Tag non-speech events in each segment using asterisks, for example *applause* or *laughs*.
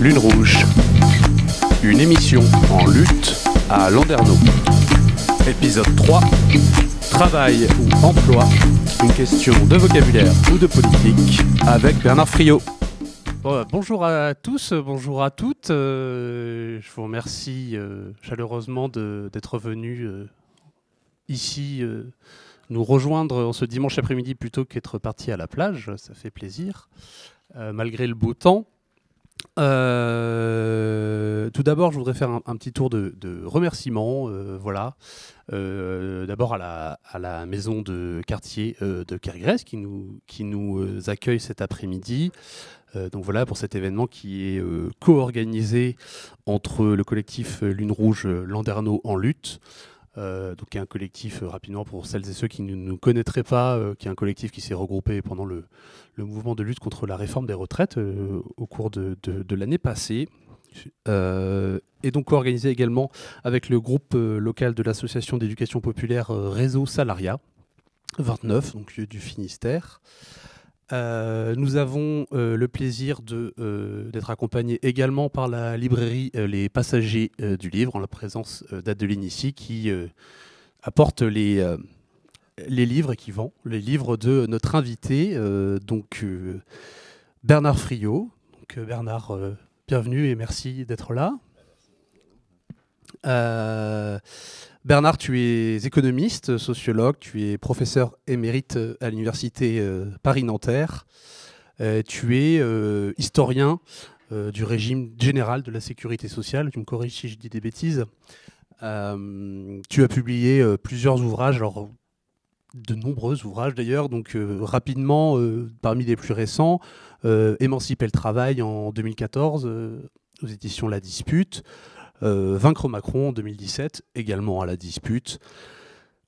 Lune Rouge, une émission en lutte à Landerneau. Épisode 3 Travail ou emploi, une question de vocabulaire ou de politique avec Bernard Friot. Euh, bonjour à tous, euh, bonjour à toutes. Euh, je vous remercie chaleureusement d'être venus ici nous rejoindre en ce dimanche après-midi plutôt qu'être parti à la plage. Ça fait plaisir, malgré le beau temps. Euh, tout d'abord, je voudrais faire un, petit tour de, remerciements. Euh, voilà. Euh, d'abord à la, maison de quartier de Kergrès qui nous, accueille cet après-midi. donc voilà pour cet événement qui est co-organisé entre le collectif Lune Rouge Landerneau en lutte, euh, donc, qui est un collectif, euh, rapidement pour celles et ceux qui ne nous connaîtraient pas, euh, qui est un collectif qui s'est regroupé pendant le, mouvement de lutte contre la réforme des retraites au cours de, l'année passée. et donc organisé également avec le groupe local de l'association d'éducation populaire Réseau Salaria 29, donc du Finistère. Euh, nous avons euh, le plaisir euh, d'être accompagnés également par la librairie Les Passagers du Livre, en la présence d'Adeline ici, qui apporte les, les livres et qui vend les livres de notre invité, donc Bernard Friot. Donc, Bernard, bienvenue et merci d'être là. Bernard, tu es économiste, sociologue, tu es professeur émérite euh, à l'université euh, Paris-Nanterre, euh, tu es historien du régime général de la sécurité sociale, tu me corriges si je dis des bêtises. tu as publié plusieurs ouvrages, alors de nombreux ouvrages d'ailleurs, donc rapidement, parmi les plus récents, Émanciper le travail en 2014 aux éditions La Dispute, euh, vaincre Macron en 2017, également à la dispute.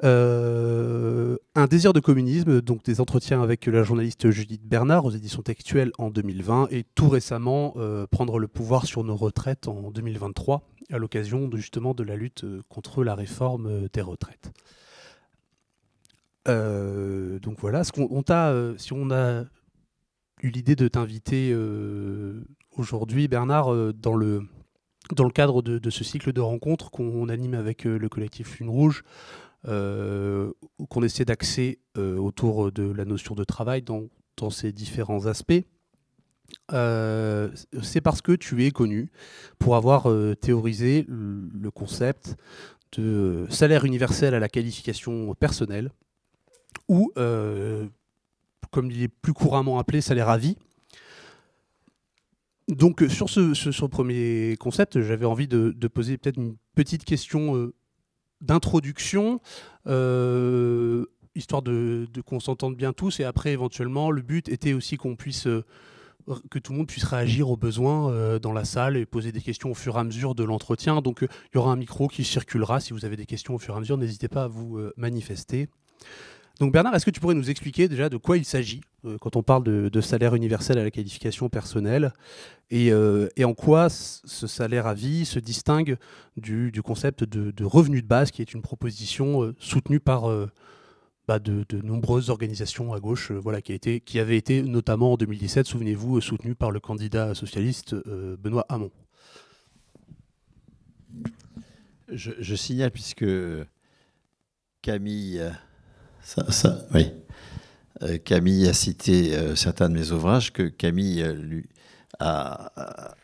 Euh, un désir de communisme, donc des entretiens avec la journaliste Judith Bernard aux éditions textuelles en 2020 et tout récemment euh, prendre le pouvoir sur nos retraites en 2023 à l'occasion justement de la lutte contre la réforme des retraites. donc voilà, ce qu'on si on a eu l'idée de t'inviter aujourd'hui, Bernard, dans le dans le cadre de, ce cycle de rencontres qu'on anime avec euh, le collectif Lune Rouge, euh, qu'on essaie d'axer euh, autour de la notion de travail dans, ses différents aspects. c'est parce que tu es connu pour avoir théorisé le concept de salaire universel à la qualification personnelle, ou comme il est plus couramment appelé, salaire à vie, donc euh, sur ce, premier concept, j'avais envie de, poser peut-être une petite question euh, d'introduction, euh, histoire de, qu'on s'entende bien tous. Et après, éventuellement, le but était aussi qu'on puisse que tout le monde puisse réagir aux besoins dans la salle et poser des questions au fur et à mesure de l'entretien. Donc il y aura un micro qui circulera. Si vous avez des questions au fur et à mesure, n'hésitez pas à vous manifester. Donc Bernard, est-ce que tu pourrais nous expliquer déjà de quoi il s'agit euh, quand on parle de, salaire universel à la qualification personnelle et, euh, en quoi ce salaire à vie se distingue du, concept de, revenu de base qui est une proposition euh, soutenue par bah, de, nombreuses organisations à gauche voilà, qui, a été, avait été notamment en 2017, souvenez-vous, soutenue par le candidat socialiste Benoît Hamon je, signale puisque Camille... Ça, oui. Euh, Camille a cité euh, certains de mes ouvrages que Camille euh, lui, a,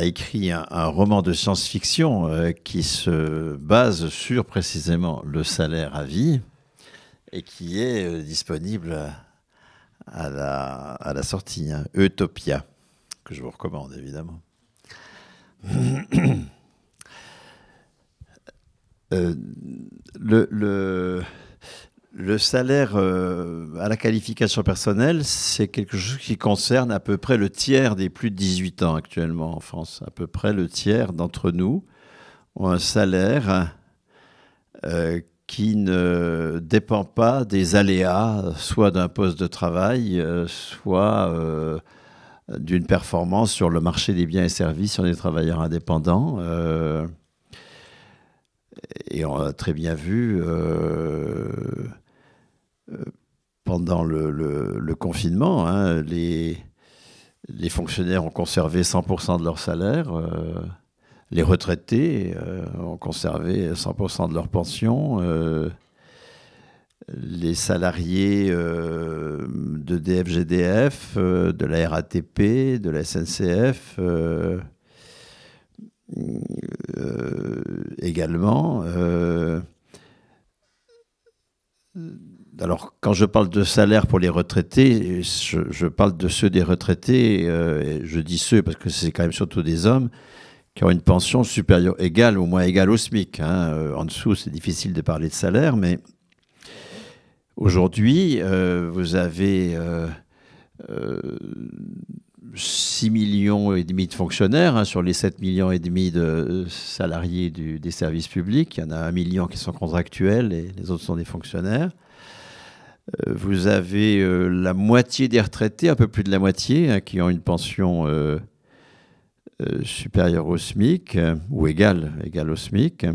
écrit un, roman de science-fiction qui se base sur précisément le salaire à vie et qui est disponible à la, à la sortie, hein. Utopia, que je vous recommande évidemment. le le salaire euh, à la qualification personnelle, c'est quelque chose qui concerne à peu près le tiers des plus de 18 ans actuellement en France. À peu près le tiers d'entre nous ont un salaire euh, qui ne dépend pas des aléas, soit d'un poste de travail, euh, soit d'une performance sur le marché des biens et services sur les travailleurs indépendants. et on a très bien vu pendant le, confinement, hein, les, fonctionnaires ont conservé 100% de leur salaire, euh, les retraités euh, ont conservé 100% de leur pension, euh, les salariés de DFGDF, de la RATP, de la SNCF. également alors, quand je parle de salaire pour les retraités, je, parle de ceux des retraités, euh, je dis ceux parce que c'est quand même surtout des hommes qui ont une pension supérieure, égale ou moins égale au SMIC. Hein. Euh, en dessous, c'est difficile de parler de salaire, mais aujourd'hui, euh, vous avez 6,5 millions et demi de fonctionnaires hein, sur les 7,5 millions et demi de salariés des services publics. Il y en a 1 million qui sont contractuels et les autres sont des fonctionnaires. Euh, vous avez euh, la moitié des retraités, un peu plus de la moitié, hein, qui ont une pension euh, supérieure au SMIC, ou égale, égale au SMIC.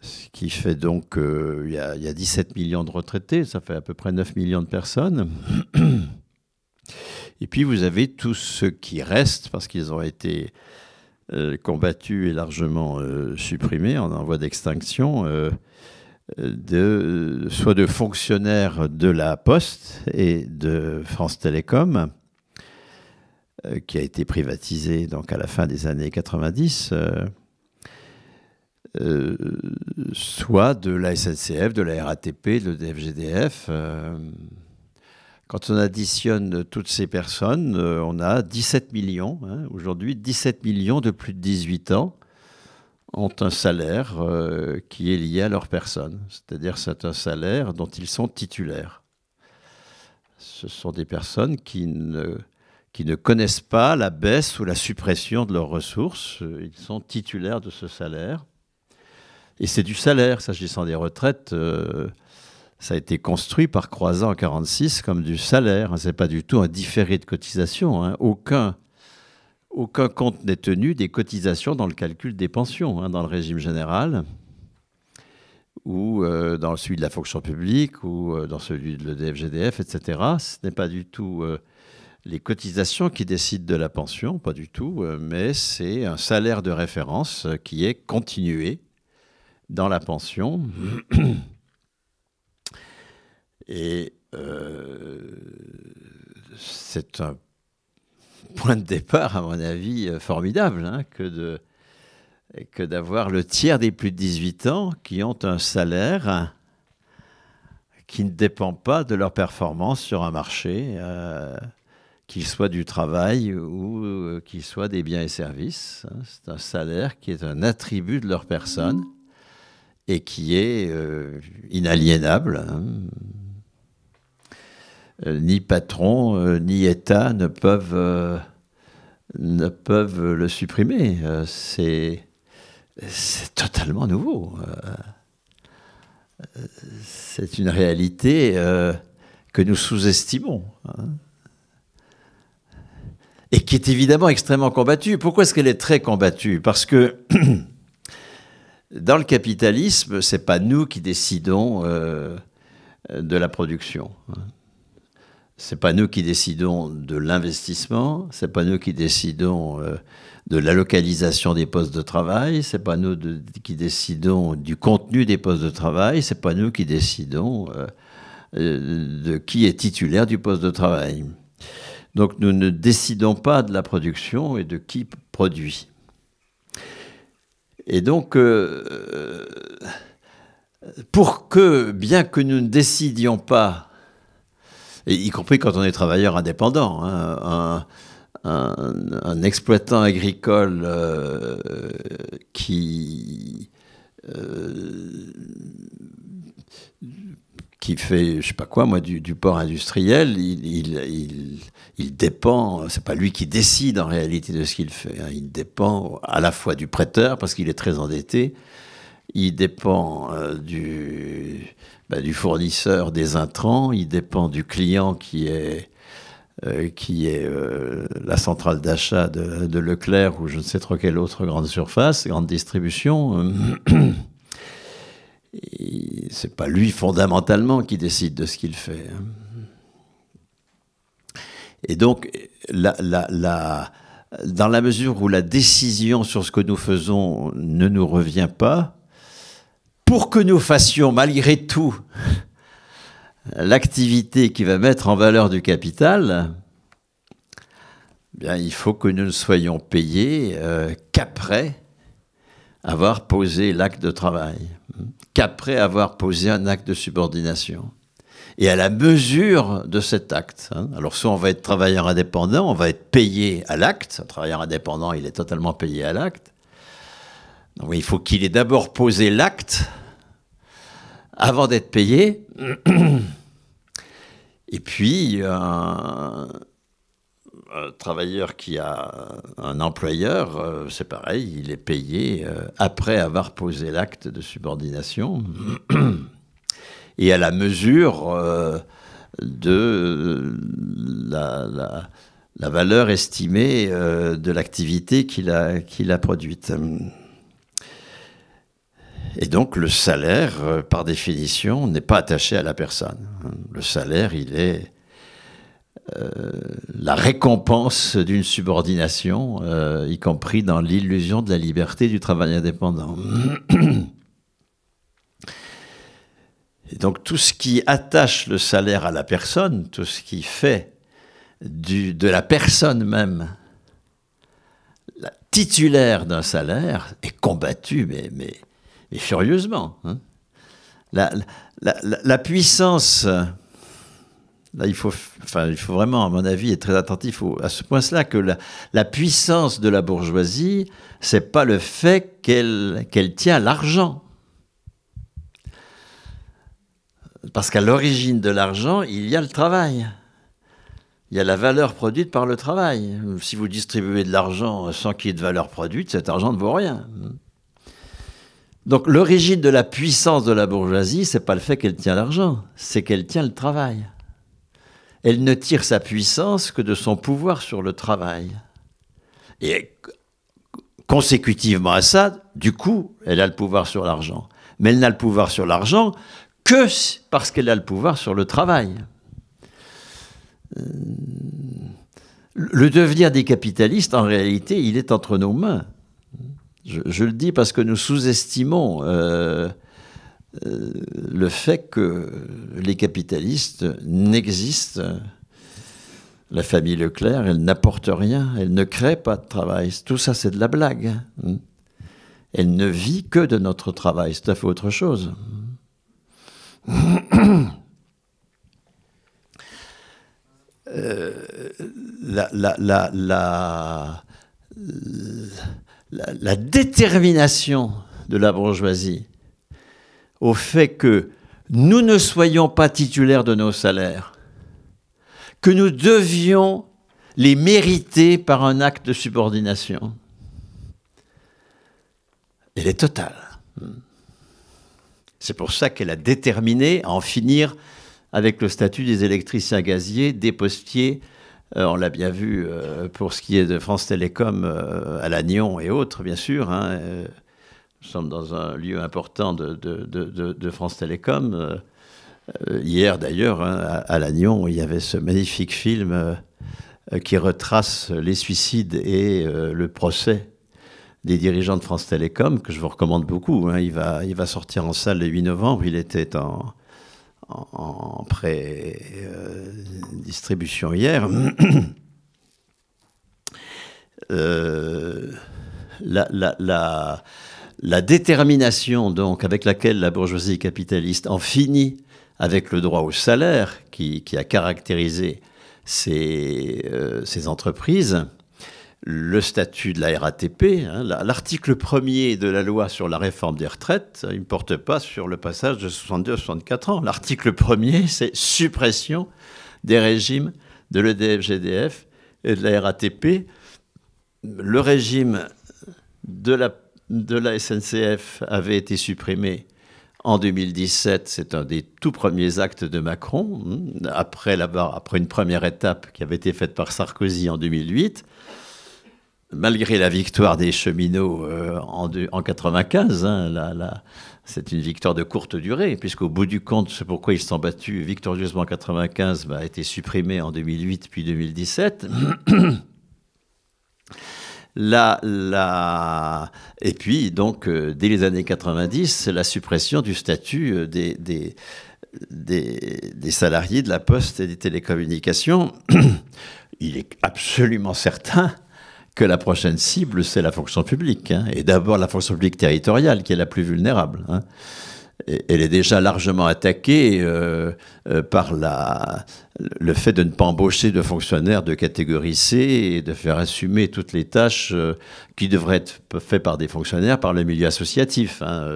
Ce qui fait donc, il y, a 17 millions de retraités, ça fait à peu près 9 millions de personnes. *clears throat* Et puis vous avez tous ceux qui restent, parce qu'ils ont été combattus et largement supprimés en voie d'extinction de, soit de fonctionnaires de la Poste et de France Télécom, euh, qui a été privatisé donc à la fin des années 90, euh, euh, soit de la SNCF, de la RATP, de DFGDF. quand on additionne toutes ces personnes, on a 17 millions, hein, aujourd'hui 17 millions de plus de 18 ans, ont un salaire euh, qui est lié à leur personne, c'est-à-dire c'est un salaire dont ils sont titulaires. Ce sont des personnes qui ne, qui ne connaissent pas la baisse ou la suppression de leurs ressources, ils sont titulaires de ce salaire. Et c'est du salaire, s'agissant des retraites, euh, ça a été construit par Croizat en 1946 comme du salaire, ce n'est pas du tout un différé de cotisation, hein. aucun aucun compte n'est tenu des cotisations dans le calcul des pensions, hein, dans le régime général, ou euh, dans celui de la fonction publique, ou euh, dans celui de l'EDF-GDF, etc. Ce n'est pas du tout euh, les cotisations qui décident de la pension, pas du tout, mais c'est un salaire de référence qui est continué dans la pension. Et c'est un point de départ, à mon avis, euh, formidable hein, que d'avoir le tiers des plus de 18 ans qui ont un salaire qui ne dépend pas de leur performance sur un marché, euh, qu'il soit du travail ou euh, qu'il soit des biens et services. Hein. C'est un salaire qui est un attribut de leur personne et qui est inaliénable. Hein. Euh, ni patron, euh, ni État ne peuvent, euh, le supprimer. c'est totalement nouveau. c'est une réalité que nous sous-estimons. Hein. et qui est évidemment extrêmement combattue. Pourquoi est-ce qu'elle est très combattue Parce que *clears throat* dans le capitalisme, ce n'est pas nous qui décidons de la production. Hein c'est pas nous qui décidons de l'investissement, c'est pas nous qui décidons euh, de la localisation des postes de travail, c'est pas nous qui décidons du contenu des postes de travail, c'est pas nous qui décidons euh, euh, de qui est titulaire du poste de travail. Donc nous ne décidons pas de la production et de qui produit. Et donc, pour que, bien que nous ne décidions pas y compris quand on est travailleur indépendant. Hein. un, exploitant agricole euh, qui, euh, qui fait, je sais pas quoi, moi, du, port industriel, il, il, il, dépend, c'est pas lui qui décide en réalité de ce qu'il fait, hein. il dépend à la fois du prêteur parce qu'il est très endetté, il dépend euh, du bah, du fournisseur des intrants, il dépend du client qui est, euh, qui est euh, la centrale d'achat de, Leclerc ou je ne sais trop quelle autre grande surface, grande distribution. Euh, *clears throat* c'est pas lui fondamentalement qui décide de ce qu'il fait. Hein. Et donc, dans la mesure où la décision sur ce que nous faisons ne nous revient pas, pour que nous fassions malgré tout l'activité qui va mettre en valeur du capital, eh bien, il faut que nous ne soyons payés euh, qu'après avoir posé l'acte de travail, qu'après avoir posé un acte de subordination. Et à la mesure de cet acte. Hein, alors, soit on va être travailleur indépendant, on va être payé à l'acte. Un travailleur indépendant, il est totalement payé à l'acte il faut qu'il ait d'abord posé l'acte avant d'être payé. *clears throat* Et puis, euh, un, travailleur qui a un employeur, euh, c'est pareil, il est payé euh, après avoir posé l'acte de subordination *clears throat* et à la mesure de la, valeur estimée de l'activité qu'il a produite. Et donc le salaire, euh, par définition, n'est pas attaché à la personne. Le salaire, il est euh, la récompense d'une subordination, euh, y compris dans l'illusion de la liberté du travail indépendant. *clears throat* Et donc tout ce qui attache le salaire à la personne, tout ce qui fait de la personne même la titulaire d'un salaire est combattu, mais et furieusement. Hein. La, puissance, là il faut, enfin, il faut vraiment, à mon avis, être très attentif à ce point-là, que la, puissance de la bourgeoisie, c'est pas le fait qu'elle qu'elle tient l'argent. Parce qu'à l'origine de l'argent, il y a le travail. Il y a la valeur produite par le travail. Si vous distribuez de l'argent sans qu'il y ait de valeur produite, cet argent ne vaut rien. Donc l'origine de la puissance de la bourgeoisie, c'est pas le fait qu'elle tient l'argent, c'est qu'elle tient le travail. Elle ne tire sa puissance que de son pouvoir sur le travail. Et consécutivement à ça, du coup, elle a le pouvoir sur l'argent. Mais elle n'a le pouvoir sur l'argent que parce qu'elle a le pouvoir sur le travail. Euh, le devenir des capitalistes, en réalité, il est entre nos mains. Je, le dis parce que nous sous-estimons euh, euh, le fait que les capitalistes n'existent. La famille Leclerc, elle n'apporte rien, elle ne crée pas de travail. Tout ça, c'est de la blague. Hein. Elle ne vit que de notre travail, c'est tout à fait autre chose. Euh, la la, détermination de la bourgeoisie au fait que nous ne soyons pas titulaires de nos salaires, que nous devions les mériter par un acte de subordination. Elle est totale. C'est pour ça qu'elle a déterminé à en finir avec le statut des électriciens gaziers, des postiers, euh, on l'a bien vu euh, pour ce qui est de France Télécom euh, à Lannion et autres, bien sûr. Hein, nous sommes dans un lieu important de, France Télécom. hier, d'ailleurs, hein, à, Lannion, il y avait ce magnifique film qui retrace les suicides et le procès des dirigeants de France Télécom, que je vous recommande beaucoup. Hein. Il, va, il va sortir en salle le 8 novembre. Il était en, en, pré-distribution hier. Euh, la, détermination donc avec laquelle la bourgeoisie capitaliste en finit avec le droit au salaire qui, a caractérisé ces euh, entreprises le statut de la RATP. Hein, l'article premier de la loi sur la réforme des retraites, il ne porte pas sur le passage de 62 à 64 ans. L'article premier, c'est suppression des régimes de l'EDF-GDF et de la RATP. Le régime de la, SNCF avait été supprimé en 2017, c'est un des tout premiers actes de Macron, hein, après, après une première étape qui avait été faite par Sarkozy en 2008 malgré la victoire des cheminots euh, en, 95, hein, c'est une victoire de courte durée, puisqu'au bout du compte, c'est pourquoi ils se sont battus victorieusement en 95 bah, a été supprimé en 2008 puis 2017. *clears throat* Et puis, donc, euh, dès les années 90, la suppression du statut euh, des salariés de la Poste et des télécommunications. *clears throat* Il est absolument certain que la prochaine cible, c'est la fonction publique, hein. et d'abord la fonction publique territoriale qui est la plus vulnérable. Hein. elle est déjà largement attaquée euh, euh, par la, le fait de ne pas embaucher de fonctionnaires de catégorie C et de faire assumer toutes les tâches euh, qui devraient être faites par des fonctionnaires par le milieu associatif, hein,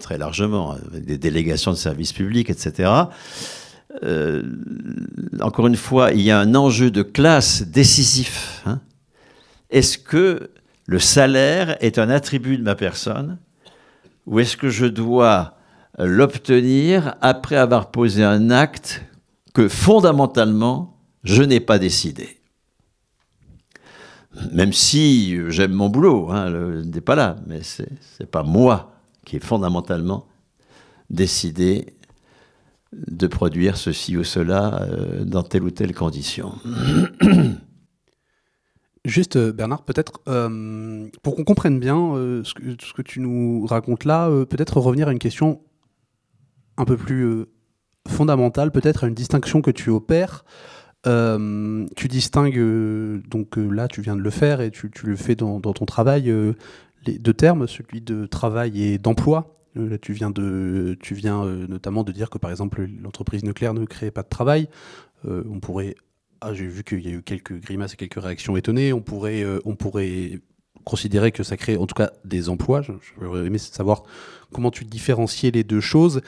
très largement, des délégations de services publics, etc. encore une fois, il y a un enjeu de classe décisif est-ce que le salaire est un attribut de ma personne ou est-ce que je dois euh, l'obtenir après avoir posé un acte que fondamentalement je n'ai pas décidé Même si euh, j'aime mon boulot, hein, n'est pas là, mais c'est n'est pas moi qui ai fondamentalement décidé de produire ceci ou cela euh, dans telle ou telle condition. *clears throat* Juste, euh, Bernard, peut-être, euh, pour qu'on comprenne bien euh, ce, que, tu nous racontes là, peut-être revenir à une question un peu plus fondamentale, peut-être à une distinction que tu opères. tu distingues, donc là, tu viens de le faire et tu, le fais dans, ton travail, les deux termes, celui de travail et d'emploi. Là, tu viens, de, tu viens notamment de dire que, par exemple, l'entreprise nucléaire ne crée pas de travail. on pourrait ah, j'ai vu qu'il y a eu quelques grimaces et quelques réactions étonnées, on pourrait, euh, on pourrait considérer que ça crée en tout cas des emplois. J'aurais aimé savoir comment tu différenciais les deux choses.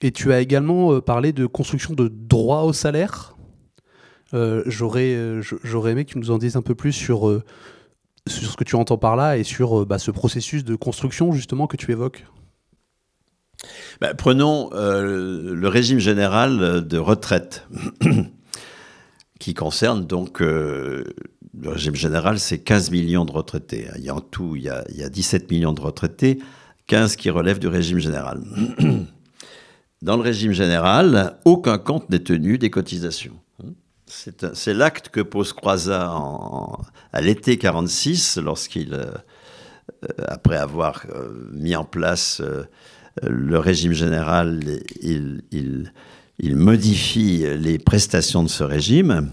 Et tu as également euh, parlé de construction de droits au salaire. Euh, j'aurais, j'aurais aimé que tu nous en dises un peu plus sur, sur ce que tu entends par là et sur bah, ce processus de construction justement que tu évoques. Bah, prenons le régime général de retraite qui concerne donc euh, le régime général, c'est 15 millions de retraités. Il y a en tout, il y a, 17 millions de retraités, 15 qui relèvent du régime général. *clears throat* Dans le régime général, aucun compte n'est tenu des cotisations. C'est l'acte que pose Croizat à l'été 46, lorsqu'il, euh, euh, après avoir mis en place le régime général, il, il modifie les prestations de ce régime,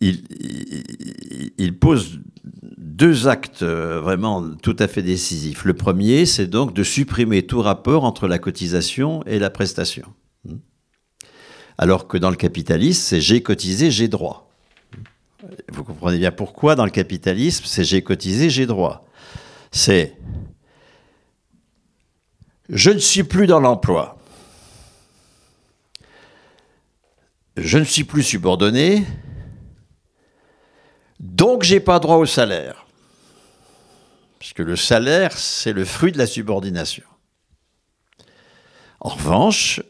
il, pose deux actes euh, vraiment tout à fait décisifs. Le premier, c'est donc de supprimer tout rapport entre la cotisation et la prestation. Alors que dans le capitalisme, c'est j'ai cotisé, j'ai droit. Vous comprenez bien pourquoi dans le capitalisme, c'est j'ai cotisé, j'ai droit. C'est je ne suis plus dans l'emploi. je ne suis plus subordonné, donc j'ai pas droit au salaire. puisque le salaire, c'est le fruit de la subordination. En revanche,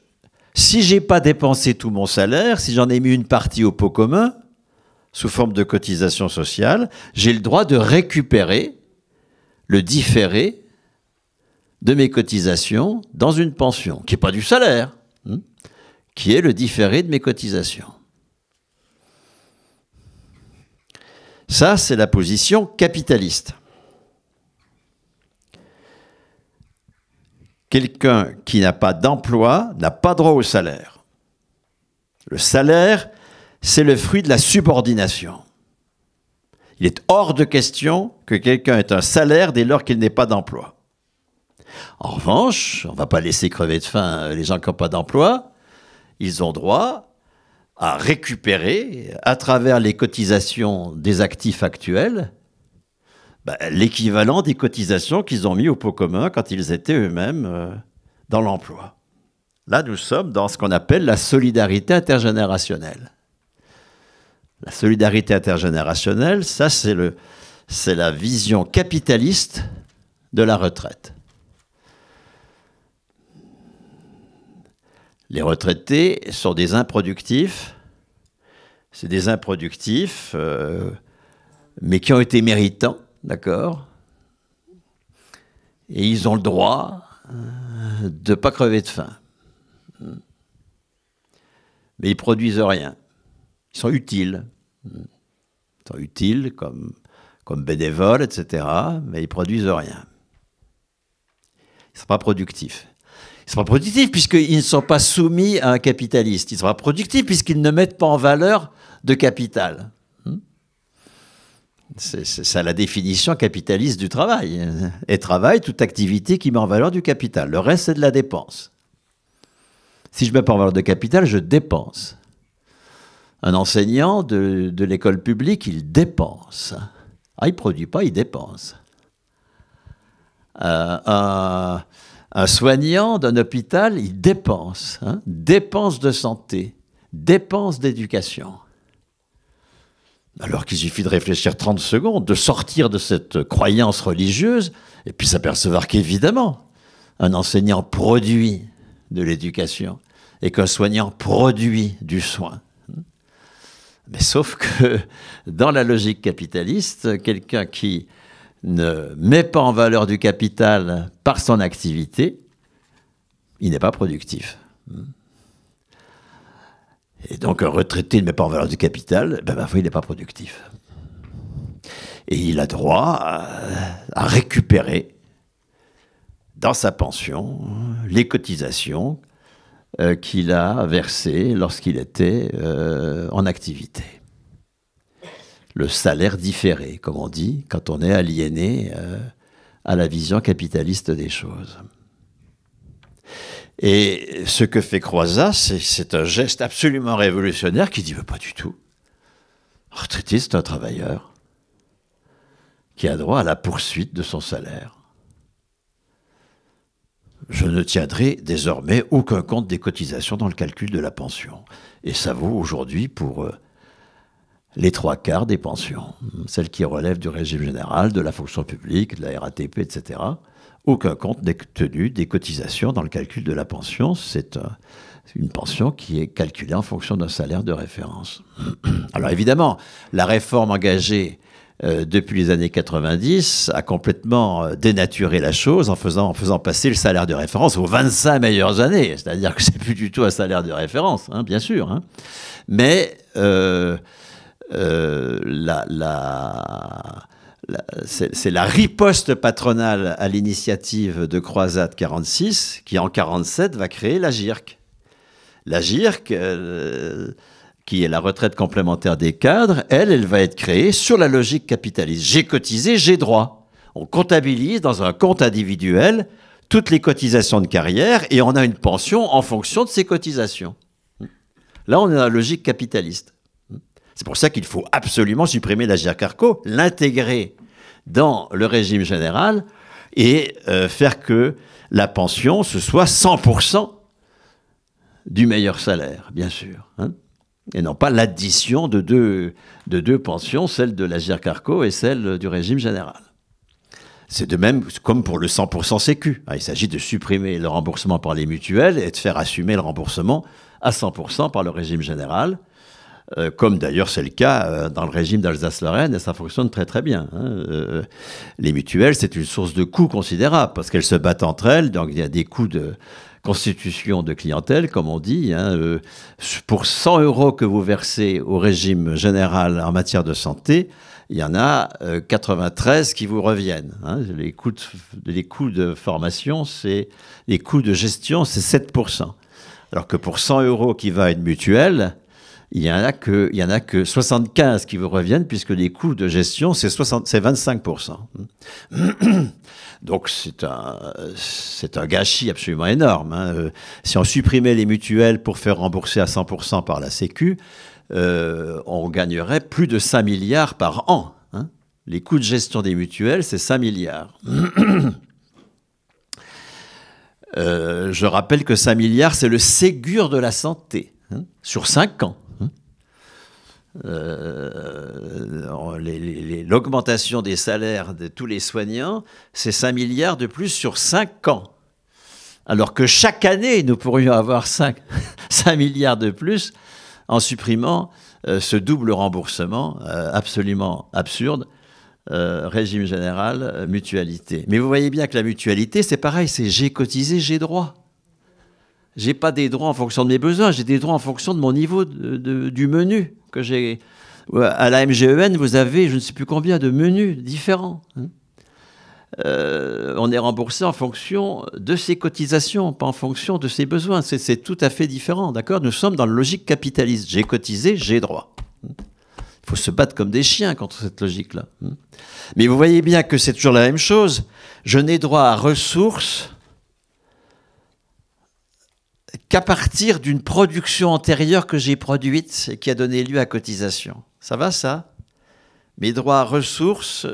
si j'ai pas dépensé tout mon salaire, si j'en ai mis une partie au pot commun, sous forme de cotisation sociale, j'ai le droit de récupérer le différé de mes cotisations dans une pension, qui n'est pas du salaire, qui est le différé de mes cotisations. Ça, c'est la position capitaliste. Quelqu'un qui n'a pas d'emploi n'a pas droit au salaire. Le salaire, c'est le fruit de la subordination. Il est hors de question que quelqu'un ait un salaire dès lors qu'il n'est pas d'emploi. En revanche, on ne va pas laisser crever de faim euh, les gens qui n'ont pas d'emploi ils ont droit à récupérer, à travers les cotisations des actifs actuels, bah, l'équivalent des cotisations qu'ils ont mis au pot commun quand ils étaient eux-mêmes euh, dans l'emploi. Là, nous sommes dans ce qu'on appelle la solidarité intergénérationnelle. La solidarité intergénérationnelle, ça, c'est la vision capitaliste de la retraite. Les retraités sont des improductifs. C'est des improductifs, euh, mais qui ont été méritants, d'accord Et ils ont le droit euh, de ne pas crever de faim. Mais ils produisent rien. Ils sont utiles. Ils sont utiles comme, comme bénévoles, etc. Mais ils produisent rien. Ils ne sont pas productifs. Ils ne sont pas productifs puisqu'ils ne sont pas soumis à un capitaliste. Ils sont pas productifs puisqu'ils ne mettent pas en valeur de capital. Hmm c'est ça la définition capitaliste du travail. Et travail, toute activité qui met en valeur du capital. Le reste, c'est de la dépense. Si je mets pas en valeur de capital, je dépense. Un enseignant de, l'école publique, il dépense. Ah, il produit pas, il dépense. Euh, un soignant d'un hôpital, il dépense. Hein, dépense de santé, dépense d'éducation. Alors qu'il suffit de réfléchir 30 secondes, de sortir de cette croyance religieuse, et puis s'apercevoir qu'évidemment, un enseignant produit de l'éducation et qu'un soignant produit du soin. Mais sauf que dans la logique capitaliste, quelqu'un qui ne met pas en valeur du capital par son activité, il n'est pas productif. Et donc un retraité ne met pas en valeur du capital, ben parfois il n'est pas productif. Et il a droit à, récupérer dans sa pension les cotisations euh, qu'il a versées lorsqu'il était euh, en activité le salaire différé, comme on dit, quand on est aliéné euh, à la vision capitaliste des choses. Et ce que fait Croizat, c'est un geste absolument révolutionnaire qui dit pas du tout. Retraité, c'est un travailleur qui a droit à la poursuite de son salaire. Je ne tiendrai désormais aucun compte des cotisations dans le calcul de la pension. Et ça vaut aujourd'hui pour euh, les trois quarts des pensions, celles qui relèvent du régime général, de la fonction publique, de la RATP, etc. Aucun compte n'est tenu des cotisations dans le calcul de la pension. C'est une pension qui est calculée en fonction d'un salaire de référence. *clears throat* Alors évidemment, la réforme engagée euh, depuis les années 90 a complètement euh, dénaturé la chose en faisant, passer le salaire de référence aux 25 meilleures années. C'est-à-dire que c'est plus du tout un salaire de référence, hein, bien sûr. Hein. Mais euh, euh, la, c'est la riposte patronale à l'initiative de Croisade 46 qui, en 47, va créer la GIRC. La GIRC, euh, qui est la retraite complémentaire des cadres, elle, elle va être créée sur la logique capitaliste. J'ai cotisé, j'ai droit. On comptabilise dans un compte individuel toutes les cotisations de carrière et on a une pension en fonction de ces cotisations. Là, on est dans la logique capitaliste. C'est pour ça qu'il faut absolument supprimer l'Agirc-Arrco, l'intégrer dans le régime général et euh, faire que la pension, ce soit 100% du meilleur salaire, bien sûr. Hein, et non pas l'addition de deux, de deux pensions, celle de l'Agirc-Arrco et celle du régime général. C'est de même comme pour le 100% sécu. Ah, il s'agit de supprimer le remboursement par les mutuelles et de faire assumer le remboursement à 100% par le régime général. Euh, comme d'ailleurs c'est le cas euh, dans le régime d'Alsace-Lorraine, et ça fonctionne très très bien. Hein. Euh, les mutuelles, c'est une source de coûts considérable, parce qu'elles se battent entre elles, donc il y a des coûts de constitution de clientèle, comme on dit. Hein. pour 100 euros que vous versez au régime général en matière de santé, il y en a 93 qui vous reviennent. Hein. Les, coûts de, les coûts de formation, c'est les coûts de gestion, c'est 7%. Alors que pour 100 euros qui va à une mutuelle, il y en a que, il y en a que 75 qui vous reviennent puisque les coûts de gestion, c'est 25%. *clears throat* Donc c'est un, c'est un gâchis absolument énorme. Hein. Euh, si on supprimait les mutuelles pour faire rembourser à 100% par la Sécu, euh, on gagnerait plus de 5 milliards par an. Hein. Les coûts de gestion des mutuelles, c'est 5 milliards. *clears throat* Euh, je rappelle que 5 milliards, c'est le Ségur de la santé hein, sur 5 ans. Euh, l'augmentation des salaires de tous les soignants, c'est 5 milliards de plus sur 5 ans. Alors que chaque année, nous pourrions avoir 5, *laughs* milliards de plus en supprimant euh, ce double remboursement euh, absolument absurde. régime général, mutualité. Mais vous voyez bien que la mutualité, c'est pareil, c'est j'ai cotisé, j'ai droit. J'ai pas des droits en fonction de mes besoins, j'ai des droits en fonction de mon niveau du menu que j'ai. Euh, à la MGEN, vous avez je ne sais plus combien de menus différents. Hein. Euh, on est remboursé en fonction de ses cotisations, pas en fonction de ses besoins. C'est tout à fait différent, d'accord Nous sommes dans la logique capitaliste. J'ai cotisé, j'ai droit. Hein. Il faut se battre comme des chiens contre cette logique-là. Hein. Mais vous voyez bien que c'est toujours la même chose. Je n'ai droit à ressources qu'à partir d'une production antérieure que j'ai produite et qui a donné lieu à cotisation. Ça va ça Mes droits à ressources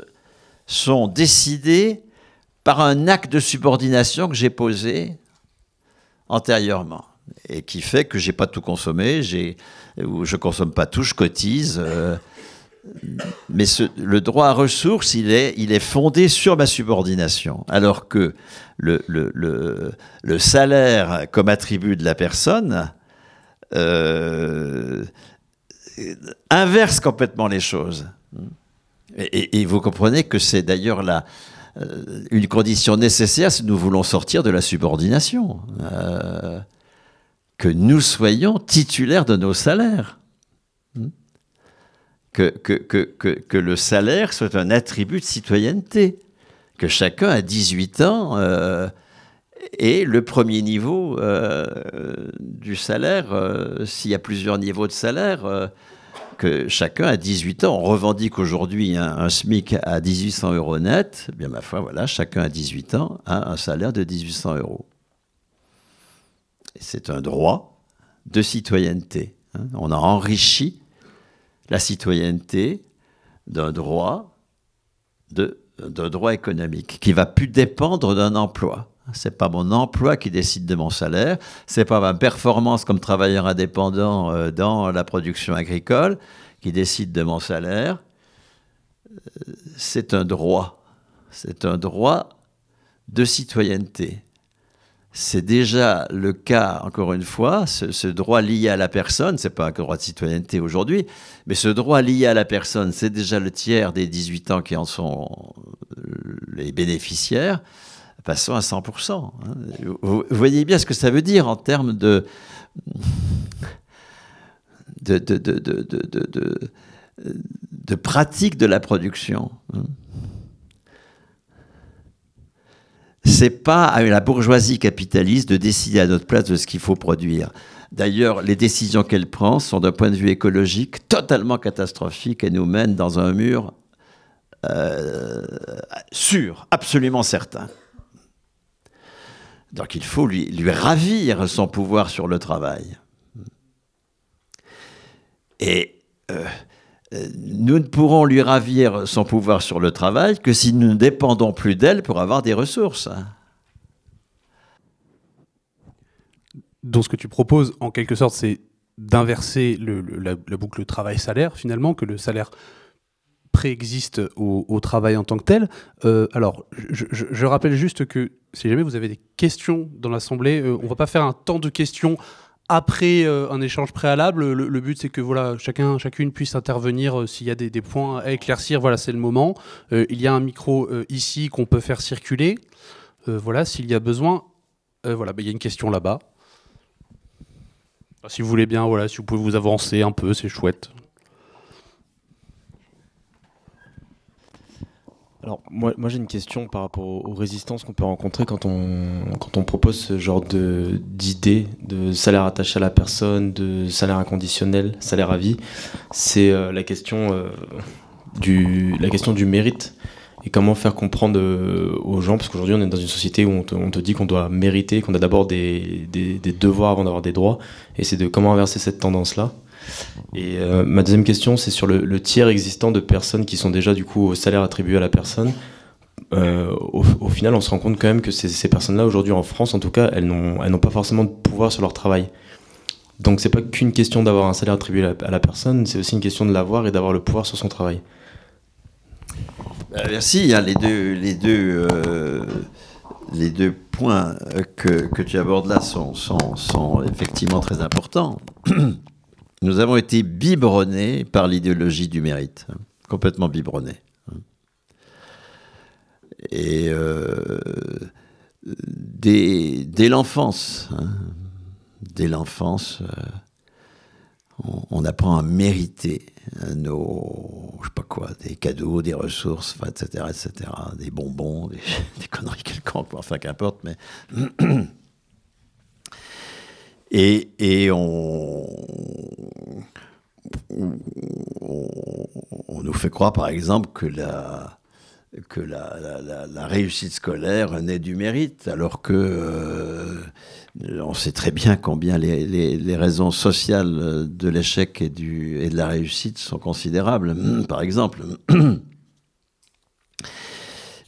sont décidés par un acte de subordination que j'ai posé antérieurement et qui fait que j'ai pas tout consommé, j'ai ou je consomme pas tout, je cotise. Euh, mais le droit à ressources, il est, il est fondé sur ma subordination, alors que le, le, le, salaire comme attribut de la personne euh, inverse complètement les choses. Et, vous comprenez que c'est d'ailleurs la, euh, une condition nécessaire si nous voulons sortir de la subordination, euh, que nous soyons titulaires de nos salaires que, que, le salaire soit un attribut de citoyenneté, que chacun à 18 ans euh, ait le premier niveau euh, du salaire, euh, s'il y a plusieurs niveaux de salaire, euh, que chacun à 18 ans, on revendique aujourd'hui un, SMIC à 1800 euros net, eh bien ma foi, voilà, chacun à 18 ans a un salaire de 1800 euros. C'est un droit de citoyenneté. Hein. On a enrichi la citoyenneté d'un droit, droit économique qui va plus dépendre d'un emploi. Ce n'est pas mon emploi qui décide de mon salaire, c'est pas ma performance comme travailleur indépendant euh, dans la production agricole qui décide de mon salaire. Euh, c'est un droit, c'est un droit de citoyenneté c'est déjà le cas, encore une fois, ce, droit lié à la personne, c'est pas un droit de citoyenneté aujourd'hui, mais ce droit lié à la personne, c'est déjà le tiers des 18 ans qui en sont euh, les bénéficiaires, passons à 100%. Hein. Vous voyez bien ce que ça veut dire en termes de... de, de pratique de la production. Hein. C'est pas à la bourgeoisie capitaliste de décider à notre place de ce qu'il faut produire. D'ailleurs, les décisions qu'elle prend sont d'un point de vue écologique totalement catastrophiques et nous mènent dans un mur euh, sûr, absolument certain. Donc il faut lui, lui ravir son pouvoir sur le travail. Et euh, euh, nous ne pourrons lui ravir son pouvoir sur le travail que si nous ne dépendons plus d'elle pour avoir des ressources. Donc ce que tu proposes, en quelque sorte, c'est d'inverser la, boucle travail-salaire, finalement, que le salaire préexiste au, travail en tant que tel. Euh, alors, je, rappelle juste que si jamais vous avez des questions dans l'Assemblée, euh, on ne va pas faire un temps de questions après euh, un échange préalable, le, but c'est que voilà, chacun, chacune puisse intervenir euh, s'il y a des, points à éclaircir. Voilà, c'est le moment. Euh, il y a un micro ici qu'on peut faire circuler. voilà, s'il y a besoin. voilà, bah, il y a une question là-bas. Bah, si vous voulez bien, voilà, si vous pouvez vous avancer un peu, c'est chouette. Alors moi, moi j'ai une question par rapport aux, résistances qu'on peut rencontrer quand on, quand on propose ce genre de, d'idée de salaire attaché à la personne, de salaire inconditionnel, salaire à vie. C'est euh, la, question, euh, du, la question du mérite et comment faire comprendre euh, aux gens, parce qu'aujourd'hui on est dans une société où on te, dit qu'on doit mériter, qu'on a d'abord des, des devoirs avant d'avoir des droits, et c'est de comment inverser cette tendance-là et euh, ma deuxième question, c'est sur le, tiers existant de personnes qui sont déjà du coup au salaire attribué à la personne. Euh, au, final, on se rend compte quand même que ces, personnes-là, aujourd'hui en France en tout cas, elles n'ont pas forcément de pouvoir sur leur travail. Donc c'est pas qu'une question d'avoir un salaire attribué à la, personne, c'est aussi une question de l'avoir et d'avoir le pouvoir sur son travail. Euh, merci, il y a les deux, les deux, les deux points que, tu abordes là sont, sont effectivement très importants. *clears throat* Nous avons été biberonnés par l'idéologie du mérite, hein. complètement biberonnés. Hein. Et euh, dès, l'enfance, hein, dès l'enfance, euh, on, apprend à mériter nos, pas quoi, des cadeaux, des ressources, etc., etc., des bonbons, des, *laughs* des conneries quelconques, enfin qu'importe, mais *clears throat* Et, on, nous fait croire, par exemple, que la, que la, réussite scolaire naît du mérite, alors que euh, on sait très bien combien les, raisons sociales de l'échec et, du, et de la réussite sont considérables, hum, par exemple.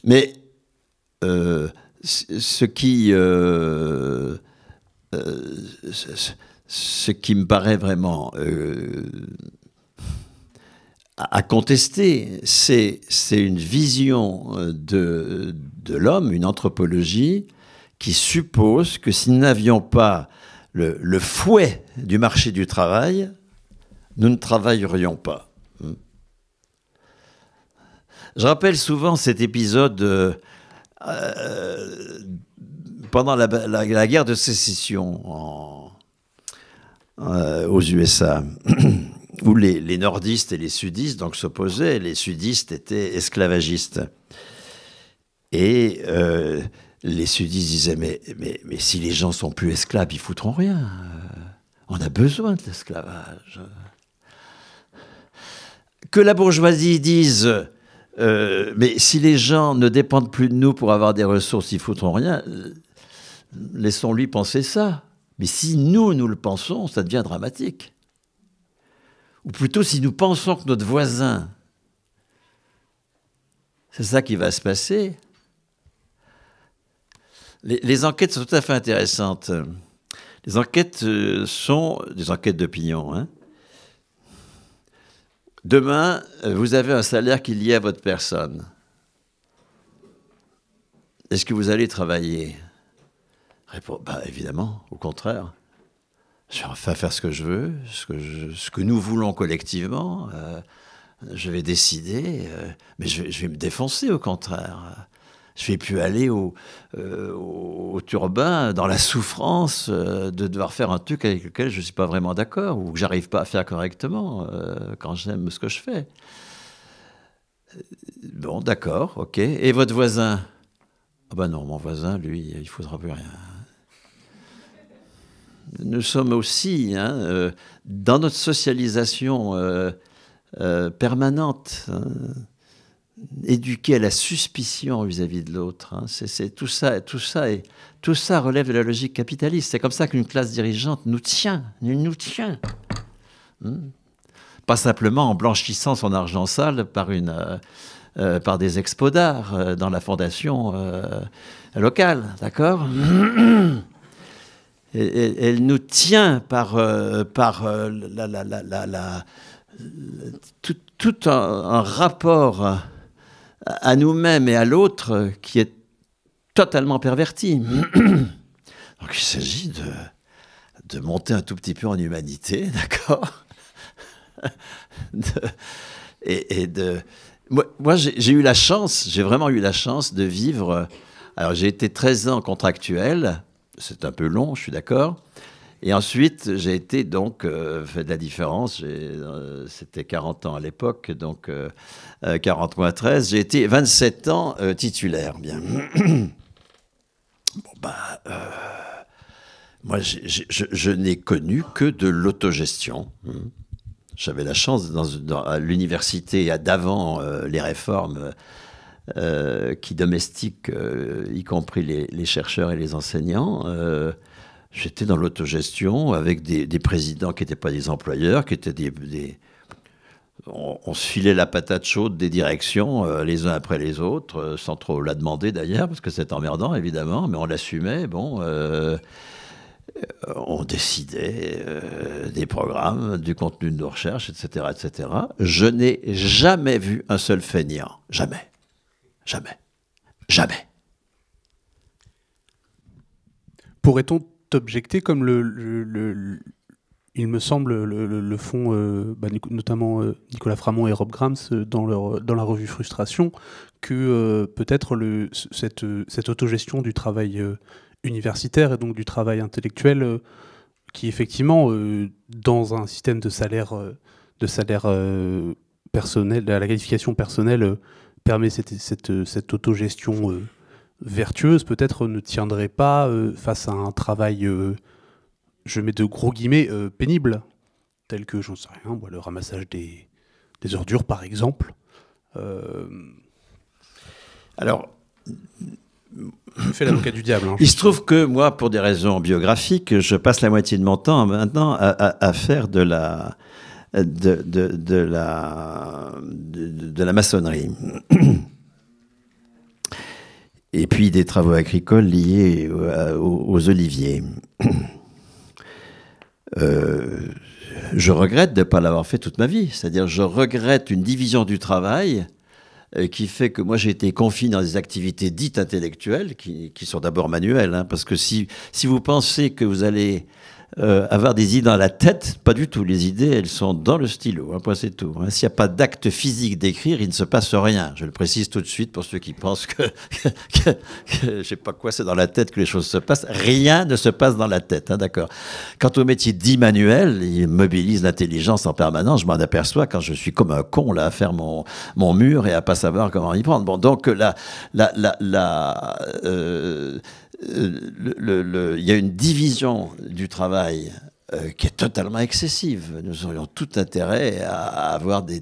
Mais euh, ce qui euh, euh, ce qui me paraît vraiment euh, à contester, c'est une vision euh, de, de l'homme, une anthropologie qui suppose que si nous n'avions pas le, fouet du marché du travail, nous ne travaillerions pas. Hmm. Je rappelle souvent cet épisode pendant la, guerre de sécession en, euh, aux USA, *clears throat* où les, nordistes et les sudistes donc s'opposaient, les sudistes étaient esclavagistes. Et euh, les sudistes disaient mais, mais, mais, si les gens sont plus esclaves, ils foutront rien. Euh, on a besoin de l'esclavage. Que la bourgeoisie dise mais si les gens ne dépendent plus de nous pour avoir des ressources, ils foutront rien. Laissons-lui penser ça. Mais si nous, nous le pensons, ça devient dramatique. Ou plutôt si nous pensons que notre voisin, c'est ça qui va se passer. Les, enquêtes sont tout à fait intéressantes. Les enquêtes euh, sont des enquêtes d'opinion. Hein. Demain, euh, vous avez un salaire qui est lié à votre personne. Est-ce que vous allez travailler bah, évidemment, au contraire. Je vais enfin faire ce que je veux, ce que, nous voulons collectivement. Euh, je vais décider, euh, mais je, vais me défoncer au contraire. Je ne vais plus aller euh, au, turbin dans la souffrance de devoir faire un truc avec lequel je ne suis pas vraiment d'accord ou que j'arrive pas à faire correctement quand j'aime ce que je fais. Bon, d'accord, ok. Et votre voisin Ah ben non, mon voisin, lui, il ne faudra plus rien nous sommes aussi hein, euh, dans notre socialisation euh, euh, permanente, hein. éduqués à la suspicion vis-à-vis de l'autre. Hein. C'est, tout ça, tout ça et tout ça relève de la logique capitaliste. C'est comme ça qu'une classe dirigeante nous tient, nous, nous tient. Pas simplement en blanchissant son argent sale par une par des expos d'art dans la fondation locale, d'accord *clears throat* elle, nous tient par, euh, euh, tout, un, rapport à, nous-mêmes et à l'autre qui est totalement perverti. Donc *coughs* il s'agit de, monter un tout petit peu en humanité, *laughs* d'accord et, de... Moi, moi j'ai eu la chance, j'ai vraiment eu la chance de vivre... Alors j'ai été 13 ans contractuel, c'est un peu long, je suis d'accord. Et ensuite, j'ai été donc, euh, fait de la différence, euh, c'était 40 ans à l'époque, donc 40 euh, moins 13, j'ai été 27 ans titulaire. Bien. Bah, moi, je, n'ai connu que de l'autogestion. J'avais la chance, dans, à l'université, d'avant les réformes, euh, qui domestique, euh, y compris les, chercheurs et les enseignants. Euh, j'étais dans l'autogestion avec des, présidents qui n'étaient pas des employeurs, qui étaient des... On, se filait la patate chaude des directions les uns après les autres, sans trop la demander d'ailleurs, parce que c'est emmerdant évidemment, mais on l'assumait. Bon, on décidait des programmes, du contenu de nos recherches, etc., etc. Je n'ai jamais vu un seul feignant, jamais. Jamais. Jamais. Pourrait-on t'objecter comme le, il me semble, le, font euh, bah, notamment euh, Nicolas Framont et Rob Grams euh, dans, leur, dans la revue Frustration, que peut-être cette, cette, autogestion du travail universitaire et donc du travail intellectuel qui effectivement, dans un système de salaire, de salaire personnel, la qualification personnelle permet cette, autogestion euh, vertueuse, peut-être ne tiendrait pas euh, face à un travail, euh, je mets de gros guillemets, pénible, tel que, j'en sais rien, le ramassage des, ordures, par exemple. Alors, fait l'avocat du diable. Hein, il se trouve que moi, pour des raisons biographiques, je passe la moitié de mon temps maintenant à faire de la, de, de, la, de, la, maçonnerie. Et puis des travaux agricoles liés euh, aux, oliviers. Euh, je regrette de ne pas l'avoir fait toute ma vie. C'est-à-dire, je regrette une division du travail euh, qui fait que moi j'ai été confiné dans des activités dites intellectuelles, qui, sont d'abord manuelles, hein, parce que si, si vous pensez que vous allez euh, avoir des idées dans la tête, pas du tout. Les idées, elles sont dans le stylo, hein, c'est tout. Hein. S'il n'y a pas d'acte physique d'écrire, il ne se passe rien. Je le précise tout de suite pour ceux qui pensent que, *laughs* que, je ne sais pas quoi, c'est dans la tête que les choses se passent. Rien ne se passe dans la tête, hein, d'accord. Quant au métier dit il mobilise l'intelligence en permanence. Je m'en aperçois quand je suis comme un con là à faire mon, mon mur et à pas savoir comment y prendre. Bon, donc la, la, la, euh, il y a une division du travail euh, qui est totalement excessive. Nous aurions tout intérêt à avoir des...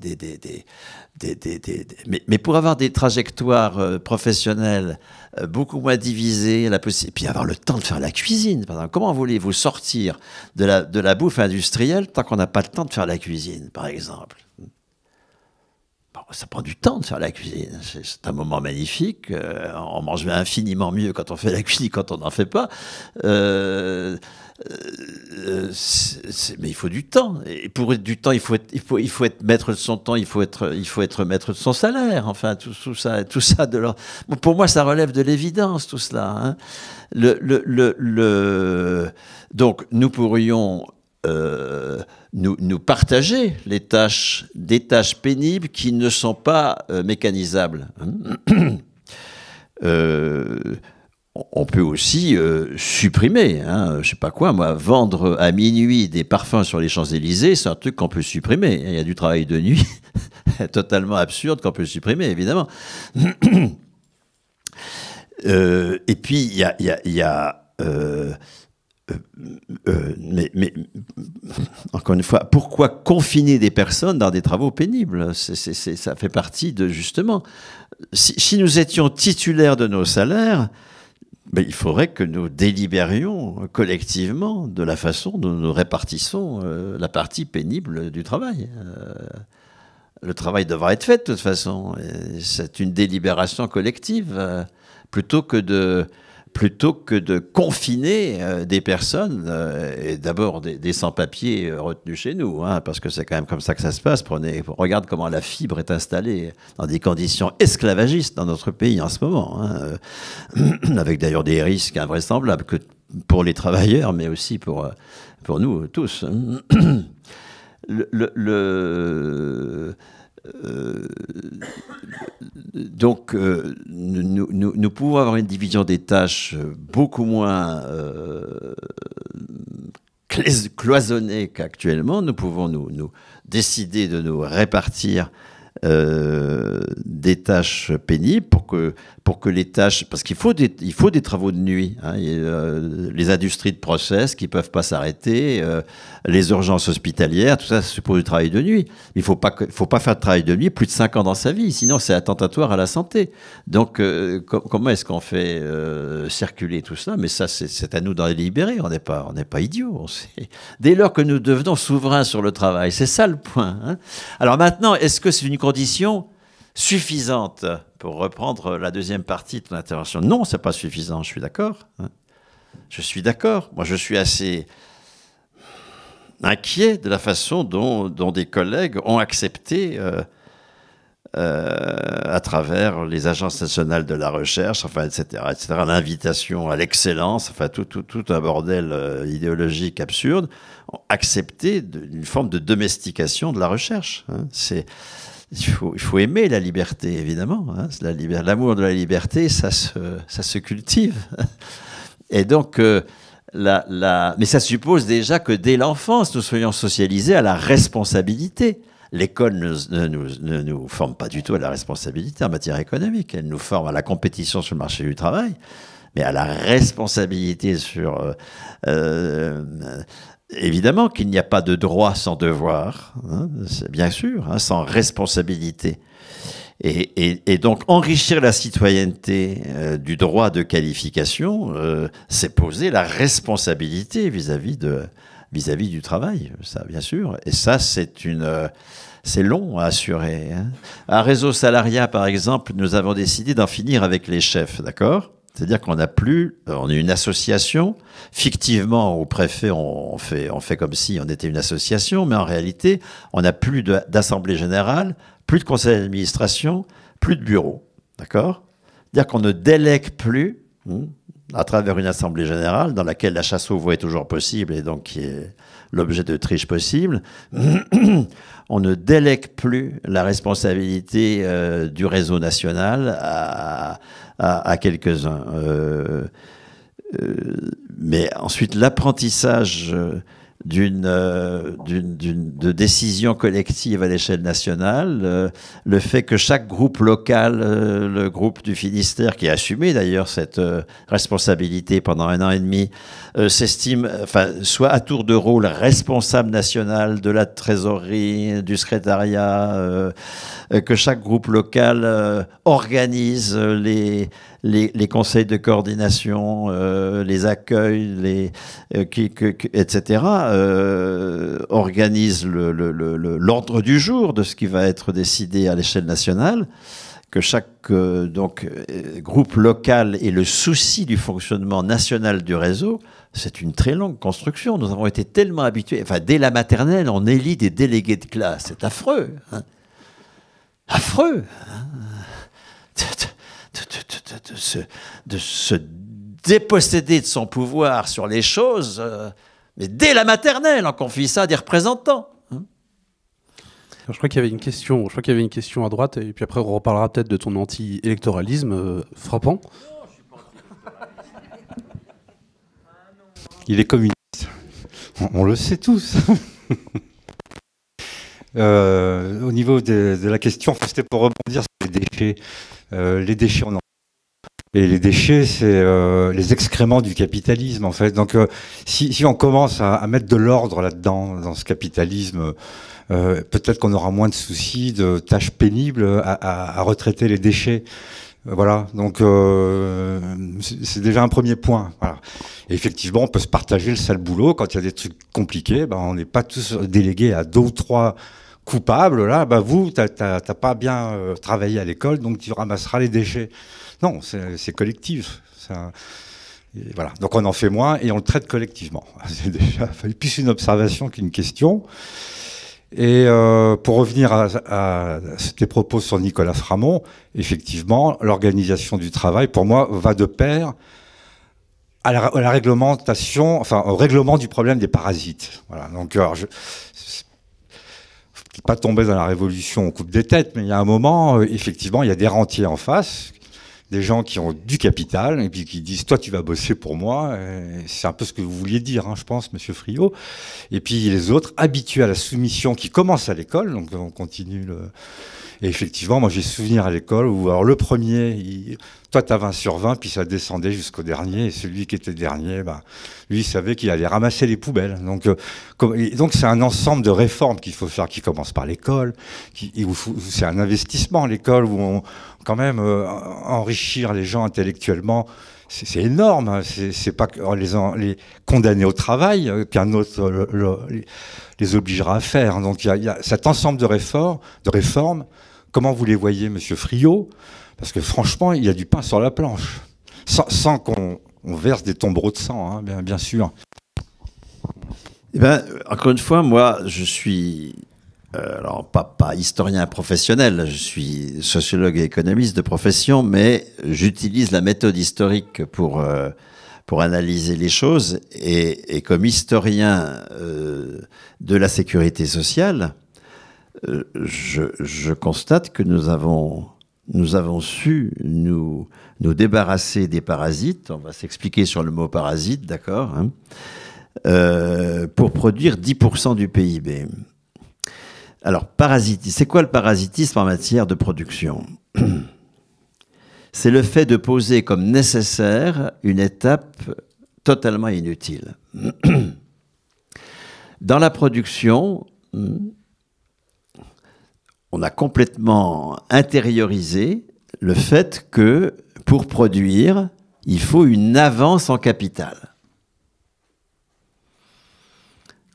mais, pour avoir des trajectoires euh, professionnelles euh, beaucoup moins divisées, la et puis avoir le temps de faire la cuisine. Comment voulez-vous sortir de la, de la bouffe industrielle tant qu'on n'a pas le temps de faire la cuisine, par exemple ça prend du temps de faire la cuisine. C'est un moment magnifique. Euh, on mange infiniment mieux quand on fait la cuisine, quand on n'en fait pas. Euh, euh mais il faut du temps. Et pour être du temps, il faut être, il faut, il faut être maître de son temps, il faut être, il faut être maître de son salaire. Enfin, tout, tout ça, tout ça de pour moi, ça relève de l'évidence, tout cela. Hein. Le, le, le, donc, nous pourrions euh, nous, nous, partager les tâches, des tâches pénibles qui ne sont pas euh, mécanisables. Hein. *clears throat* Euh, on peut aussi supprimer, hein, je sais pas quoi, moi, vendre à minuit des parfums sur les Champs-Élysées, c'est un truc qu'on peut supprimer. Hein. Il y a du travail de nuit *laughs* totalement absurde qu'on peut supprimer, évidemment. *clears throat* et puis, il y a euh, euh, mais, mais, encore une fois, pourquoi confiner des personnes dans des travaux pénibles Ça fait partie de justement. Si, nous étions titulaires de nos salaires, ben, il faudrait que nous délibérions collectivement de la façon dont nous répartissons euh, la partie pénible du travail. le travail devra être fait de toute façon. C'est une délibération collective plutôt que de plutôt que de confiner euh, des personnes, euh, et d'abord des, sans-papiers euh, retenus chez nous, hein, parce que c'est quand même comme ça que ça se passe. Prenez, regarde comment la fibre est installée dans des conditions esclavagistes dans notre pays en ce moment, hein, *clears throat* avec d'ailleurs des risques invraisemblables que pour les travailleurs, mais aussi pour, pour nous tous. *clears throat* le euh, donc, euh, nous, pouvons avoir une division des tâches beaucoup moins euh, cloisonnée qu'actuellement. Nous pouvons nous, nous, décider de nous répartir des tâches pénibles pour que, pour que les tâches. Parce qu'il faut des, il faut des travaux de nuit. Hein. les industries de process qui ne peuvent pas s'arrêter, les urgences hospitalières, tout ça, c'est pour du travail de nuit. Il ne faut pas, faut pas faire de travail de nuit plus de 5 ans dans sa vie, sinon c'est attentatoire à la santé. Donc, euh, comment est-ce qu'on fait euh, circuler tout cela Mais ça, c'est à nous d'en délibérer. On n'est pas, pas idiots. Dès lors que nous devenons souverains sur le travail, c'est ça le point. Hein. Alors maintenant, est-ce que c'est une condition suffisante pour reprendre la deuxième partie de ton intervention. Non, c'est pas suffisant, je suis d'accord. Hein. Je suis d'accord. Moi, je suis assez Inquiet de la façon dont, des collègues ont accepté, euh, euh, à travers les agences nationales de la recherche, enfin, etc., l'invitation à l'excellence, enfin, tout, tout, un bordel euh, idéologique absurde, ont accepté une forme de domestication de la recherche. Hein. Il faut, il aimer la liberté, évidemment. Hein. L'amour de la liberté, ça ça se cultive. Et donc, mais ça suppose déjà que dès l'enfance, nous soyons socialisés à la responsabilité. L'école ne, nous, forme pas du tout à la responsabilité en matière économique. Elle nous forme à la compétition sur le marché du travail, mais à la responsabilité sur... Euh, euh, évidemment qu'il n'y a pas de droit sans devoir, hein, bien sûr, hein, sans responsabilité. Et, et, et, donc enrichir la citoyenneté euh, du droit de qualification, euh, c'est poser la responsabilité vis-à-vis de vis-à-vis du travail, ça bien sûr. Et ça, c'est une euh, c'est long à assurer. Un hein. réseau salariat, par exemple, nous avons décidé d'en finir avec les chefs, d'accord c'est-à-dire qu'on n'a plus, on est une association. Fictivement, au préfet, on fait, on fait comme si on était une association, mais en réalité, on n'a plus d'assemblée générale, plus de conseil d'administration, plus de bureau. D'accord dire qu'on ne délègue plus hmm, à travers une assemblée générale dans laquelle la chasse aux voix est toujours possible et donc qui est l'objet de triche possible. *clears throat* On ne délègue plus la responsabilité euh, du réseau national à, quelques-uns. Euh, euh, mais ensuite, l'apprentissage euh, d'une de décision collective à l'échelle nationale, euh, le fait que chaque groupe local, euh, le groupe du Finistère, qui a assumé d'ailleurs cette responsabilité pendant un an et demi, s'estime, enfin, soit à tour de rôle responsable national de la trésorerie, du secrétariat, que chaque groupe local organise les les, conseils de coordination, euh, les accueils, les, euh, etc., euh, organisent l'ordre du jour de ce qui va être décidé à l'échelle nationale que chaque donc, groupe local ait le souci du fonctionnement national du réseau, c'est une très longue construction. Nous avons été tellement habitués, enfin dès la maternelle, on élit des délégués de classe. C'est affreux. Hein. affreux. Hein de, se, déposséder de son pouvoir sur les choses, euh, mais dès la maternelle, on confie ça à des représentants. Hein. je crois qu'il y avait une question. Je crois qu'il y avait une question à droite, et puis après on reparlera peut-être de ton anti-électoralisme euh, frappant. Il est communiste. On, le sait tous. *laughs* Euh, au niveau de, de la question, c'était pour rebondir sur les déchets. Euh, les déchets, et les déchets, c'est euh, les excréments du capitalisme, en fait. Donc, euh, si, on commence à, mettre de l'ordre là-dedans, dans ce capitalisme, peut-être qu'on aura moins de soucis, de tâches pénibles à, retraiter les déchets. Voilà, donc c'est déjà un premier point. effectivement, on peut se partager le sale boulot. Quand il y a des trucs compliqués, ben, on n'est pas tous délégués à deux ou trois coupable, là, bah vous, t'as pas bien euh, travaillé à l'école, donc tu ramasseras les déchets. Non, c'est collectif. Voilà. Donc on en fait moins et on le traite collectivement. *laughs* C'est déjà plus une observation qu'une question. Et euh, pour revenir à, tes propos sur Nicolas Framont, effectivement, l'organisation du travail, pour moi, va de pair à la, réglementation, enfin au règlement du problème des parasites. Voilà. Donc, je, pas tomber dans la révolution, on coupe des têtes, mais il y a un moment, euh, effectivement, il y a des rentiers en face, des gens qui ont du capital, et puis qui disent, toi, tu vas bosser pour moi. C'est un peu ce que vous vouliez dire, hein, je pense, monsieur Friot. Et puis les autres, habitués à la soumission qui commence à l'école, donc on continue le et effectivement, moi j'ai souvenir à l'école où alors le premier, il, toi t'as 20 sur 20, puis ça descendait jusqu'au dernier, et celui qui était dernier, bah, lui il savait qu'il allait ramasser les poubelles. Donc euh, donc c'est un ensemble de réformes qu'il faut faire, qui commence par l'école, c'est un investissement l'école où on quand même euh, enrichir les gens intellectuellement c'est énorme. Hein. C'est pas oh, les, les condamner au travail qu'un euh, autre euh, les obligera à faire. Hein. Donc il y, a cet ensemble de réformes, Comment vous les voyez, Monsieur Friot Parce que franchement, il y a du pain sur la planche, sans, qu'on verse des tombereaux de sang, hein, bien, sûr. Eh ben, encore une fois, moi, je suis euh, alors pas, historien professionnel, je suis sociologue et économiste de profession, mais j'utilise la méthode historique pour, euh, pour analyser les choses. Et, et comme historien euh, de la sécurité sociale, euh, je, je, constate que nous avons, nous avons su nous, nous débarrasser des parasites, on va s'expliquer sur le mot parasite, d'accord, hein, pour produire 10% du PIB. Alors, parasitisme. C'est quoi le parasitisme en matière de production *clears throat* C'est le fait de poser comme nécessaire une étape totalement inutile. *clears throat* Dans la production, hmm, on a complètement intériorisé le fait que pour produire, il faut une avance en capital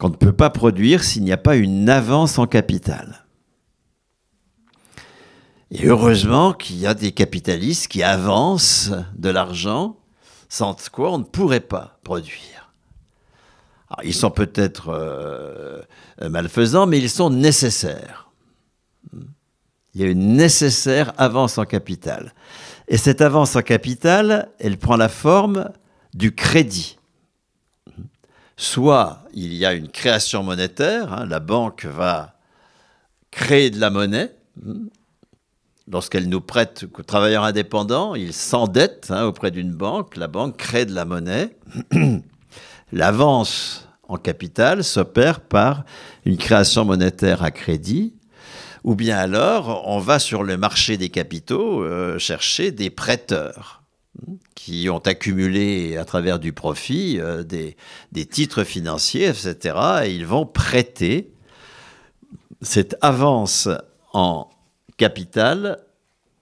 qu'on ne peut pas produire s'il n'y a pas une avance en capital. Et heureusement qu'il y a des capitalistes qui avancent de l'argent sans quoi on ne pourrait pas produire. ils sont peut-être euh, malfaisants, mais ils sont nécessaires. Il y a une nécessaire avance en capital. Et cette avance en capital, elle prend la forme du crédit soit il y a une création monétaire, hein, la banque va créer de la monnaie. Hmm. Lorsqu'elle nous prête, aux travailleurs indépendants, ils s'endettent hein, auprès d'une banque, la banque crée de la monnaie. *clears throat* L'avance en capital s'opère par une création monétaire à crédit. Ou bien alors, on va sur le marché des capitaux euh, chercher des prêteurs qui ont accumulé à travers du profit euh, des, titres financiers, etc. Et ils vont prêter cette avance en capital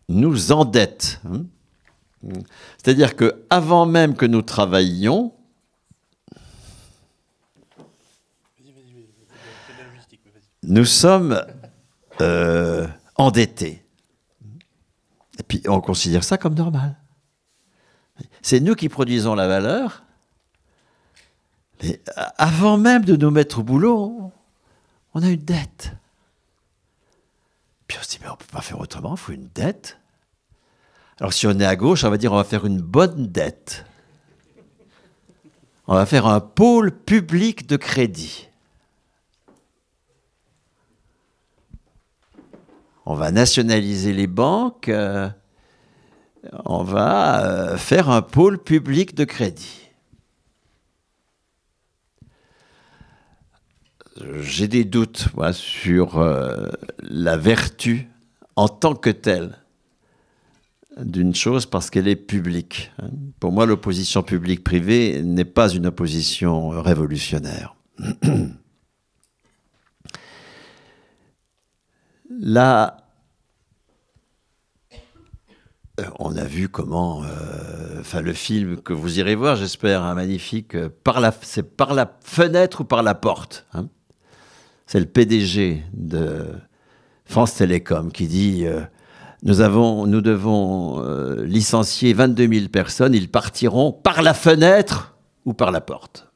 nous endette. Hein. C'est-à-dire que avant même que nous travaillions, nous sommes euh, endettés. Et puis on considère ça comme normal c'est nous qui produisons la valeur. Mais euh, avant même de nous mettre au boulot, on a une dette. Puis on se dit, mais on ne peut pas faire autrement, il faut une dette. Alors si on est à gauche, on va dire, on va faire une bonne dette. On va faire un pôle public de crédit. On va nationaliser les banques. Euh, on va euh, faire un pôle public de crédit. J'ai des doutes sur euh, la vertu en tant que telle d'une chose parce qu'elle est publique. Pour moi, l'opposition publique-privée n'est pas une opposition révolutionnaire. *clears throat* La euh, on a vu comment, euh, enfin le film que vous irez voir, j'espère, hein, magnifique, euh, par la, c'est par la fenêtre ou par la porte. Hein. c'est le PDG de France Télécom qui dit nous avons, nous devons licencier 22 000 personnes, ils partiront par la fenêtre ou par la porte.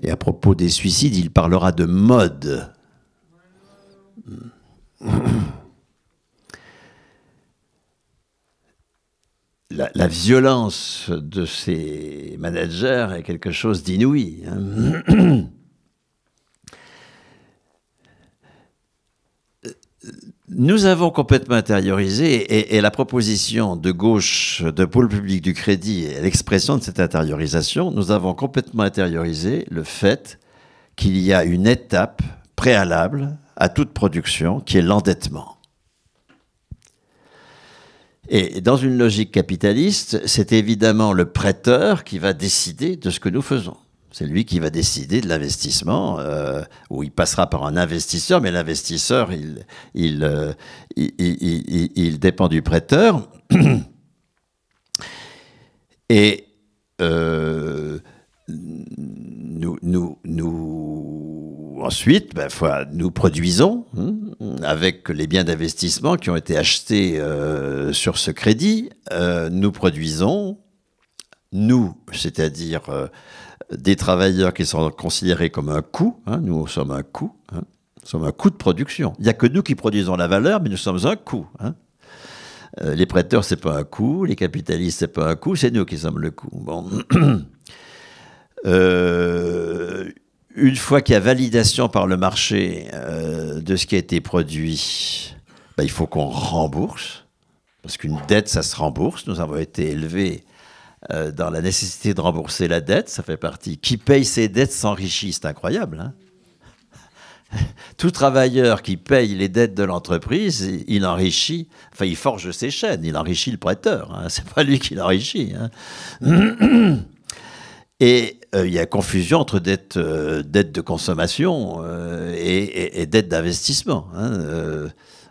Et à propos des suicides, il parlera de mode. la violence de ces managers est quelque chose d'inouï. Hein. Nous avons complètement intériorisé, et, la proposition de gauche de pôle public du crédit est l'expression de cette intériorisation, nous avons complètement intériorisé le fait qu'il y a une étape préalable à toute production qui est l'endettement. Et dans une logique capitaliste, c'est évidemment le prêteur qui va décider de ce que nous faisons. C'est lui qui va décider de l'investissement, euh, où il passera par un investisseur, mais l'investisseur, il, il, euh, il, il, dépend du prêteur. Et euh, nous, nous, nous ensuite, ben, nous produisons hein, avec les biens d'investissement qui ont été achetés euh, sur ce crédit. Euh, nous produisons, nous, c'est-à-dire euh, des travailleurs qui sont considérés comme un coût. Hein, nous sommes un coût. Hein, nous sommes un coût de production. Il n'y a que nous qui produisons la valeur, mais nous sommes un coût. les prêteurs, c'est pas un coût. Les capitalistes, c'est pas un coût. C'est nous qui sommes le coût. Bon. *clears throat* une fois qu'il y a validation par le marché euh, de ce qui a été produit, bah, il faut qu'on rembourse, parce qu'une dette, ça se rembourse. Nous avons été élevés euh, dans la nécessité de rembourser la dette, ça fait partie. Qui paye ses dettes s'enrichit, c'est incroyable. Hein. *laughs* Tout travailleur qui paye les dettes de l'entreprise, il enrichit, enfin il forge ses chaînes, il enrichit le prêteur, hein. c'est pas lui qui l'enrichit. Hein *clears throat* Et euh, il y a confusion entre dette, euh, dette de consommation euh, et, dette d'investissement. Hein,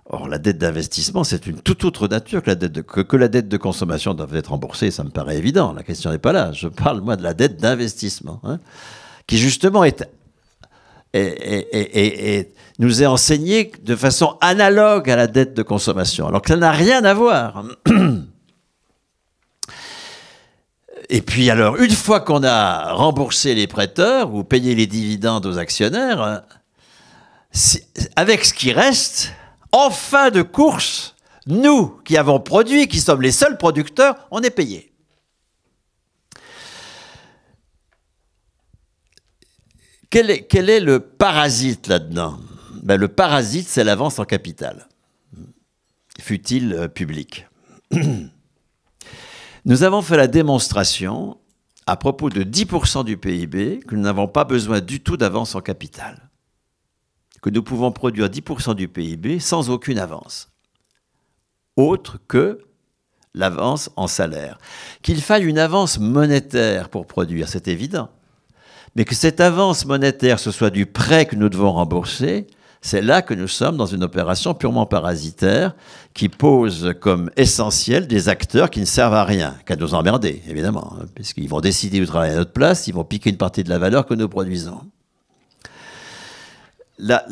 or, la dette d'investissement, c'est une toute autre nature que la dette de, que, que la dette de consommation doit être remboursée. Ça me paraît évident. La question n'est pas là. Je parle moi de la dette d'investissement, hein, qui justement est et, nous est enseignée de façon analogue à la dette de consommation, alors que ça n'a rien à voir. *clears throat* Et puis alors, une fois qu'on a remboursé les prêteurs ou payé les dividendes aux actionnaires, hein, avec ce qui reste, en fin de course, nous qui avons produit, qui sommes les seuls producteurs, on est payé. Quel est, quel est le parasite là-dedans ben, Le parasite, c'est l'avance en capital, fut-il euh, public. *clears throat* Nous avons fait la démonstration à propos de 10% du PIB que nous n'avons pas besoin du tout d'avance en capital. Que nous pouvons produire 10% du PIB sans aucune avance. Autre que l'avance en salaire. Qu'il faille une avance monétaire pour produire, c'est évident. Mais que cette avance monétaire, ce soit du prêt que nous devons rembourser, c'est là que nous sommes dans une opération purement parasitaire qui pose comme essentiel des acteurs qui ne servent à rien, qu'à nous emmerder, évidemment, hein, puisqu'ils vont décider de travailler à notre place, ils vont piquer une partie de la valeur que nous produisons. la,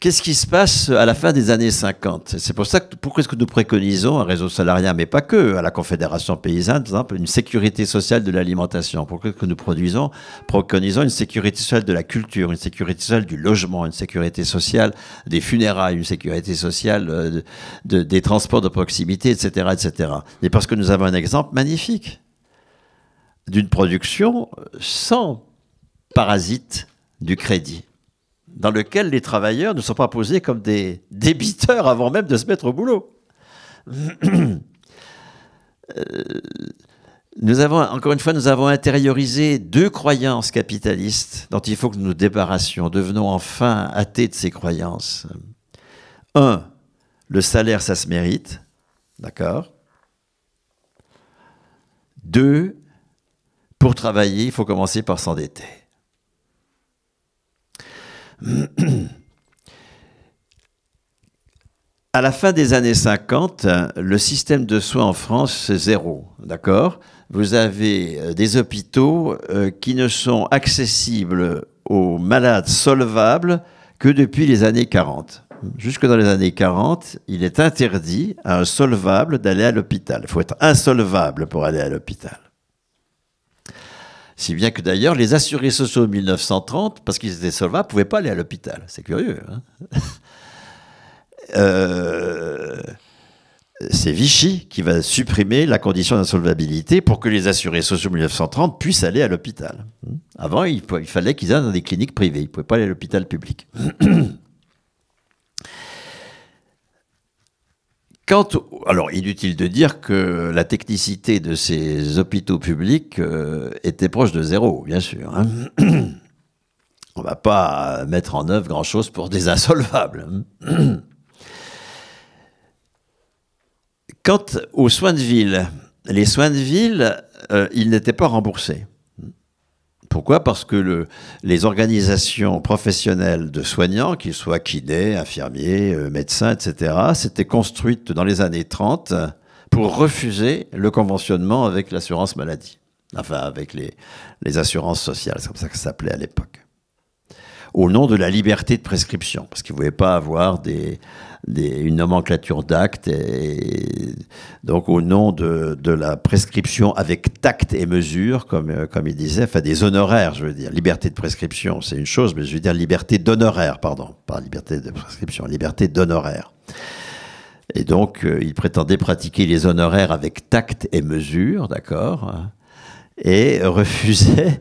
qu'est-ce qui se passe à la fin des années 50 C'est pour ça que pourquoi est-ce que nous préconisons un réseau salarial, mais pas que, à la Confédération paysanne, par exemple, une sécurité sociale de l'alimentation Pourquoi est-ce que nous produisons, préconisons une sécurité sociale de la culture, une sécurité sociale du logement, une sécurité sociale des funérailles, une sécurité sociale euh, des transports de proximité, etc., etc. Et parce que nous avons un exemple magnifique d'une production sans parasite du crédit dans lequel les travailleurs ne sont pas posés comme des débiteurs avant même de se mettre au boulot. *clears throat* Euh, nous avons, encore une fois, nous avons intériorisé deux croyances capitalistes dont il faut que nous nous débarrassions. Devenons enfin athées de ces croyances. Un, le salaire, ça se mérite. D'accord Deux, pour travailler, il faut commencer par s'endetter. À la fin des années 50, le système de soins en France, c'est zéro, d'accord Vous avez euh, des hôpitaux euh, qui ne sont accessibles aux malades solvables que depuis les années 40. Jusque dans les années 40, il est interdit à un solvable d'aller à l'hôpital. Il faut être insolvable pour aller à l'hôpital. Si bien que d'ailleurs, les assurés sociaux de 1930, parce qu'ils étaient solvables, ne pouvaient pas aller à l'hôpital. C'est curieux. Hein. Euh, c'est Vichy qui va supprimer la condition d'insolvabilité pour que les assurés sociaux de 1930 puissent aller à l'hôpital. Avant, il, il fallait qu'ils aillent dans des cliniques privées. Ils ne pouvaient pas aller à l'hôpital public. alors, inutile de dire que la technicité de ces hôpitaux publics euh, était proche de zéro, bien sûr. On hein. *clears throat* On va pas mettre en œuvre grand-chose pour des insolvables. Hein. Quant aux soins de ville, les soins de ville, euh, ils n'étaient pas remboursés. Pourquoi Parce que les organisations professionnelles de soignants, qu'ils soient kinés, infirmiers, euh, médecins, etc., s'étaient construites dans les années 30 pour refuser le conventionnement avec l'assurance maladie, enfin avec les, les assurances sociales, c'est comme ça que ça s'appelait à l'époque, au nom de la liberté de prescription, parce qu'ils ne voulaient pas avoir des, une nomenclature d'actes. Et, donc, au nom de, la prescription avec tact et mesure, comme, euh, comme il disait, enfin des honoraires, je veux dire. Liberté de prescription, c'est une chose, mais je veux dire liberté d'honoraire, pardon. Pas liberté de prescription, liberté d'honoraire. Et donc, euh, il prétendait pratiquer les honoraires avec tact et mesure, d'accord hein, Et *laughs* refusait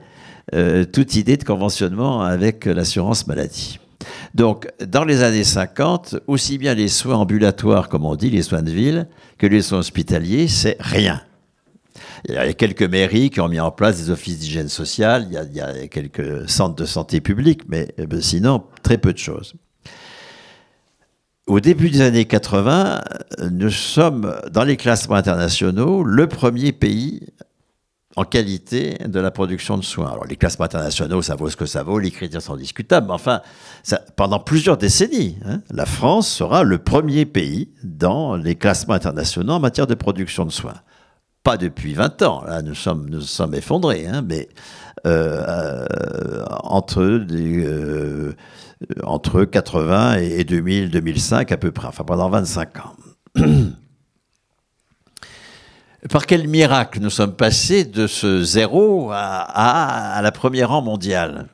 euh, toute idée de conventionnement avec l'assurance maladie. Donc, dans les années 50, aussi bien les soins ambulatoires, comme on dit, les soins de ville, que les soins hospitaliers, c'est rien. Il y a quelques mairies qui ont mis en place des offices d'hygiène sociale, il y, a, quelques centres de santé publique, mais eh ben, sinon, très peu de choses. Au début des années 80, nous sommes, dans les classements internationaux, le premier pays en qualité de la production de soins. Alors les classements internationaux, ça vaut ce que ça vaut, les critères sont discutables, mais enfin, pendant plusieurs décennies, hein, la France sera le premier pays dans les classements internationaux en matière de production de soins. Pas depuis 20 ans, là nous sommes, nous sommes effondrés, hein, mais euh, euh, entre, euh, entre 80 et 2000, 2005 à peu près, enfin pendant 25 ans. *clears throat* Par quel miracle nous sommes passés de ce zéro à, la première rang mondiale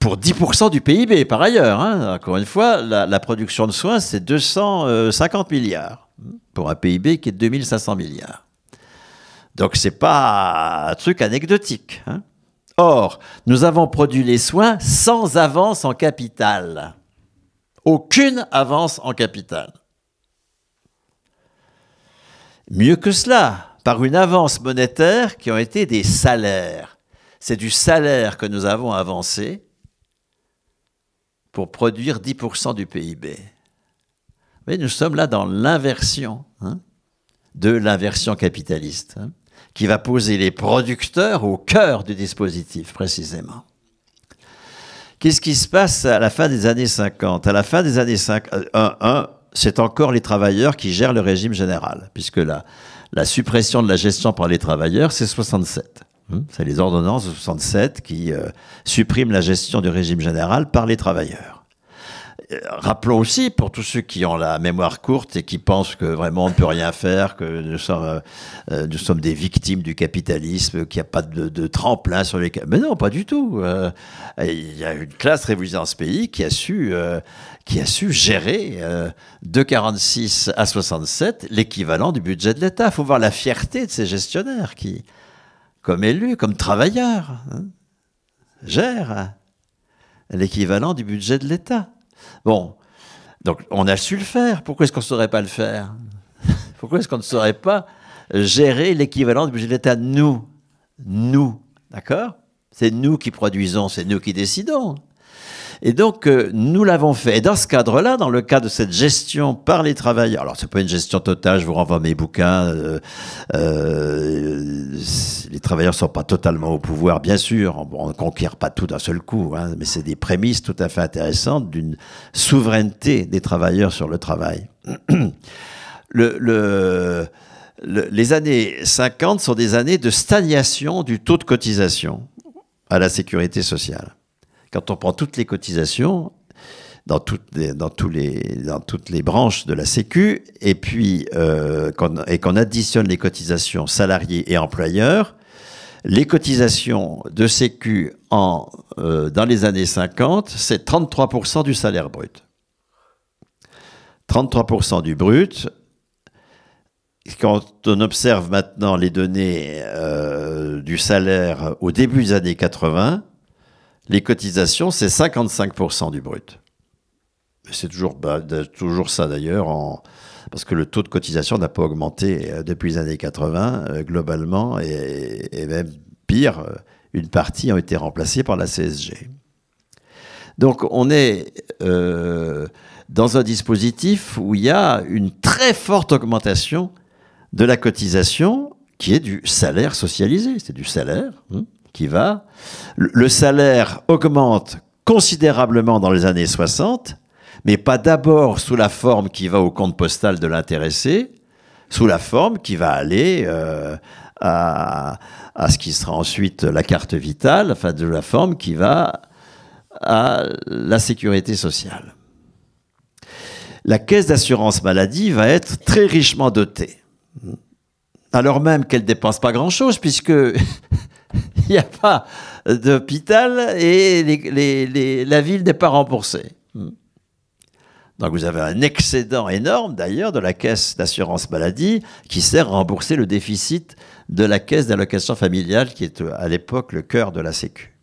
pour 10% du PIB par ailleurs. Hein. Encore une fois, la, production de soins, c'est 250 milliards hmm, pour un PIB qui est de 2500 milliards. Donc c'est pas un truc anecdotique. Hein. Or, nous avons produit les soins sans avance en capital. Aucune avance en capital. Mieux que cela, par une avance monétaire qui ont été des salaires. C'est du salaire que nous avons avancé pour produire 10% du PIB. Mais nous sommes là dans l'inversion hein, de l'inversion capitaliste, hein, qui va poser les producteurs au cœur du dispositif précisément. Qu'est-ce qui se passe à la fin des années 50 À la fin des années 50, c'est encore les travailleurs qui gèrent le régime général, puisque la, suppression de la gestion par les travailleurs, c'est 67. Hmm? C'est les ordonnances de 67 qui euh, suppriment la gestion du régime général par les travailleurs. Euh, rappelons aussi, pour tous ceux qui ont la mémoire courte et qui pensent que vraiment on ne peut rien faire, que nous sommes, euh, euh, des victimes du capitalisme, qu'il n'y a pas de, tremplin sur les... Mais non, pas du tout. il y a une classe révolutionnaire dans ce pays qui a su, qui a su gérer de 46 à 67 l'équivalent du budget de l'État. Il faut voir la fierté de ces gestionnaires qui, comme élus, comme travailleurs, hein, gèrent l'équivalent du budget de l'État. Bon, donc on a su le faire. Pourquoi est-ce qu'on ne saurait pas le faire *laughs* Pourquoi est-ce qu'on ne saurait pas gérer l'équivalent du budget de l'État Nous, nous, d'accord C'est nous qui produisons, c'est nous qui décidons. Et donc, euh, nous l'avons fait. Et dans ce cadre-là, dans le cas de cette gestion par les travailleurs, alors ce n'est pas une gestion totale, je vous renvoie mes bouquins, euh, euh, les travailleurs ne sont pas totalement au pouvoir, bien sûr, on, ne conquiert pas tout d'un seul coup, hein, mais c'est des prémices tout à fait intéressantes d'une souveraineté des travailleurs sur le travail. *clears throat* les années 50 sont des années de stagnation du taux de cotisation à la sécurité sociale. Quand on prend toutes les cotisations, dans toutes les, branches de la Sécu, et puis euh, et qu'on additionne les cotisations salariés et employeurs, les cotisations de Sécu en, euh, dans les années 50, c'est 33% du salaire brut. 33% du brut. Quand on observe maintenant les données euh, du salaire au début des années 80, les cotisations, c'est 55% du brut. C'est toujours, toujours ça d'ailleurs, parce que le taux de cotisation n'a pas augmenté euh, depuis les années 80 euh, globalement, et, même pire, euh, une partie a été remplacée par la CSG. Donc on est dans un dispositif où il y a une très forte augmentation de la cotisation qui est du salaire socialisé, c'est du salaire. Hein qui va. Le salaire augmente considérablement dans les années 60, mais pas d'abord sous la forme qui va au compte postal de l'intéressé, sous la forme qui va aller euh, à, à, ce qui sera ensuite la carte vitale, enfin de la forme qui va à la sécurité sociale. La caisse d'assurance maladie va être très richement dotée, alors même qu'elle ne dépense pas grand-chose, puisque *laughs* *laughs* il n'y a pas d'hôpital et la ville n'est pas remboursée. Hmm. Donc vous avez un excédent énorme d'ailleurs de la caisse d'assurance maladie qui sert à rembourser le déficit de la caisse d'allocation familiale qui est euh, à l'époque le cœur de la Sécu.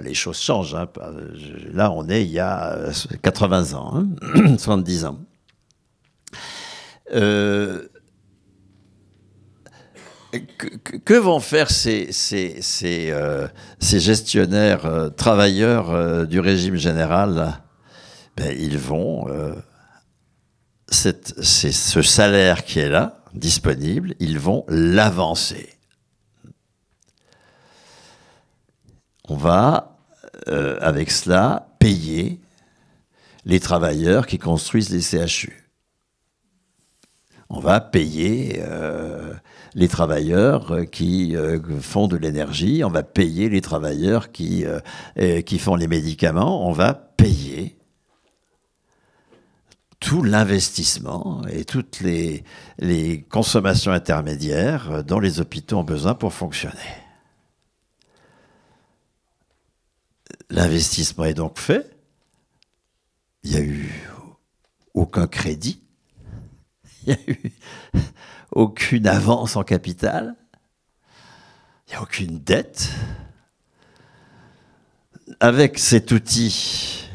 les choses changent. Hein. Euh, là, on est il y a 80 euh, ans, 70 hein. *clears throat* ans. Euh, que, vont faire ces, ces, euh, gestionnaires euh, travailleurs euh, du régime général ben, Ils vont... ce salaire qui est là, disponible, ils vont l'avancer. On va, avec cela, payer les travailleurs qui construisent les CHU on va payer euh, les travailleurs euh, qui euh, font de l'énergie, on va payer les travailleurs qui, qui font les médicaments, on va payer tout l'investissement et toutes les consommations intermédiaires dont les hôpitaux ont besoin pour fonctionner. L'investissement est donc fait. Il n'y a eu aucun crédit *laughs* il n'y a eu aucune avance en capital, il n'y a aucune dette. Avec cet outil,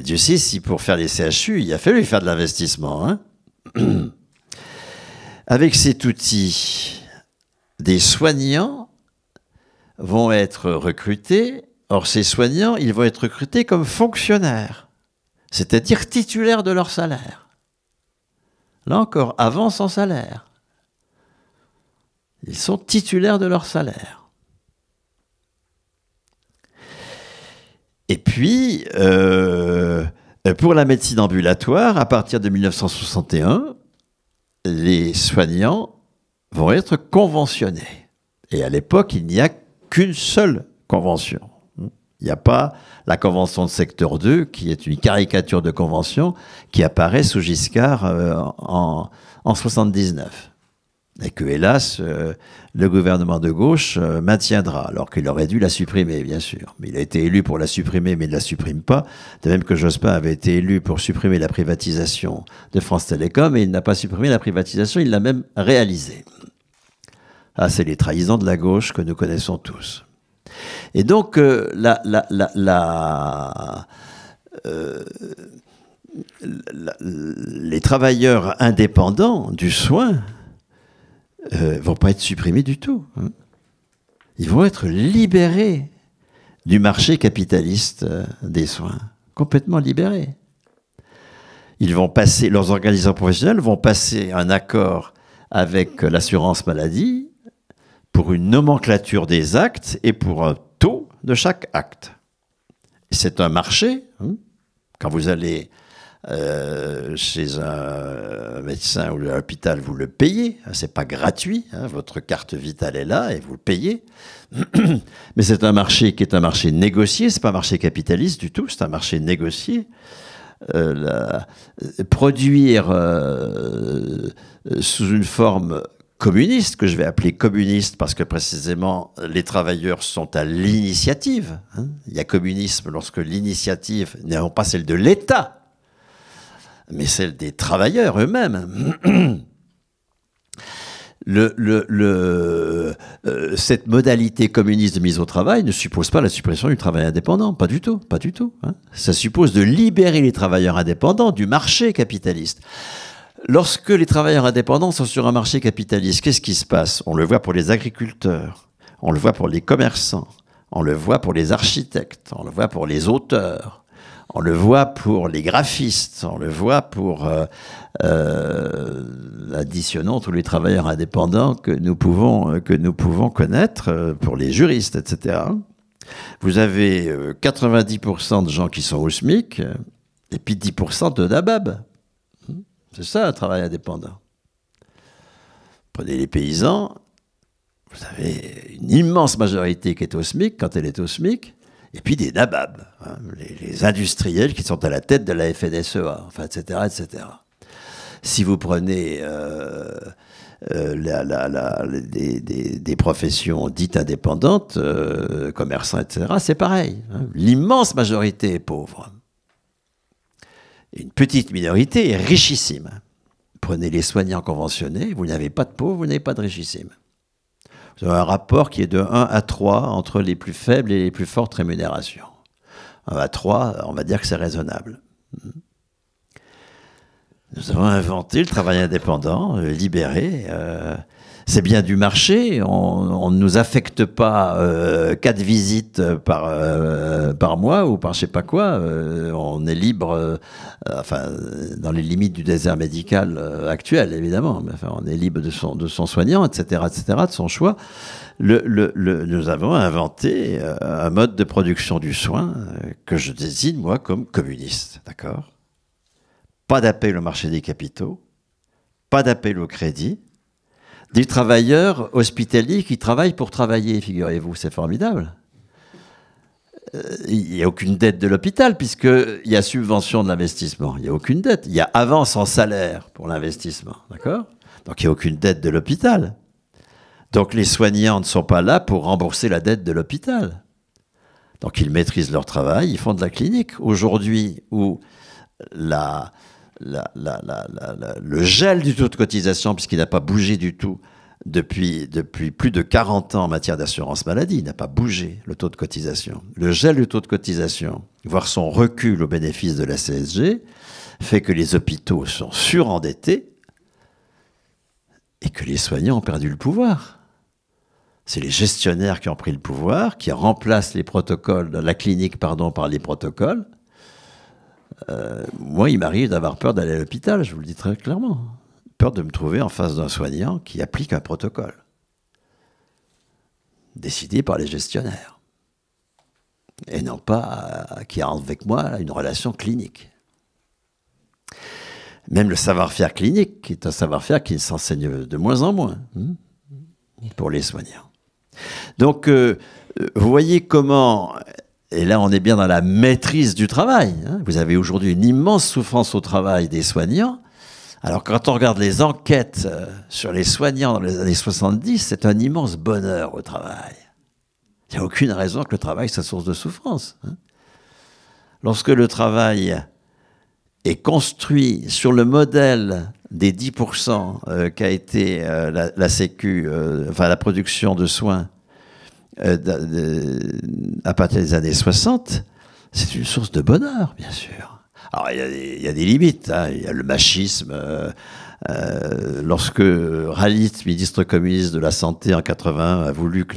Dieu sait si pour faire les CHU, il a fallu faire de l'investissement. Hein. *clears throat* Avec cet outil, des soignants vont être recrutés. Or, ces soignants, ils vont être recrutés comme fonctionnaires, c'est-à-dire titulaires de leur salaire là encore, avant en salaire. Ils sont titulaires de leur salaire. Et puis, euh, euh, pour la médecine ambulatoire, à partir de 1961, les soignants vont être conventionnés. Et à l'époque, il n'y a qu'une seule convention. Il n'y a pas la convention de secteur 2, qui est une caricature de convention, qui apparaît sous Giscard euh, en, en 79 et que, hélas, euh, le gouvernement de gauche euh, maintiendra, alors qu'il aurait dû la supprimer, bien sûr. Mais il a été élu pour la supprimer, mais il ne la supprime pas. De même que Jospin avait été élu pour supprimer la privatisation de France Télécom, et il n'a pas supprimé la privatisation, il l'a même réalisée. Ah, c'est les trahisons de la gauche que nous connaissons tous. Et donc, euh, euh, les travailleurs indépendants du soin ne euh, vont pas être supprimés du tout. Hein. Ils vont être libérés du marché capitaliste des soins, complètement libérés. Ils vont passer, leurs organisateurs professionnels vont passer un accord avec l'assurance maladie pour une nomenclature des actes et pour un taux de chaque acte. C'est un marché. Hein. Quand vous allez euh, chez un médecin ou à l'hôpital, vous le payez. Hein, Ce n'est pas gratuit. Hein, votre carte vitale est là et vous le payez. *clears throat* Mais c'est un marché qui est un marché négocié. C'est pas un marché capitaliste du tout. C'est un marché négocié. Euh, euh, produire sous une forme communiste, que je vais appeler communiste parce que précisément les travailleurs sont à l'initiative. Hein. Il y a communisme lorsque l'initiative n'est pas celle de l'État, mais celle des travailleurs eux-mêmes. *clears throat* Euh, cette modalité communiste de mise au travail ne suppose pas la suppression du travail indépendant, pas du tout, pas du tout. Hein. Ça suppose de libérer les travailleurs indépendants du marché capitaliste. Lorsque les travailleurs indépendants sont sur un marché capitaliste, qu'est-ce qui se passe On le voit pour les agriculteurs, on le voit pour les commerçants, on le voit pour les architectes, on le voit pour les auteurs, on le voit pour les graphistes, on le voit pour euh, euh tous les travailleurs indépendants que nous pouvons, euh, que nous pouvons connaître, euh, pour les juristes, etc. Vous avez 90% de gens qui sont au SMIC et puis 10% de dabab, c'est ça un travail indépendant. Prenez les paysans, vous avez une immense majorité qui est au SMIC quand elle est au SMIC, et puis des nababs, hein, les, industriels qui sont à la tête de la FNSEA, enfin, etc. etc. Si vous prenez euh, euh, des, professions dites indépendantes, euh, commerçants, etc., c'est pareil. Hein. L'immense majorité est pauvre une petite minorité est richissime. Prenez les soignants conventionnés, vous n'avez pas de pauvres, vous n'avez pas de richissimes. Vous avez un rapport qui est de 1 à 3 entre les plus faibles et les plus fortes rémunérations. 1 à 3, on va dire que c'est raisonnable. Nous avons inventé le travail indépendant, euh, libéré, euh, c'est bien du marché. On, ne nous affecte pas euh, quatre visites par, euh, par mois ou par je sais pas quoi. Euh, on est libre, enfin, dans les limites du désert médical actuel, évidemment. Mais, enfin, on est libre de son, de son soignant, etc., etc., de son choix. nous avons inventé un mode de production du soin que je désigne, moi, comme communiste. D'accord Pas d'appel au marché des capitaux, pas d'appel au crédit des travailleurs hospitaliers qui travaillent pour travailler, figurez-vous, c'est formidable. Euh, il n'y a aucune dette de l'hôpital, puisqu'il y a subvention de l'investissement. Il n'y a aucune dette. Il y a avance en salaire pour l'investissement. D'accord Donc il n'y a aucune dette de l'hôpital. Donc les soignants ne sont pas là pour rembourser la dette de l'hôpital. Donc ils maîtrisent leur travail, ils font de la clinique. Aujourd'hui où la, le gel du taux de cotisation, puisqu'il n'a pas bougé du tout depuis, depuis plus de 40 ans en matière d'assurance maladie, il n'a pas bougé le taux de cotisation. Le gel du taux de cotisation, voire son recul au bénéfice de la CSG, fait que les hôpitaux sont surendettés et que les soignants ont perdu le pouvoir. C'est les gestionnaires qui ont pris le pouvoir, qui remplacent les protocoles, la clinique pardon, par les protocoles, euh, moi, il m'arrive d'avoir peur d'aller à l'hôpital, je vous le dis très clairement. Peur de me trouver en face d'un soignant qui applique un protocole décidé par les gestionnaires et non pas euh, qui a avec moi une relation clinique. Même le savoir-faire clinique est un savoir-faire qui s'enseigne de moins en moins hein, pour les soignants. Donc, euh, vous voyez comment et là, on est bien dans la maîtrise du travail. Hein. Vous avez aujourd'hui une immense souffrance au travail des soignants. Alors quand on regarde les enquêtes euh, sur les soignants dans les années 70, c'est un immense bonheur au travail. Il n'y a aucune raison que le travail soit source de souffrance. Hein. Lorsque le travail est construit sur le modèle des 10% euh, qu'a été euh, la, sécu, enfin la production de soins euh, à partir des années 60, c'est une source de bonheur, bien sûr. Alors, il y, a des, limites. Hein. Il y a le machisme. Euh, euh lorsque Ralit, ministre communiste de la Santé en 80, a voulu que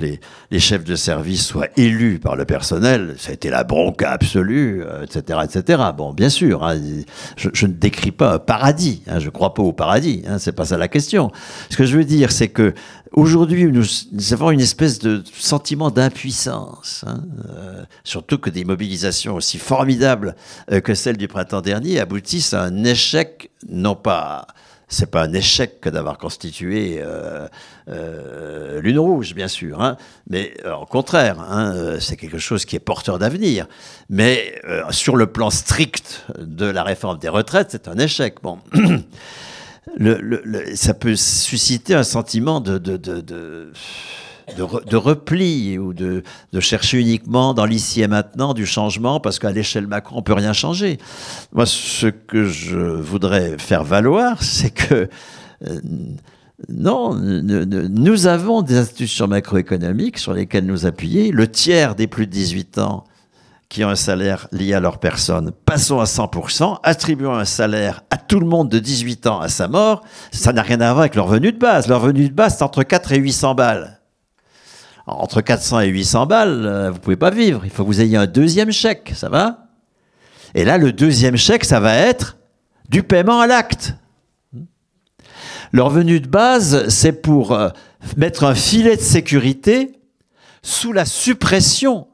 les, chefs de service soient élus par le personnel, ça a été la bronca absolue, etc., euh, etc. Bon, bien sûr, hein, je, ne décris pas un paradis. Hein, je ne crois pas au paradis. c'est pas ça la question. Ce que je veux dire, c'est que Aujourd'hui, nous, avons une espèce de sentiment d'impuissance, hein. euh, surtout que des mobilisations aussi formidables euh, que celles du printemps dernier aboutissent à un échec, non pas c'est pas un échec que d'avoir constitué euh, Lune Rouge, bien sûr, hein. mais au contraire, hein, c'est quelque chose qui est porteur d'avenir. Mais sur le plan strict de la réforme des retraites, c'est un échec. Bon. *clears throat* le, ça peut susciter un sentiment de, de, repli ou de, chercher uniquement dans l'ici et maintenant du changement parce qu'à l'échelle Macron, on peut rien changer. Moi, ce que je voudrais faire valoir, c'est que euh, non, nous avons des institutions macroéconomiques sur lesquelles nous appuyer. Le tiers des plus de 18 ans qui ont un salaire lié à leur personne. Passons à 100%, attribuons un salaire à tout le monde de 18 ans à sa mort. Ça n'a rien à voir avec leur revenu de base. Leur revenu de base, c'est entre 4 et 800 balles. Entre 400 et 800 balles, euh, vous pouvez pas vivre. Il faut que vous ayez un deuxième chèque, ça va Et là, le deuxième chèque, ça va être du paiement à l'acte. Leur revenu de base, c'est pour euh, mettre un filet de sécurité sous la suppression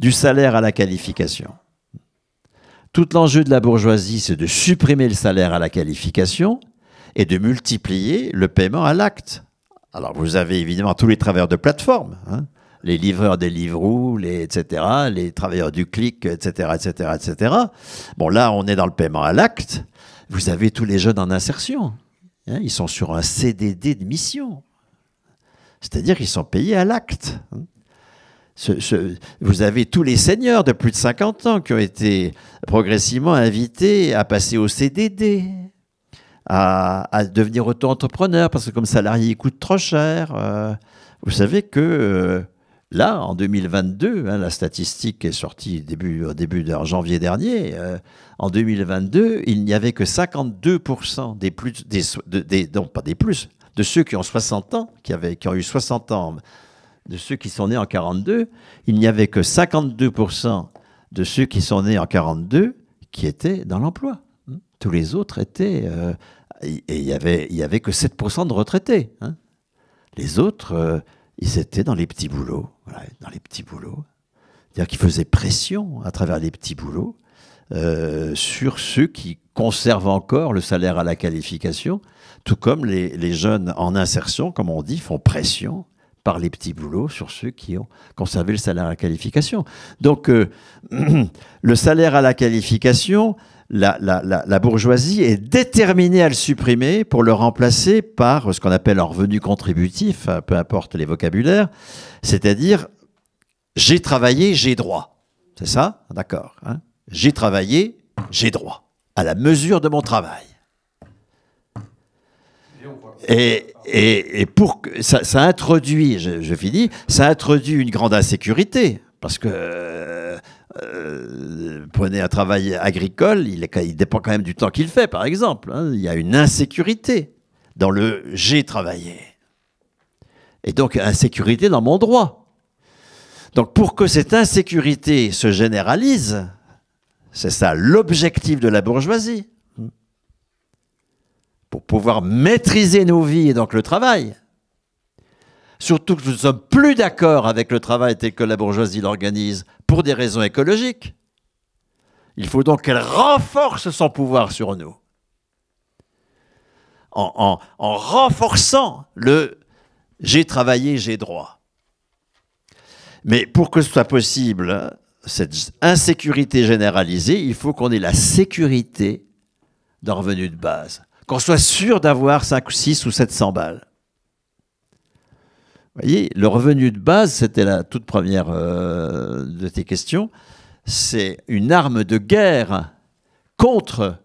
du salaire à la qualification. Tout l'enjeu de la bourgeoisie, c'est de supprimer le salaire à la qualification et de multiplier le paiement à l'acte. Alors vous avez évidemment tous les travailleurs de plateforme, hein. les livreurs des livrous, les, etc., les travailleurs du clic, etc., etc., etc. Bon là, on est dans le paiement à l'acte. Vous avez tous les jeunes en insertion. Hein. ils sont sur un CDD de mission. C'est-à-dire qu'ils sont payés à l'acte. Hein vous avez tous les seigneurs de plus de 50 ans qui ont été progressivement invités à passer au CDD, à, devenir auto entrepreneurs parce que comme salarié, il coûte trop cher. Euh. vous savez que euh, là, en 2022, hein, la statistique est sortie début, au début de janvier dernier, euh, en 2022, il n'y avait que 52% des plus, des, pas des plus, de ceux qui ont 60 ans, qui, avaient, qui ont eu 60 ans de ceux qui sont nés en 42, il n'y avait que 52% de ceux qui sont nés en 42 qui étaient dans l'emploi. Tous les autres étaient... Euh, et il n'y avait, y avait que 7% de retraités. Hein. Les autres, euh, ils étaient dans les petits boulots. dans les petits boulots. C'est-à-dire qu'ils faisaient pression à travers les petits boulots euh, sur ceux qui conservent encore le salaire à la qualification, tout comme les, les jeunes en insertion, comme on dit, font pression par les petits boulots sur ceux qui ont conservé le salaire à la qualification. Donc, euh, *clears throat* le salaire à la qualification, la, bourgeoisie est déterminée à le supprimer pour le remplacer par ce qu'on appelle un revenu contributif, hein, peu importe les vocabulaires, c'est-à-dire j'ai travaillé, j'ai droit. C'est ça D'accord. Hein j'ai travaillé, j'ai droit à la mesure de mon travail. Et, pour que ça, introduit, je, finis, ça introduit une grande insécurité parce que euh, euh, prenez un travail agricole, il, dépend quand même du temps qu'il fait, par exemple. Hein. il y a une insécurité dans le j'ai travaillé et donc insécurité dans mon droit. Donc pour que cette insécurité se généralise, c'est ça l'objectif de la bourgeoisie pour pouvoir maîtriser nos vies et donc le travail. Surtout que nous ne sommes plus d'accord avec le travail tel que la bourgeoisie l'organise pour des raisons écologiques. Il faut donc qu'elle renforce son pouvoir sur nous. En, en renforçant le j'ai travaillé, j'ai droit. Mais pour que ce soit possible, cette insécurité généralisée, il faut qu'on ait la sécurité d'un revenu de base qu'on soit sûr d'avoir 5, 6 ou 700 balles. Vous voyez, le revenu de base, c'était la toute première euh, de tes questions, c'est une arme de guerre contre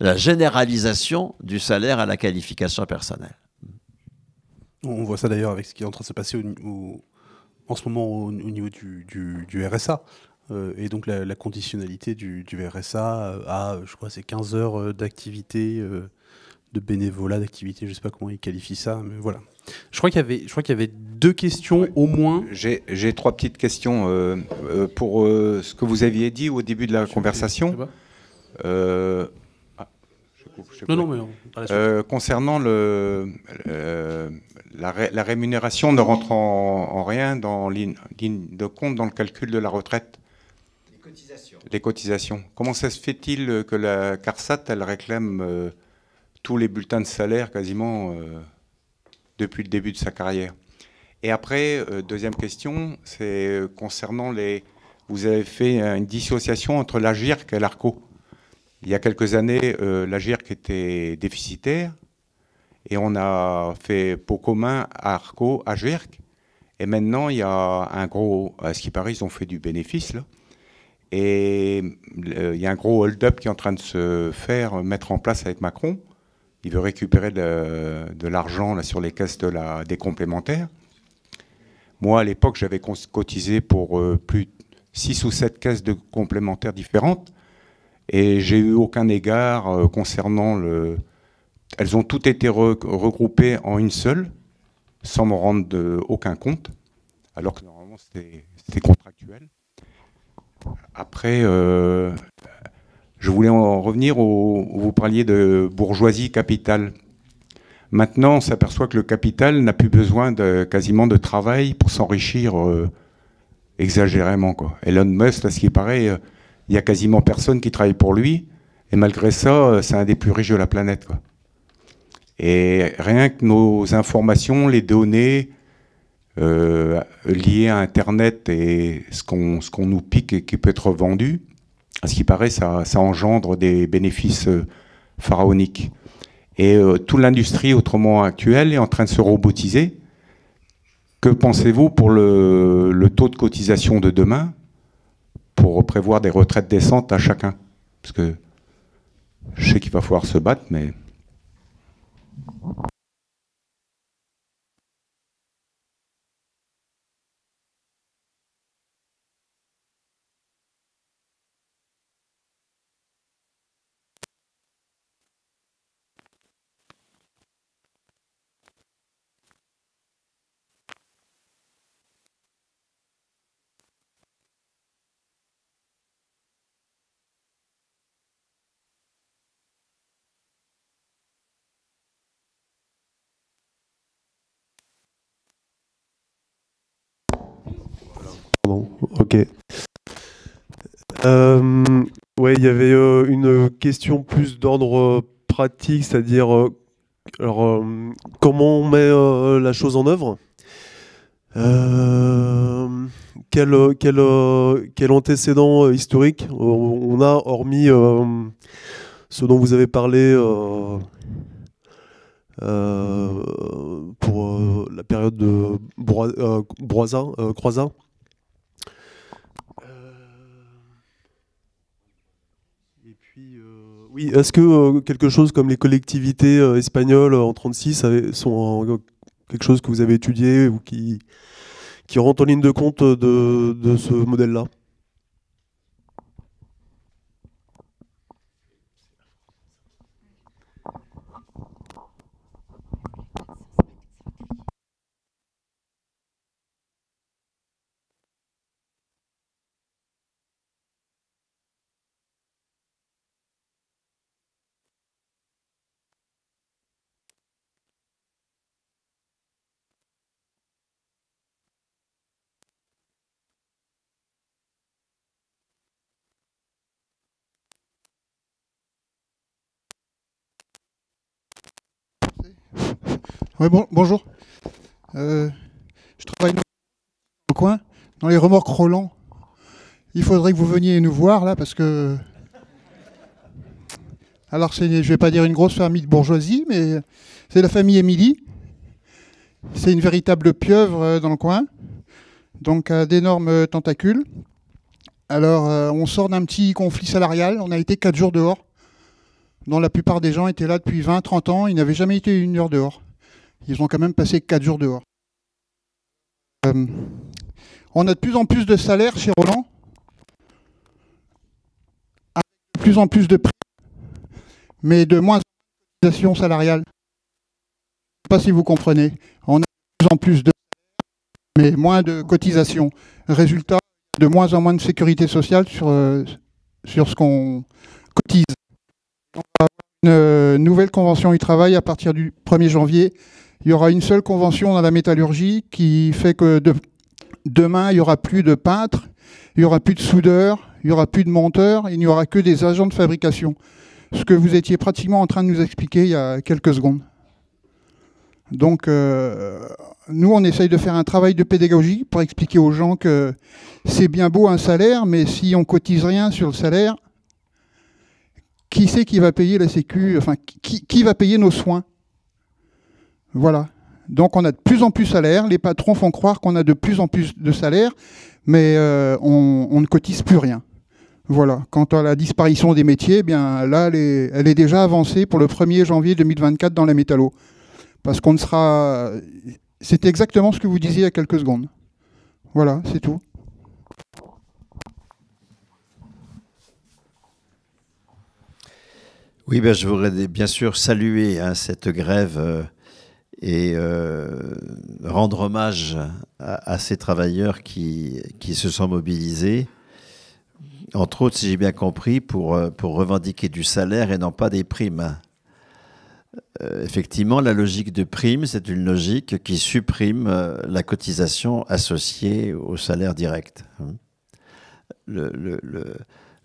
la généralisation du salaire à la qualification personnelle. On voit ça d'ailleurs avec ce qui est en train de se passer au, en ce moment au, niveau du, RSA. Euh, et donc la, conditionnalité du, RSA euh, à, je crois, c'est 15 heures d'activité de bénévolat, d'activité, je ne sais pas comment ils qualifient ça, mais voilà. Je crois qu'il y avait, je crois qu'il y avait deux questions au moins. J'ai trois petites questions euh, euh, pour euh, ce que vous aviez dit au début de la conversation. concernant le, la, rémunération ne rentre en, rien dans de compte dans le calcul de la retraite. Les cotisations. Les cotisations. Comment ça se fait-il que la CARSAT elle réclame tous les bulletins de salaire quasiment euh, depuis le début de sa carrière. Et après, euh, deuxième question, c'est euh, concernant les. Vous avez fait une dissociation entre la GIRC et l'ARCO. Il y a quelques années, la GIRC était déficitaire et on a fait pot commun à ARCO, à GIRC. Et maintenant, il y a un gros. À ce qui paraît, ils ont fait du bénéfice, là. Et il y a un gros hold-up qui est en train de se faire, mettre en place avec Macron il veut récupérer de, l'argent sur les caisses de la, des complémentaires. Moi, à l'époque, j'avais cotisé pour euh, plus de 6 ou 7 caisses de complémentaires différentes et j'ai eu aucun égard euh, concernant le. Elles ont toutes été regroupées en une seule, sans me rendre aucun compte, alors que normalement c'était contractuel. Après, euh, je voulais en revenir au. Vous parliez de bourgeoisie capitale. Maintenant, on s'aperçoit que le capital n'a plus besoin de, quasiment de travail pour s'enrichir euh, exagérément. Quoi. Elon Musk, à ce qui est pareil, euh, il n'y a quasiment personne qui travaille pour lui. Et malgré ça, euh, c'est un des plus riches de la planète. Et rien que nos informations, les données liées à Internet et ce qu'on nous pique et qui peut être vendu, à ce qui paraît, ça, engendre des bénéfices euh, pharaoniques. Et euh, toute l'industrie autrement actuelle est en train de se robotiser. Que pensez-vous pour le, taux de cotisation de demain pour prévoir des retraites décentes à chacun Parce que je sais qu'il va falloir se battre, mais... Euh, ouais, il y avait euh, une question plus d'ordre euh, pratique, c'est-à-dire comment on met la chose en œuvre quel, quel, quel, antécédent historique on a, hormis ce dont vous avez parlé pour la période de Broisa, Oui, est-ce que euh, quelque chose comme les collectivités euh, espagnoles euh, en 36 sont quelque chose que vous avez étudié ou qui, rentre en ligne de compte de ce modèle-là bonjour. Euh, je travaille dans le coin, dans les remorques Roland. Il faudrait que vous veniez nous voir là parce que. Alors, je vais pas dire une grosse famille de bourgeoisie, mais c'est la famille Émilie. C'est une véritable pieuvre euh, dans le coin, donc d'énormes euh, tentacules. Alors, on sort d'un petit conflit salarial. On a été 4 jours dehors dont la plupart des gens étaient là depuis 20-30 ans, ils n'avaient jamais été une heure dehors. Ils ont quand même passé 4 jours dehors. Euh, on a de plus en plus de salaires chez Roland, avec de plus en plus de prix, mais de moins de salariale. Je ne sais pas si vous comprenez. On a de plus en plus de mais moins de cotisations. Résultat, de moins en moins de sécurité sociale sur, euh, sur ce qu'on cotise. On va avoir une euh, nouvelle convention du travail à partir du 1er janvier il y aura une seule convention dans la métallurgie qui fait que demain, il n'y aura plus de peintres, il n'y aura plus de soudeurs, il n'y aura plus de monteurs, il n'y aura que des agents de fabrication. Ce que vous étiez pratiquement en train de nous expliquer il y a quelques secondes. Donc, euh, nous, on essaye de faire un travail de pédagogie pour expliquer aux gens que c'est bien beau un salaire, mais si on cotise rien sur le salaire, qui c'est qui va payer la Sécu Enfin, qui va payer nos soins voilà. Donc on a de plus en plus de salaire, les patrons font croire qu'on a de plus en plus de salaire, mais euh, on, ne cotise plus rien. Voilà. Quant à la disparition des métiers, eh bien là, elle est, déjà avancée pour le 1er janvier 2024 dans les métallo. Parce qu'on ne sera. C'est exactement ce que vous disiez il y a quelques secondes. Voilà, c'est tout. Oui, ben, je voudrais bien sûr saluer hein, cette grève euh, et euh, rendre hommage à, ces travailleurs qui, qui se sont mobilisés, entre autres, si j'ai bien compris, pour, euh, pour revendiquer du salaire et non pas des primes. Euh, effectivement, la logique de prime, c'est une logique qui supprime la cotisation associée au salaire direct. Le, le, le,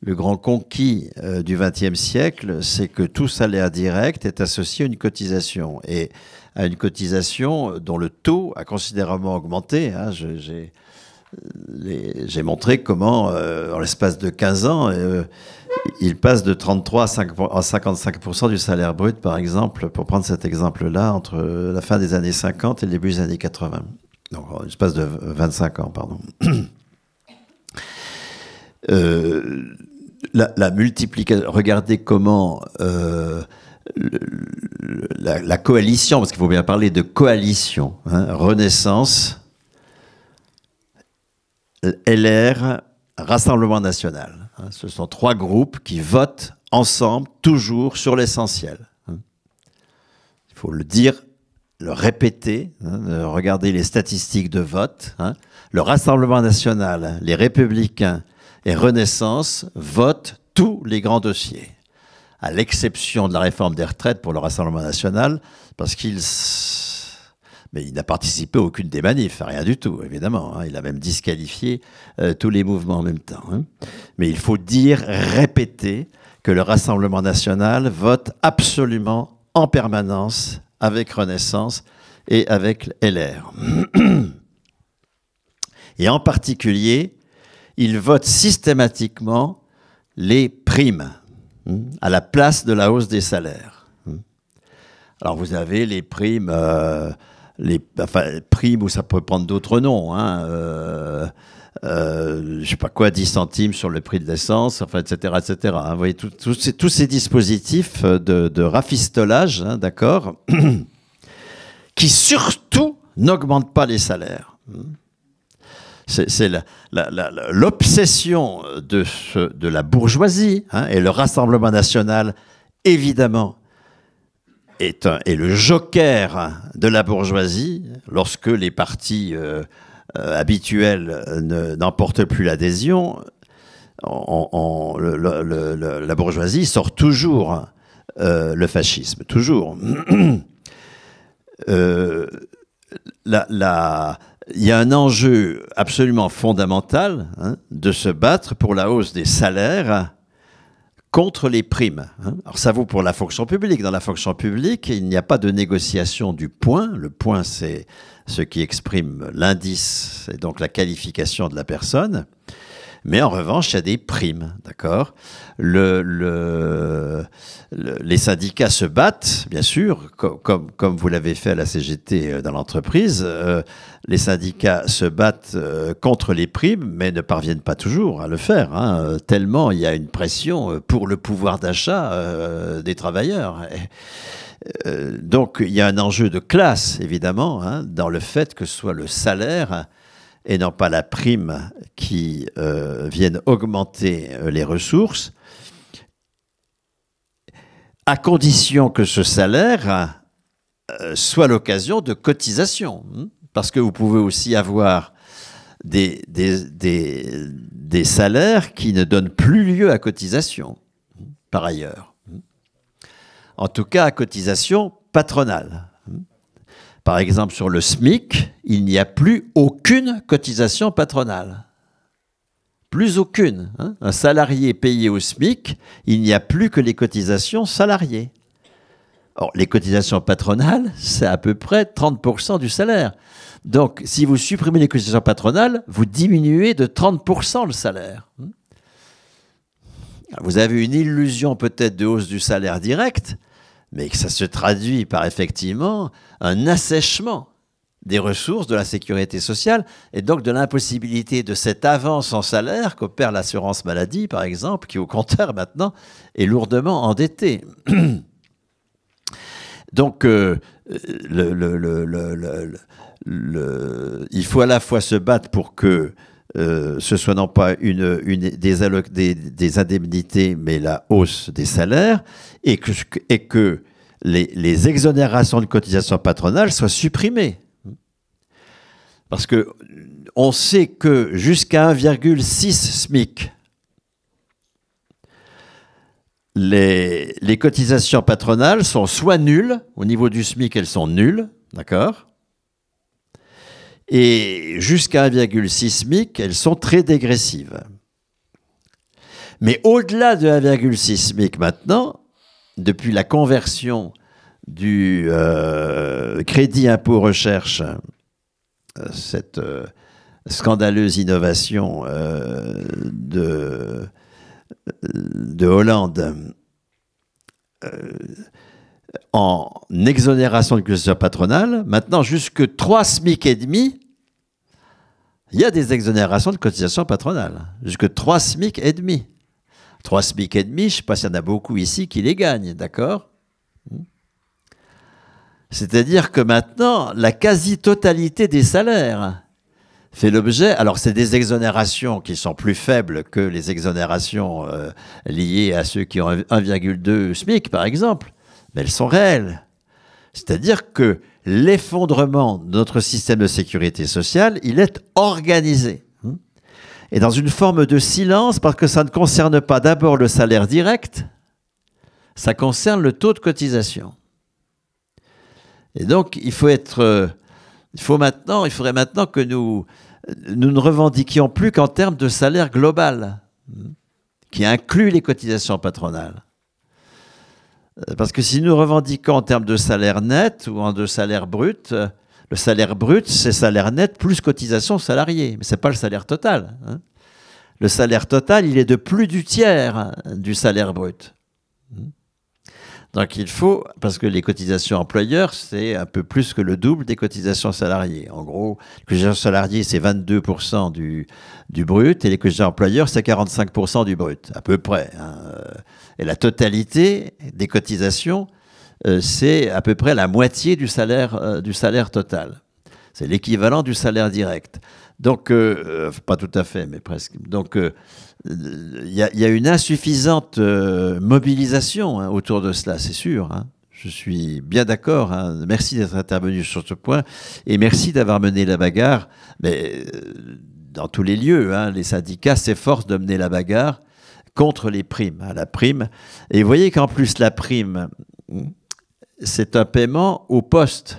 le grand conquis du XXe siècle, c'est que tout salaire direct est associé à une cotisation. Et à une cotisation dont le taux a considérablement augmenté. Hein. J'ai montré comment, euh, en l'espace de 15 ans, euh, il passe de 33 à, 55% du salaire brut, par exemple, pour prendre cet exemple-là, entre la fin des années 50 et le début des années 80. Donc, en l'espace de 25 ans, pardon. Euh, la, la, multiplication. Regardez comment la, coalition, parce qu'il faut bien parler de coalition, hein, Renaissance, LR, Rassemblement national. Hein. ce sont trois groupes qui votent ensemble, toujours sur l'essentiel. Hein. Il faut le dire, le répéter, regarder les statistiques de vote. Le Rassemblement national, les Républicains et Renaissance votent tous les grands dossiers à l'exception de la réforme des retraites pour le Rassemblement national, parce qu'il n'a participé à aucune des manifs, rien du tout, évidemment. Hein. Il a même disqualifié euh, tous les mouvements en même temps. Hein. Mais il faut dire, répéter, que le Rassemblement national vote absolument en permanence avec Renaissance et avec LR. Et en particulier, il vote systématiquement les primes. Hmm? à la place de la hausse des salaires. Hmm? Alors vous avez les primes, euh, les enfin, primes où ça peut prendre d'autres noms. Je hein, ne euh, euh, je sais pas quoi, 10 centimes sur le prix de l'essence, etc., etc. Hein. vous voyez tous ces dispositifs de, rafistolage, hein, d'accord, *coughs* qui surtout n'augmentent pas les salaires. Hmm? c'est l'obsession de, de la bourgeoisie hein, et le Rassemblement national, évidemment, est, le joker de la bourgeoisie lorsque les partis euh, euh, habituels n'emportent plus l'adhésion. la bourgeoisie sort toujours euh, le fascisme, toujours. *clears throat* la il y a un enjeu absolument fondamental hein, de se battre pour la hausse des salaires contre les primes. Hein. Alors ça vaut pour la fonction publique. Dans la fonction publique, il n'y a pas de négociation du point. Le point, c'est ce qui exprime l'indice et donc la qualification de la personne. Mais en revanche, il y a des primes, d'accord le, Les syndicats se battent, bien sûr, comme comme vous l'avez fait à la CGT euh, dans l'entreprise. Euh, les syndicats se battent euh, contre les primes, mais ne parviennent pas toujours à le faire, hein. tellement il y a une pression pour le pouvoir d'achat des travailleurs. donc il y a un enjeu de classe, évidemment, hein, dans le fait que ce soit le salaire et non pas la prime qui euh, vienne viennent augmenter euh, les ressources, à condition que ce salaire euh, soit l'occasion de cotisation. Hein. Parce que vous pouvez aussi avoir des, salaires qui ne donnent plus lieu à cotisation, hein, par ailleurs. Hein. En tout cas, à cotisation patronale. Par exemple, sur le SMIC, il n'y a plus aucune cotisation patronale. Plus aucune. Hein. Un salarié payé au SMIC, il n'y a plus que les cotisations salariées. Or, les cotisations patronales, c'est à peu près 30% du salaire. Donc, si vous supprimez les cotisations patronales, vous diminuez de 30% le salaire. Vous avez une illusion peut-être de hausse du salaire direct, mais que ça se traduit par effectivement un assèchement des ressources de la sécurité sociale et donc de l'impossibilité de cette avance en salaire qu'opère l'assurance maladie, par exemple, qui au contraire maintenant est lourdement endettée. *clears throat* donc, euh, il faut à la fois se battre pour que euh, ce soit non pas une, des, des, indemnités, mais la hausse des salaires, et que, les, exonérations de cotisations patronales soient supprimées. Parce que on sait que jusqu'à 1,6 SMIC, les cotisations patronales sont soit nulles, au niveau du SMIC elles sont nulles, d'accord et jusqu'à 1,6 SMIC, elles sont très dégressives. Mais au-delà de 1,6 SMIC maintenant, depuis la conversion du euh, crédit impôt recherche, euh, cette euh, scandaleuse innovation de, de Hollande, en exonération de cotisation patronale. Maintenant, jusque 3 SMIC et demi, il y a des exonérations de cotisation patronale. Jusque 3 SMIC et demi. 3 SMIC et demi, je ne sais pas s'il y en a beaucoup ici qui les gagnent, d'accord C'est-à-dire que maintenant, la quasi-totalité des salaires fait l'objet. Alors, c'est des exonérations qui sont plus faibles que les exonérations euh, liées à ceux qui ont 1,2 SMIC, par exemple mais elles sont réelles. C'est-à-dire que l'effondrement de notre système de sécurité sociale, il est organisé. Et dans une forme de silence, parce que ça ne concerne pas d'abord le salaire direct, ça concerne le taux de cotisation. Et donc, il faut être. Il faut maintenant, il faudrait maintenant que nous, nous ne revendiquions plus qu'en termes de salaire global, qui inclut les cotisations patronales. Euh, parce que si nous revendiquons en termes de salaire net ou en de salaire brut, euh, le salaire brut, c'est salaire net plus cotisation salariée, mais ce n'est pas le salaire total. Hein. Le salaire total, il est de plus du tiers hein, du salaire brut. Hmm. Donc il faut, parce que les cotisations employeurs, c'est un peu plus que le double des cotisations salariées. En gros, les cotisations salariées, c'est 22% du, du brut, et les cotisations employeurs, c'est 45% du brut, à peu près. Hein. Et la totalité des cotisations, euh, c'est à peu près la moitié du salaire, euh, du salaire total. C'est l'équivalent du salaire direct. Donc, euh, pas tout à fait, mais presque. Donc, il y, a une insuffisante mobilisation hein, autour de cela, c'est sûr. Hein. Je suis bien d'accord. Hein. Merci d'être intervenu sur ce point et merci d'avoir mené la bagarre. Mais dans tous les lieux, les syndicats s'efforcent de mener la bagarre contre les primes, à hein, la prime. Et vous voyez qu'en plus, la prime, c'est un paiement au poste,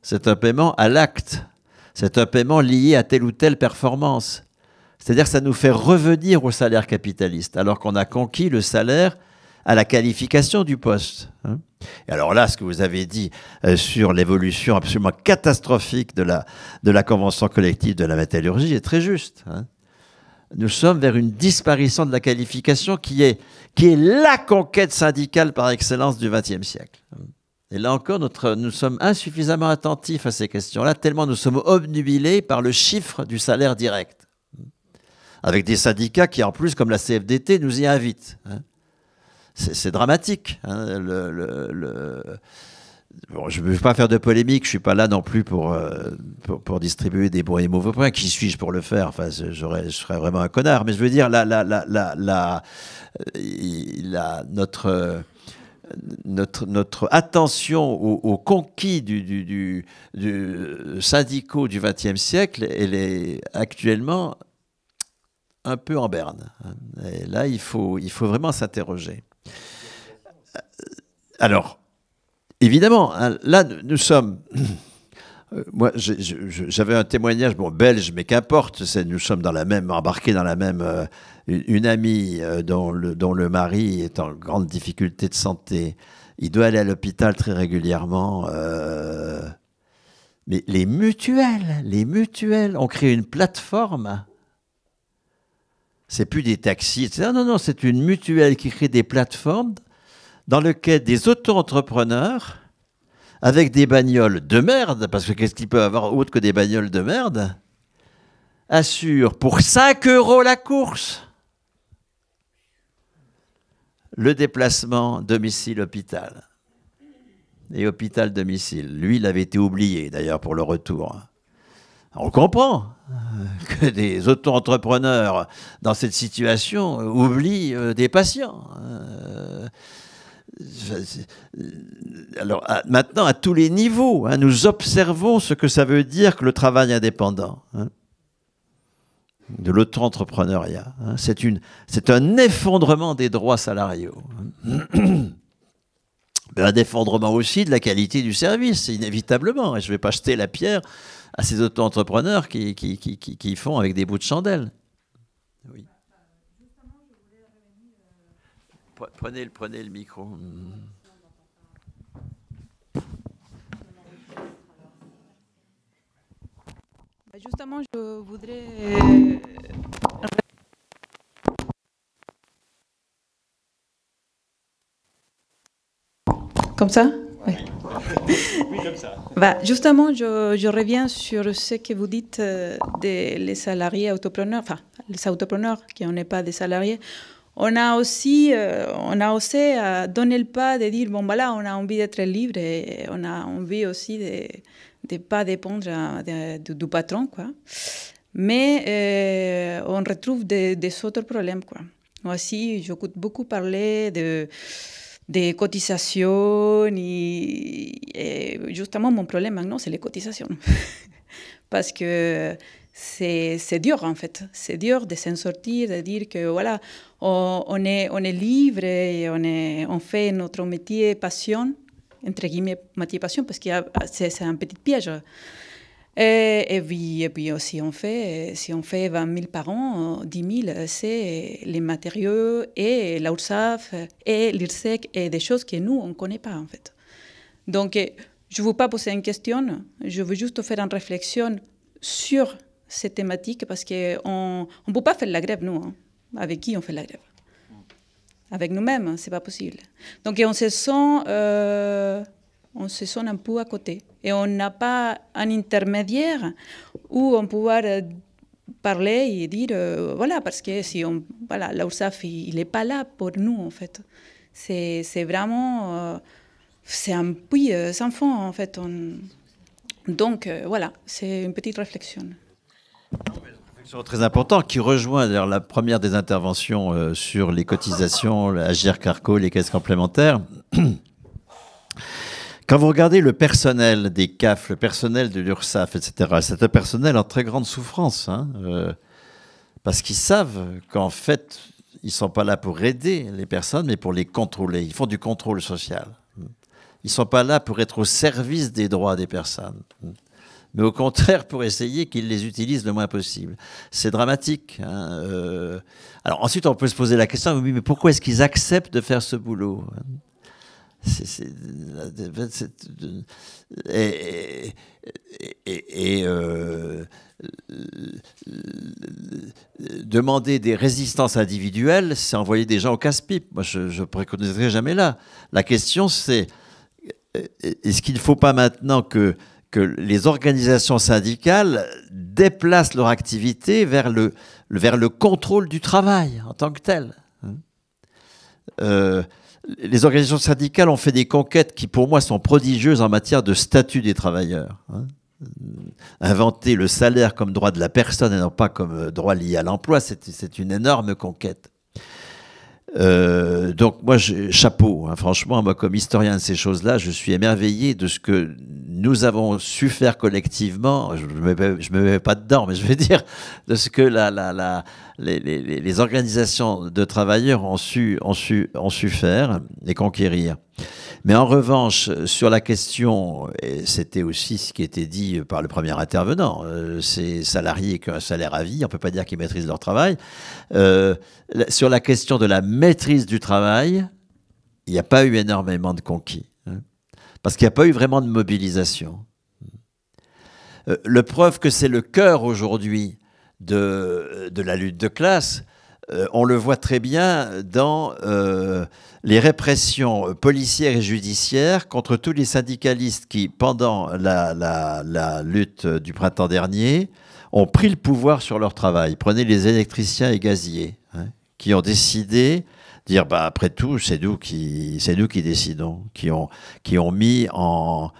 c'est un paiement à l'acte, c'est un paiement lié à telle ou telle performance. C'est-à-dire que ça nous fait revenir au salaire capitaliste, alors qu'on a conquis le salaire à la qualification du poste. Hein. Et alors là, ce que vous avez dit euh, sur l'évolution absolument catastrophique de la, de la convention collective de la métallurgie est très juste. Hein nous sommes vers une disparition de la qualification qui est, qui est la conquête syndicale par excellence du XXe siècle. Et là encore, notre, nous sommes insuffisamment attentifs à ces questions-là, tellement nous sommes obnubilés par le chiffre du salaire direct. Avec des syndicats qui, en plus, comme la CFDT, nous y invitent. Hein. C'est dramatique. Hein. le je ne veux pas faire de polémique, je ne suis pas là non plus euh, pour, pour, distribuer des bons et mauvais points. Qui suis-je pour le faire enfin, je, serais vraiment un connard. Mais je veux dire, euh, notre. Euh, notre, notre, attention aux, conquis du, du, du, du syndicaux du XXe siècle, elle est actuellement un peu en berne. Et là, il faut, il faut vraiment s'interroger. Alors, évidemment, hein, là, nous sommes. *clears throat* Euh, moi, j'avais un témoignage, bon, belge, mais qu'importe, nous sommes dans la même, embarqués dans la même. Euh, une, amie euh, dont, le, le mari est en grande difficulté de santé. Il doit aller à l'hôpital très régulièrement. mais les mutuelles, les mutuelles, ont créé une plateforme. C'est plus des taxis, Non, Non, non, c'est une mutuelle qui crée des plateformes dans lequel des auto-entrepreneurs, avec des bagnoles de merde, parce que qu'est-ce qu'il peut avoir autre que des bagnoles de merde, assurent pour 5 euros la course le déplacement domicile-hôpital et hôpital-domicile. Lui, il avait été oublié d'ailleurs pour le retour. On comprend que des auto-entrepreneurs dans cette situation oublient euh, des patients. Euh, euh, alors maintenant à tous les niveaux, hein, nous observons ce que ça veut dire que le travail indépendant, hein. de l'auto-entrepreneuriat. Hein. c'est, un effondrement des droits salariaux. *clears throat* un effondrement aussi de la qualité du service, inévitablement. Et je ne vais pas jeter la pierre à ces auto-entrepreneurs qui qui, qui, qui, font avec des bouts de chandelle. Oui. Prenez, prenez le micro. Bah, justement, je voudrais Comme ça *laughs* oui. comme ça. Bah, justement, je, reviens sur ce que vous dites euh, des salariés autopreneurs, enfin, les entrepreneurs qui n'ont pas des salariés on a aussi, euh, on a osé euh, donner le pas de dire, bon, voilà, on a envie d'être libre et on a envie aussi de ne pas dépendre euh, du patron, quoi. Mais on retrouve des, autres problèmes, quoi. Moi aussi, j'écoute beaucoup parler de des cotisations et, justement mon problème maintenant c'est les cotisations *laughs* parce que c'est dur en fait. C'est dur de s'en sortir, de dire que voilà, on, est, on est libre et on, est, on fait notre métier passion, entre guillemets, métier passion, parce que c'est un petit piège. Et, puis, et puis aussi, on fait, si on fait 20 000 par an, 10 000, c'est les matériaux et l'URSAF et l'IRSEC et des choses que nous, on ne connaît pas en fait. Donc, je ne veux pas poser une question, je veux juste faire une réflexion sur cette thématique parce qu'on ne peut pas faire la grève, nous. Hein. Avec qui on fait la grève Avec nous-mêmes, hein, c'est pas possible. Donc on se sent, euh, on se un peu à côté. Et on n'a pas un intermédiaire où on pouvoir euh, parler et dire, euh, voilà, parce que si on, voilà, l'URSAF, il n'est pas là pour nous, en fait. C'est vraiment, c'est un puits sans fond, en fait. donc, voilà, c'est une petite réflexion très important qui rejoint d'ailleurs la première des interventions euh, sur les cotisations, la Carco, les caisses complémentaires. *clears throat* Quand vous regardez le personnel des CAF, le personnel de l'URSSAF, etc., c'est un personnel en très grande souffrance, hein, euh, parce qu'ils savent qu'en fait, ils ne sont pas là pour aider les personnes, mais pour les contrôler. Ils font du contrôle social. Ils ne sont pas là pour être au service des droits des personnes mais au contraire pour essayer qu'ils les utilisent le moins possible. C'est dramatique. Hein, euh. Alors ensuite, on peut se poser la question, oui, mais pourquoi est-ce qu'ils acceptent de faire ce boulot hein c'est, et, euh, demander des résistances individuelles, c'est envoyer des gens au casse-pipe. Moi, je ne préconiserai jamais là. La question, c'est est-ce qu'il ne faut pas maintenant que que les organisations syndicales déplacent leur activité vers le, vers le contrôle du travail en tant que tel. Euh, les organisations syndicales ont fait des conquêtes qui, pour moi, sont prodigieuses en matière de statut des travailleurs. Hein. Inventer le salaire comme droit de la personne et non pas comme euh, droit lié à l'emploi, c'est une énorme conquête. Euh, donc moi, chapeau, hein. franchement, moi comme historien de ces choses-là, je suis émerveillé de ce que nous avons su faire collectivement, je ne me, mets pas dedans, mais je veux dire, de ce que les, organisations de travailleurs ont su, faire et conquérir. Mais en revanche, sur la question, et c'était aussi ce qui était dit par le premier intervenant, euh, ces salariés qui ont un salaire à vie, on ne peut pas dire qu'ils maîtrisent leur travail, euh, sur la question de la maîtrise du travail, il n'y a pas eu énormément de conquis. Parce qu'il n'y a pas eu vraiment de mobilisation. Euh, le preuve que c'est le cœur aujourd'hui de, la lutte de classe, euh, on le voit très bien dans euh, les répressions policières et judiciaires contre tous les syndicalistes qui, pendant la, lutte du printemps dernier, ont pris le pouvoir sur leur travail. Prenez les électriciens et gaziers, hein, qui ont décidé dire bah après tout c'est nous qui c'est nous qui décidons qui ont qui ont mis en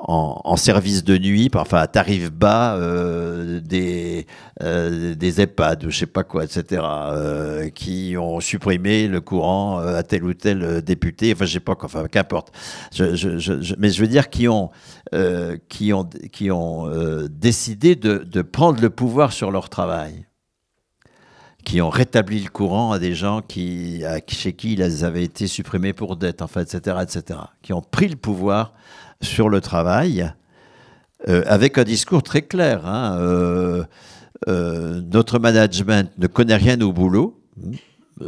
en, en service de nuit, enfin à tarif bas euh, des euh, des EHPAD ou je sais pas quoi, etc. Euh, qui ont supprimé le courant à tel ou tel député, enfin je sais pas enfin qu'importe. Je, je, je, mais je veux dire qui ont qui ont qui ont décidé de, de prendre le pouvoir sur leur travail qui ont rétabli le courant à des gens qui, chez qui ils avaient été supprimés pour dette, etc., etc., qui ont pris le pouvoir sur le travail euh, avec un discours très clair. Hein, euh, euh, notre management ne connaît rien au boulot.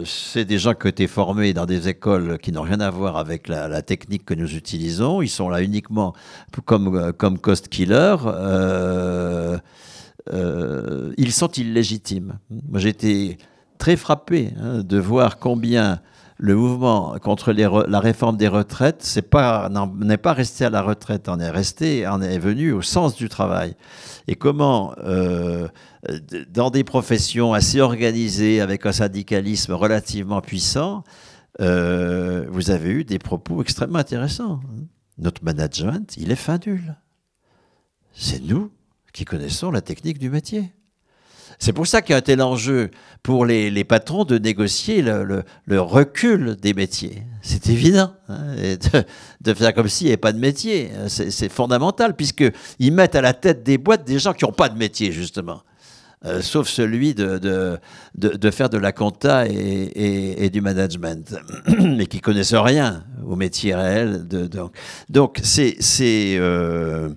C'est des gens qui ont été formés dans des écoles qui n'ont rien à voir avec la, technique que nous utilisons. Ils sont là uniquement comme, comme cost killer. Euh, ils sont illégitimes. Moi, j'ai été très frappé hein, de voir combien le mouvement contre la réforme des retraites n'est pas, pas resté à la retraite, on est resté, on est venu au sens du travail. Et comment, euh, dans des professions assez organisées, avec un syndicalisme relativement puissant, euh, vous avez eu des propos extrêmement intéressants. Notre management, il est fin C'est nous qui connaissons la technique du métier. C'est pour ça qu'il y a un tel enjeu pour les, les patrons de négocier le, recul des métiers. C'est évident hein, de, faire comme s'il n'y avait pas de métier. C'est, fondamental puisqu'ils mettent à la tête des boîtes des gens qui n'ont pas de métier justement. Euh, sauf celui de, de, de, faire de la compta et, et, du management, *clears throat* mais qui connaissent rien au métier réel. donc, donc c'est, euh,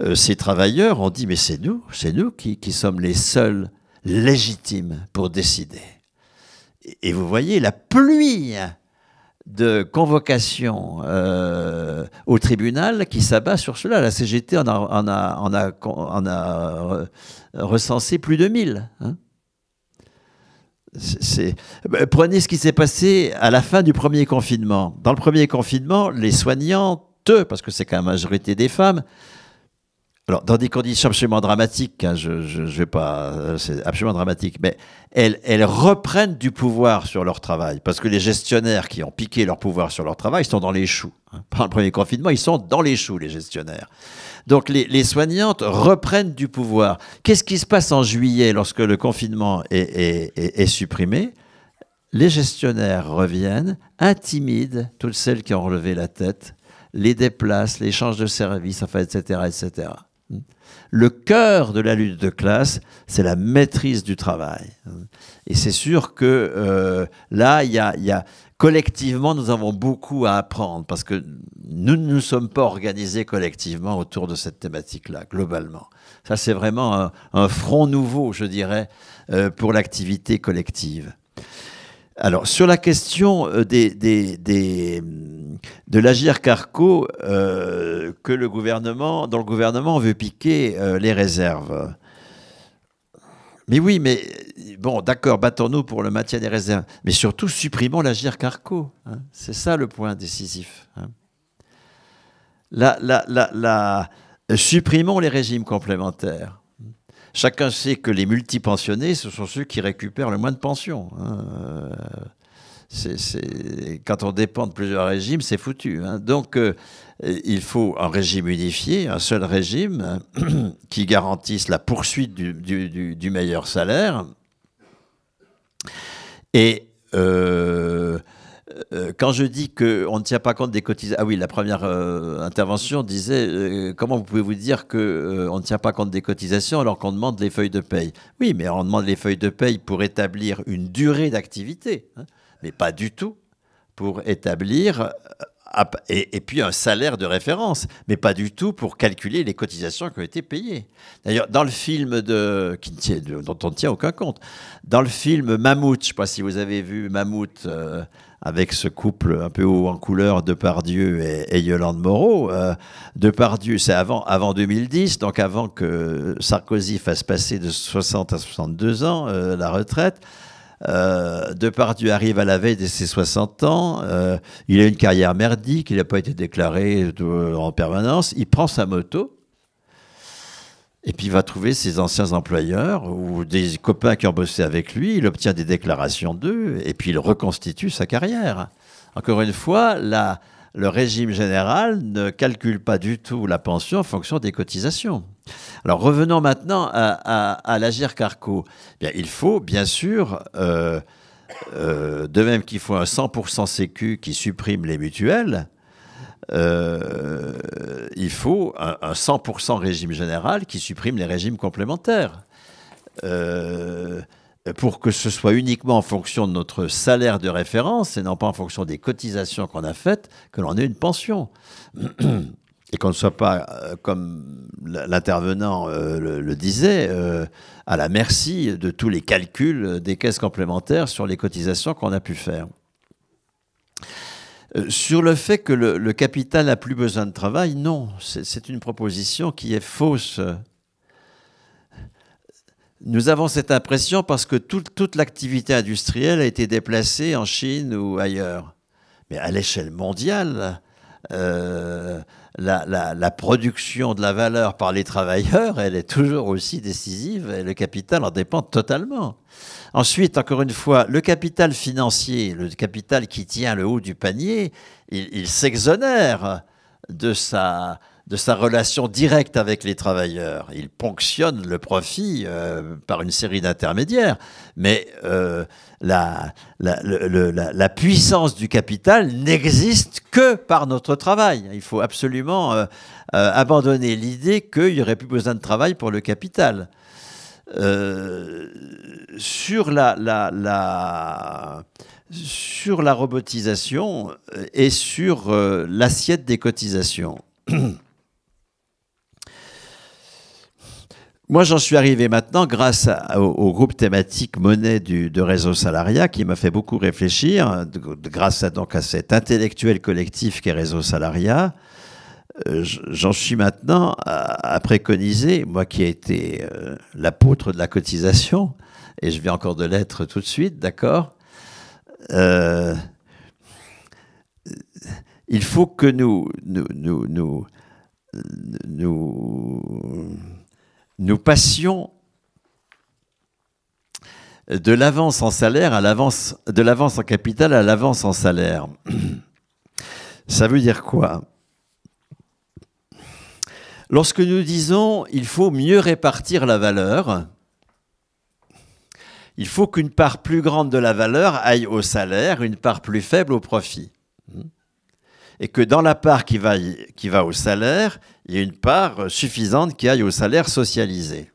euh, ces travailleurs ont dit, mais c'est nous, c'est nous qui, qui sommes les seuls légitimes pour décider. Et vous voyez la pluie de convocations euh, au tribunal qui s'abat sur cela. La CGT en a, recensé plus de 1000. Hein. Bah, prenez ce qui s'est passé à la fin du premier confinement. Dans le premier confinement, les soignantes, parce que c'est quand la majorité des femmes, alors, dans des conditions absolument dramatiques, hein, je, ne vais pas, euh, c'est absolument dramatique, mais elles, reprennent du pouvoir sur leur travail, parce que les gestionnaires qui ont piqué leur pouvoir sur leur travail, sont dans les choux. Hein. *laughs* Pendant le premier confinement, ils sont dans les choux, les gestionnaires. Donc, les, soignantes reprennent du pouvoir. Qu'est-ce qui se passe en juillet lorsque le confinement est, supprimé Les gestionnaires reviennent, intimident toutes celles qui ont relevé la tête, les déplacent, les changent de service, etc., etc le cœur de la lutte de classe, c'est la maîtrise du travail. Et c'est sûr que euh, là, il y a, collectivement, nous avons beaucoup à apprendre parce que nous ne nous sommes pas organisés collectivement autour de cette thématique-là, globalement. Ça, c'est vraiment un, front nouveau, je dirais, euh, pour l'activité collective. Alors, sur la question euh, de l'agir carco euh, que le gouvernement, dont le gouvernement veut piquer euh, les réserves. Mais oui, mais bon, d'accord, battons-nous pour le maintien des réserves, mais surtout supprimons l'agir carco. Hein. C'est ça le point décisif. Hein. supprimons les régimes complémentaires. Chacun sait que les multipensionnés, ce sont ceux qui récupèrent le moins de pension. Hein. Quand on dépend de plusieurs régimes, c'est foutu. Hein. Donc, euh, il faut un régime unifié, un seul régime *clears throat* qui garantisse la poursuite du, meilleur salaire. Et euh, euh, quand je dis qu'on ne tient pas compte des cotisations, ah oui, la première euh, intervention disait euh, comment vous pouvez vous dire qu'on ne tient pas compte des cotisations alors qu'on demande les feuilles de paye Oui, mais on demande les feuilles de paye pour établir une durée d'activité, hein, mais pas du tout pour établir et, puis un salaire de référence, mais pas du tout pour calculer les cotisations qui ont été payées. D'ailleurs, dans le film de, qui tient, dont on ne tient aucun compte, dans le film Mammouth, je ne sais pas si vous avez vu Mammouth, avec ce couple un peu haut en couleur Depardieu et, et Yolande Moreau. De euh, Depardieu, c'est avant, avant 2010, donc avant que Sarkozy fasse passer de 60 à 62 ans euh, la retraite. Euh, Depardieu arrive à la veille de ses 60 ans, euh, il a une carrière merdique, il n'a pas été déclaré en permanence, il prend sa moto, et puis il va trouver ses anciens employeurs ou des copains qui ont bossé avec lui, il obtient des déclarations d'eux, et puis il reconstitue sa carrière. Encore une fois, le régime général ne calcule pas du tout la pension en fonction des cotisations. Alors revenons maintenant à, l'agir carco. Eh bien, il faut bien sûr, euh, euh, de même qu'il faut un 100% sécu qui supprime les mutuelles, euh, il faut un, 100% régime général qui supprime les régimes complémentaires. Euh, pour que ce soit uniquement en fonction de notre salaire de référence et non pas en fonction des cotisations qu'on a faites que l'on ait une pension. *clears throat* Et qu'on ne soit pas, euh, comme l'intervenant le, disait, à la merci de tous les calculs des caisses complémentaires sur les cotisations qu'on a pu faire. Euh, sur le fait que le, capital n'a plus besoin de travail, non, c'est une proposition qui est fausse. Nous avons cette impression parce que toute l'activité industrielle a été déplacée en Chine ou ailleurs. Mais à l'échelle mondiale, euh, la, production de la valeur par les travailleurs, elle est toujours aussi décisive et le capital en dépend totalement. Ensuite, encore une fois, le capital financier, le capital qui tient le haut du panier, il, s'exonère de sa, de sa relation directe avec les travailleurs. Il ponctionne le profit euh, par une série d'intermédiaires, mais euh, la, puissance du capital n'existe que par notre travail. Il faut absolument euh, abandonner l'idée qu'il n'y aurait plus besoin de travail pour le capital. Euh, sur la, la, sur la robotisation euh, et sur euh, l'assiette des cotisations. Moi, j'en suis arrivé maintenant grâce au, groupe thématique Monnaie de Réseau Salariat qui m'a fait beaucoup réfléchir, grâce à, donc, à cet intellectuel collectif qui est Réseau Salariat. j'en suis maintenant à, a préconisé, moi qui ai été euh, l'apôtre de la cotisation, et je vais encore de l'être tout de suite, d'accord euh, Il faut que nous, nous, nous, nous, nous passions de l'avance en salaire à l'avance de l'avance en capital à l'avance en salaire. Ça veut dire quoi Lorsque nous disons il faut mieux répartir la valeur, il faut qu'une part plus grande de la valeur aille au salaire, une part plus faible au profit. Et que dans la part qui va, qui va au salaire, il y ait une part suffisante qui aille au salaire socialisé.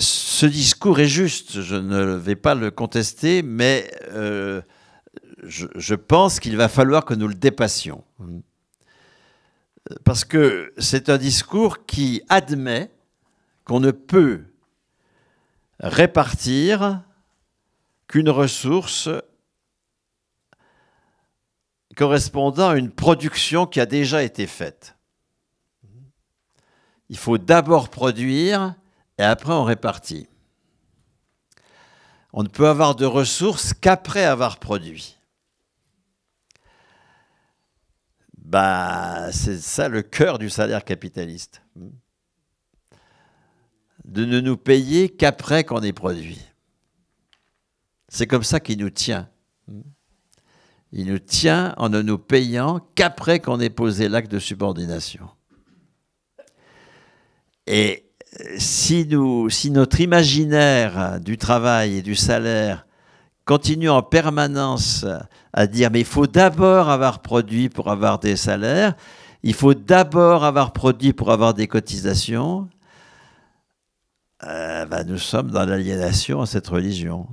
Ce discours est juste, je ne vais pas le contester, mais euh, je, pense qu'il va falloir que nous le dépassions parce que c'est un discours qui admet qu'on ne peut répartir qu'une ressource correspondant à une production qui a déjà été faite. Il faut d'abord produire et après on répartit. On ne peut avoir de ressources qu'après avoir produit. Bah, c'est ça le cœur du salaire capitaliste. De ne nous payer qu'après qu'on ait produit. C'est comme ça qu'il nous tient. Il nous tient en ne nous payant qu'après qu'on ait posé l'acte de subordination. Et si, nous, si notre imaginaire du travail et du salaire continue en permanence à dire mais il faut d'abord avoir produit pour avoir des salaires, il faut d'abord avoir produit pour avoir des cotisations, euh, ben, nous sommes dans l'aliénation à cette religion.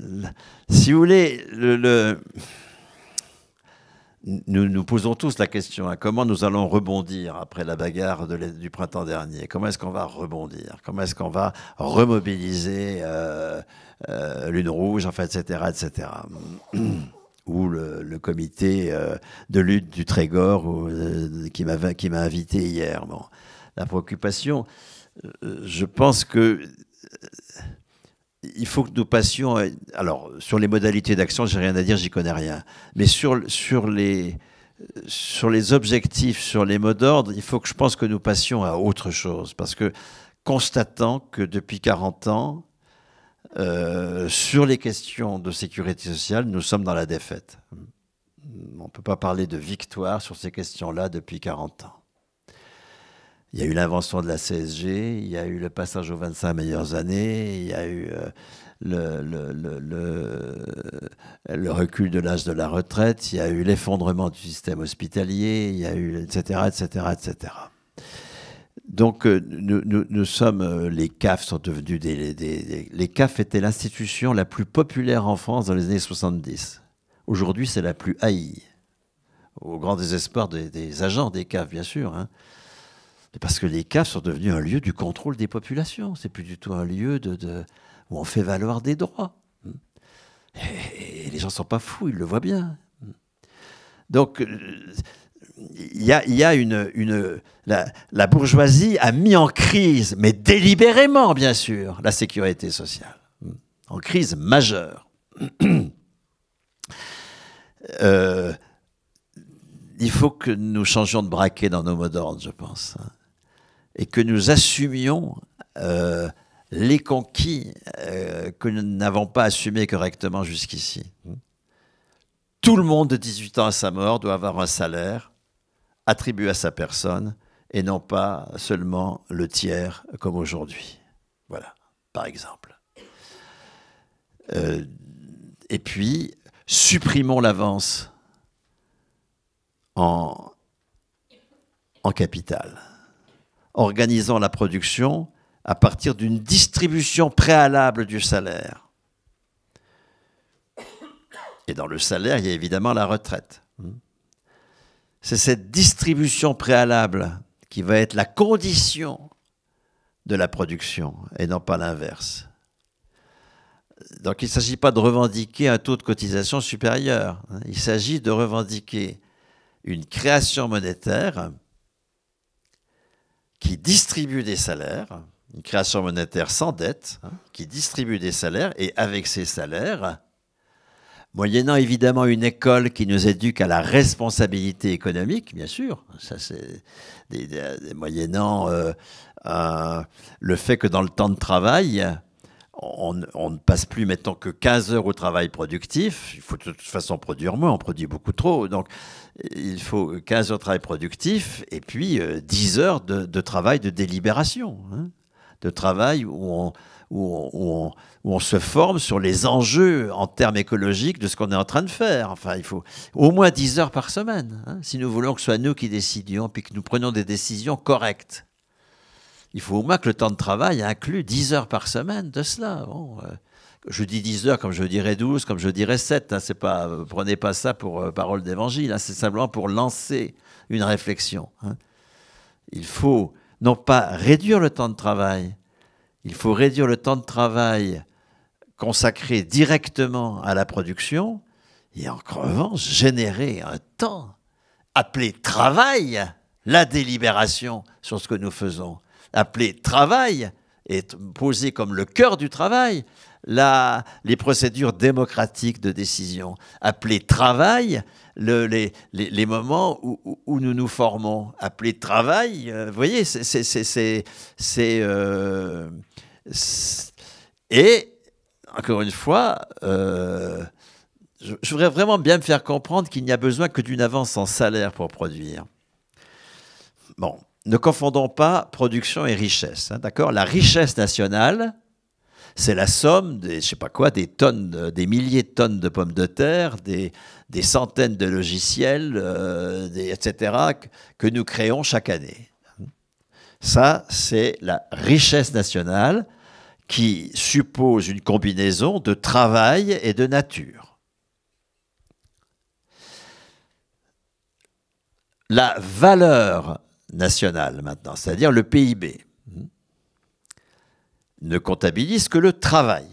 Euh, si vous voulez, le nous nous posons tous la question hein, comment nous allons rebondir après la bagarre de du printemps dernier Comment est-ce qu'on va rebondir Comment est-ce qu'on va remobiliser euh, euh Lune Rouge, enfin, etc., etc. ou le, le comité euh, de lutte du Trégor ou, euh, qui m'a invité hier. Bon. La préoccupation, je pense que il faut que nous passions. Euh, alors, sur les modalités d'action, j'ai rien à dire, j'y connais rien. Mais sur, sur, les, sur les objectifs, sur les mots d'ordre, il faut que je pense que nous passions à autre chose. Parce que, constatant que depuis 40 ans, euh, sur les questions de sécurité sociale, nous sommes dans la défaite. On ne peut pas parler de victoire sur ces questions-là depuis 40 ans. Il y a eu l'invention de la CSG, il y a eu le passage aux 25 meilleures années, il y a eu euh, le, recul de l'âge de la retraite, il y a eu l'effondrement du système hospitalier, il y a eu, etc., etc., etc. Donc, euh, nous, sommes, euh, les CAF sont devenus des, les CAF étaient l'institution la plus populaire en France dans les années 70. Aujourd'hui, c'est la plus haïe. Au grand désespoir des, agents des CAF, bien sûr. Hein. C'est parce que les caves sont devenus un lieu du contrôle des populations. C'est plus du tout un lieu où on fait valoir des droits. Et, les gens ne sont pas fous, ils le voient bien. Donc, il y a, une. la, bourgeoisie a mis en crise, mais délibérément, bien sûr, la sécurité sociale. En crise majeure. Euh, il faut que nous changions de braquet dans nos mots d'ordre, je pense et que nous assumions euh, les conquis euh, que nous n'avons pas assumés correctement jusqu'ici. Mmh. Tout le monde de 18 ans à sa mort doit avoir un salaire attribué à sa personne et non pas seulement le tiers comme aujourd'hui. Voilà, par exemple. Euh, et puis, supprimons l'avance en capital organisant la production à partir d'une distribution préalable du salaire. Et dans le salaire, il y a évidemment la retraite. C'est cette distribution préalable qui va être la condition de la production et non pas l'inverse. Donc il ne s'agit pas de revendiquer un taux de cotisation supérieur, il s'agit de revendiquer une création monétaire qui distribue des salaires, une création monétaire sans dette, hein, qui distribue des salaires et avec ces salaires, moyennant évidemment une école qui nous éduque à la responsabilité économique, bien sûr, ça c'est des, moyennant euh, le fait que dans le temps de travail, on, ne passe plus maintenant que 15 heures au travail productif. Il faut de toute façon produire moins, on produit beaucoup trop. Donc, il faut 15 heures de travail productif et puis 10 euh, heures de, travail de délibération, hein. de travail où on, où on, se forme sur les enjeux en termes écologiques de ce qu'on est en train de faire. Enfin, il faut au moins 10 heures par semaine, hein. si nous voulons que ce soit nous qui décidions, puis que nous prenions des décisions correctes il faut au moins que le temps de travail inclue 10 heures par semaine de cela. Euh, je dis 10 heures comme je dirais 12, comme je dirais 7. Hein, c'est pas, euh, prenez pas ça pour euh, parole d'évangile, hein, c'est simplement pour lancer une réflexion. Hein. Il faut non pas réduire le temps de travail, il faut réduire le temps de travail consacré directement à la production et en revanche générer un temps appelé travail, la délibération sur ce que nous faisons. Appeler travail, est posé comme le cœur du travail, la, les procédures démocratiques de décision, Appeler travail, les, moments où, nous nous formons, Appeler travail, euh, vous voyez, c'est... Euh, et, encore une fois, euh, je voudrais vraiment bien me faire comprendre qu'il n'y a besoin que d'une avance en salaire pour produire. Bon, ne confondons pas production et richesse. Hein, d'accord La richesse nationale, c'est la somme des, je sais pas quoi, des tonnes, euh, des milliers de tonnes de pommes de terre, des, centaines de logiciels, euh, etc., que, nous créons chaque année. Ça, c'est la richesse nationale qui suppose une combinaison de travail et de nature. La valeur national maintenant, c'est-à-dire le PIB, ne comptabilise que le travail.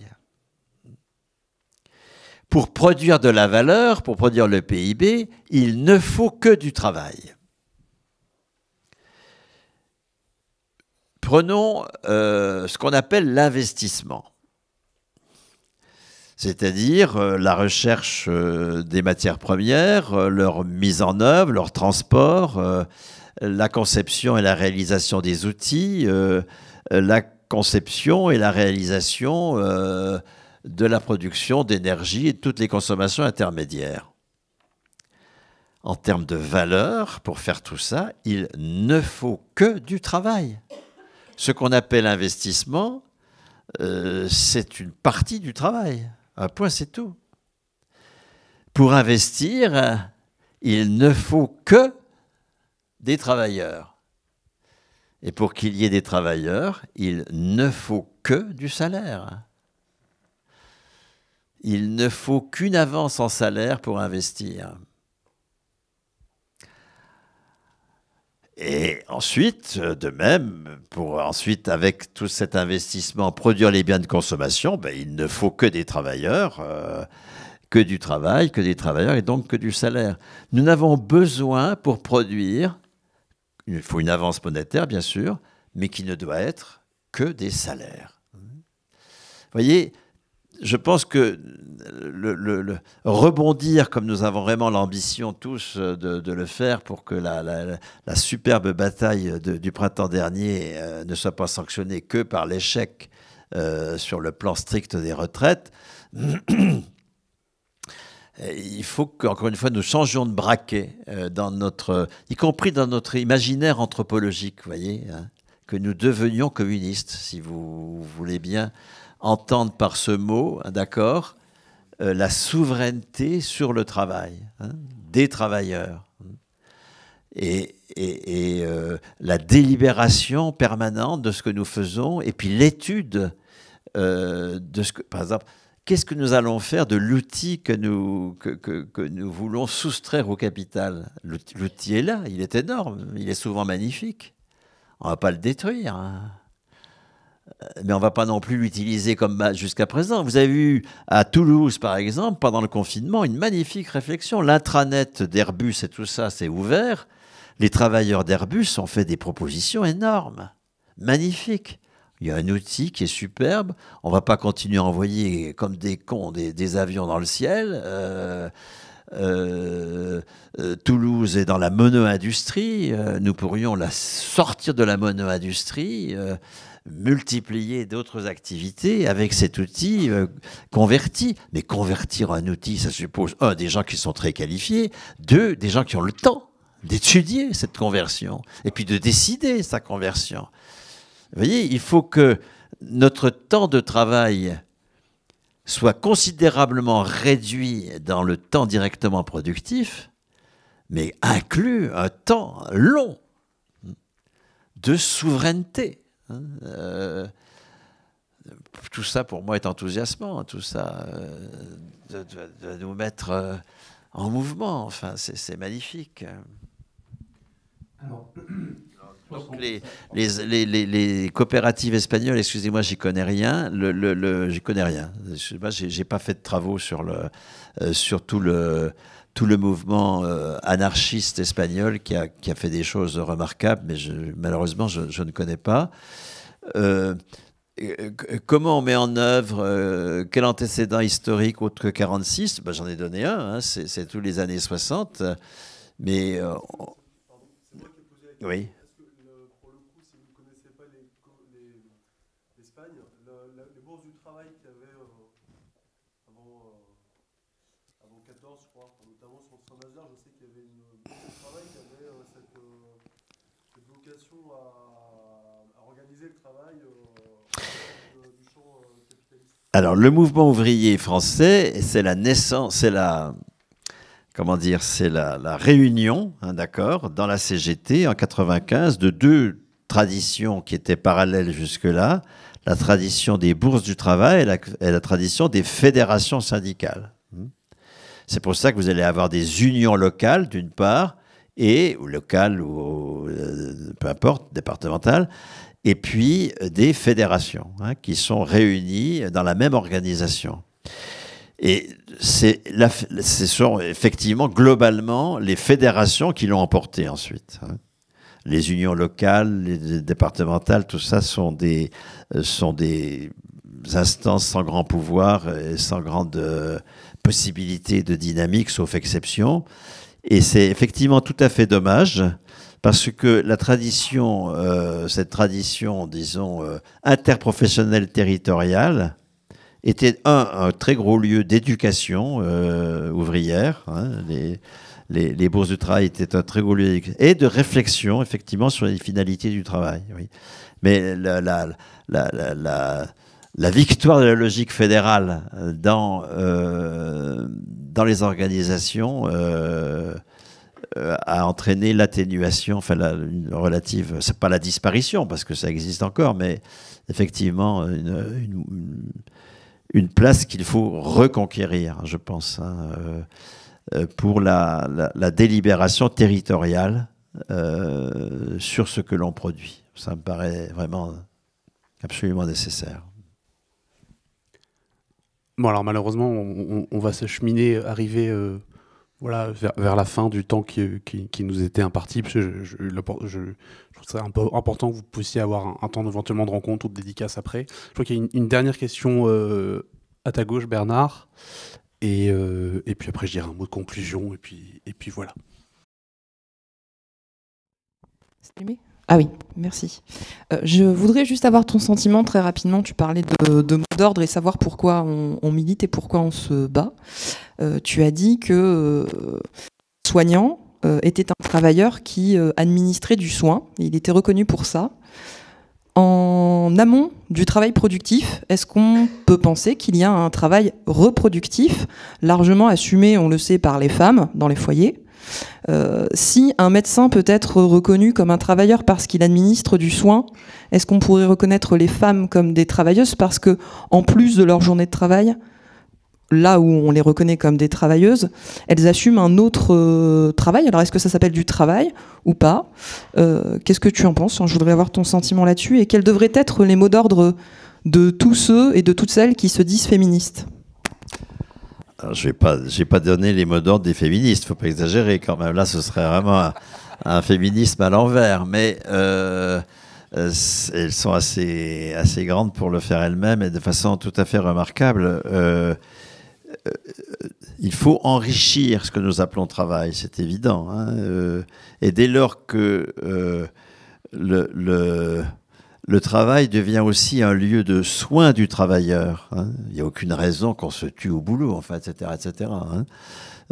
Pour produire de la valeur, pour produire le PIB, il ne faut que du travail. Prenons euh, ce qu'on appelle l'investissement, c'est-à-dire euh, la recherche euh, des matières premières, leur mise en œuvre, leur transport, la conception et la réalisation des outils, euh, euh, la conception et la réalisation euh, de la production d'énergie et de toutes les consommations intermédiaires. En termes de valeur, pour faire tout ça, il ne faut que du travail. Ce qu'on appelle investissement, c'est une partie du travail. Un point, c'est tout. Pour investir, il ne faut que des travailleurs. Et pour qu'il y ait des travailleurs, il ne faut que du salaire. Il ne faut qu'une avance en salaire pour investir. Et ensuite, de même, pour ensuite, avec tout cet investissement, produire les biens de consommation, ben, il ne faut que des travailleurs, euh, que du travail, que des travailleurs et donc que du salaire. Nous n'avons besoin pour produire il faut une avance monétaire, bien sûr, mais qui ne doit être que des salaires. Vous voyez, je pense que le, rebondir, comme nous avons vraiment l'ambition tous euh, de, le faire pour que la, superbe bataille du printemps dernier euh, ne soit pas sanctionnée que par l'échec euh, sur le plan strict des retraites, *clears throat* Euh, il faut qu'encore une fois nous changions de braquet euh, dans notre, y compris dans notre imaginaire anthropologique, voyez, hein, que nous devenions communistes, si vous voulez bien entendre par ce mot, hein, d'accord, euh, la souveraineté sur le travail hein, des travailleurs et, la délibération permanente de ce que nous faisons et puis l'étude de ce que, par exemple qu'est-ce que nous allons faire de l'outil que nous, que, nous voulons soustraire au capital L'outil est là, il est énorme, il est souvent magnifique. On ne va pas le détruire. Hein. Euh, mais on ne va pas non plus l'utiliser comme jusqu'à présent. Vous avez eu à Toulouse, par exemple, pendant le confinement, une magnifique réflexion. L'intranet d'Airbus et tout ça, c'est ouvert. Les travailleurs d'Airbus ont fait des propositions énormes, magnifiques. Il y a un outil qui est superbe. On va pas continuer à envoyer comme des cons des, avions dans le ciel. Euh, euh, euh, Toulouse est dans la mono-industrie. nous pourrions la sortir de la mono-industrie, multiplier d'autres activités avec cet outil converti. Mais convertir un outil, ça suppose, un, des gens qui sont très qualifiés, deux, des gens qui ont le temps d'étudier cette conversion et puis de décider sa conversion. Vous voyez, il faut que notre temps de travail soit considérablement réduit dans le temps directement productif, mais inclut un temps long de souveraineté. Hein. Euh, tout ça pour moi est enthousiasmant, hein, tout ça euh, de, nous mettre euh, en mouvement, enfin c'est magnifique. Alors, les, les, coopératives espagnoles, excusez-moi, j'y connais rien. Le, j'y connais rien. Je n'ai pas, fait de travaux sur, le, euh, tout, le, tout le mouvement euh, anarchiste espagnol qui a, fait des choses remarquables, mais malheureusement, je, ne connais pas. Euh, comment on met en œuvre, quel antécédent historique autre que 46 ben, J'en ai donné un, hein. c'est tous les années 60. Mais. oui. Alors, le mouvement ouvrier français, c'est la naissance, c'est la, comment dire, c'est la, réunion, hein, d'accord, dans la CGT en 95 de deux traditions qui étaient parallèles jusque-là, la tradition des bourses du travail et la, tradition des fédérations syndicales. Hmm. C'est pour ça que vous allez avoir des unions locales, d'une part, et ou locales ou euh, peu importe, départementales, et puis euh, des fédérations hein, qui sont réunies dans la même organisation. Et ce sont effectivement globalement les fédérations qui l'ont emporté ensuite. Hein. Les unions locales, les départementales, tout ça sont des, euh, sont des instances sans grand pouvoir et sans grande euh, possibilité de dynamique, sauf exception. Et c'est effectivement tout à fait dommage parce que la tradition, euh, cette tradition, disons, euh, interprofessionnelle territoriale, était un, très gros lieu d'éducation euh, ouvrière. Hein, les, les, bourses du travail étaient un très gros lieu et de réflexion, effectivement, sur les finalités du travail. Mais la, la, la, victoire de la logique fédérale dans, dans les organisations euh, a entraîné l'atténuation, enfin la, relative, c'est pas la disparition parce que ça existe encore, mais effectivement une, place qu'il faut reconquérir, je pense, hein, euh, pour la, délibération territoriale euh, sur ce que l'on produit. Ça me paraît vraiment absolument nécessaire. Bon alors malheureusement on, va se cheminer, arriver voilà, vers, la fin du temps qui, nous était imparti, je, je, trouve ça un peu important que vous puissiez avoir un, temps éventuellement de rencontre ou de dédicace après. Je crois qu'il y a une, dernière question euh, à ta gauche, Bernard, euh, et, puis après je dirai un mot de conclusion, et puis, voilà. Ah oui, merci. Euh, je voudrais juste avoir ton sentiment très rapidement. Tu parlais de, mots d'ordre et savoir pourquoi on, milite et pourquoi on se bat. Euh, tu as dit que euh, soignant euh, était un travailleur qui administrait du soin, il était reconnu pour ça. En amont du travail productif, est-ce qu'on peut penser qu'il y a un travail reproductif, largement assumé, on le sait, par les femmes dans les foyers si un médecin peut être reconnu comme un travailleur parce qu'il administre du soin, est-ce qu'on pourrait reconnaître les femmes comme des travailleuses parce que, en plus de leur journée de travail, là où on les reconnaît comme des travailleuses, elles assument un autre euh, travail. Alors est-ce que ça s'appelle du travail ou pas euh, Qu'est-ce que tu en penses Je voudrais avoir ton sentiment là-dessus. Et quels devraient être les mots d'ordre de tous ceux et de toutes celles qui se disent féministes Je n'ai pas, donné les mots d'ordre des féministes, faut pas exagérer quand même. Là, ce serait vraiment un, féminisme à l'envers. Mais euh, elles sont assez, assez grandes pour le faire elles-mêmes et de façon tout à fait remarquable. Euh, euh, il faut enrichir ce que nous appelons travail, c'est évident. Hein, euh, et dès lors que le, travail devient aussi un lieu de soin du travailleur, hein, il n'y a aucune raison qu'on se tue au boulot, enfin, etc. etc.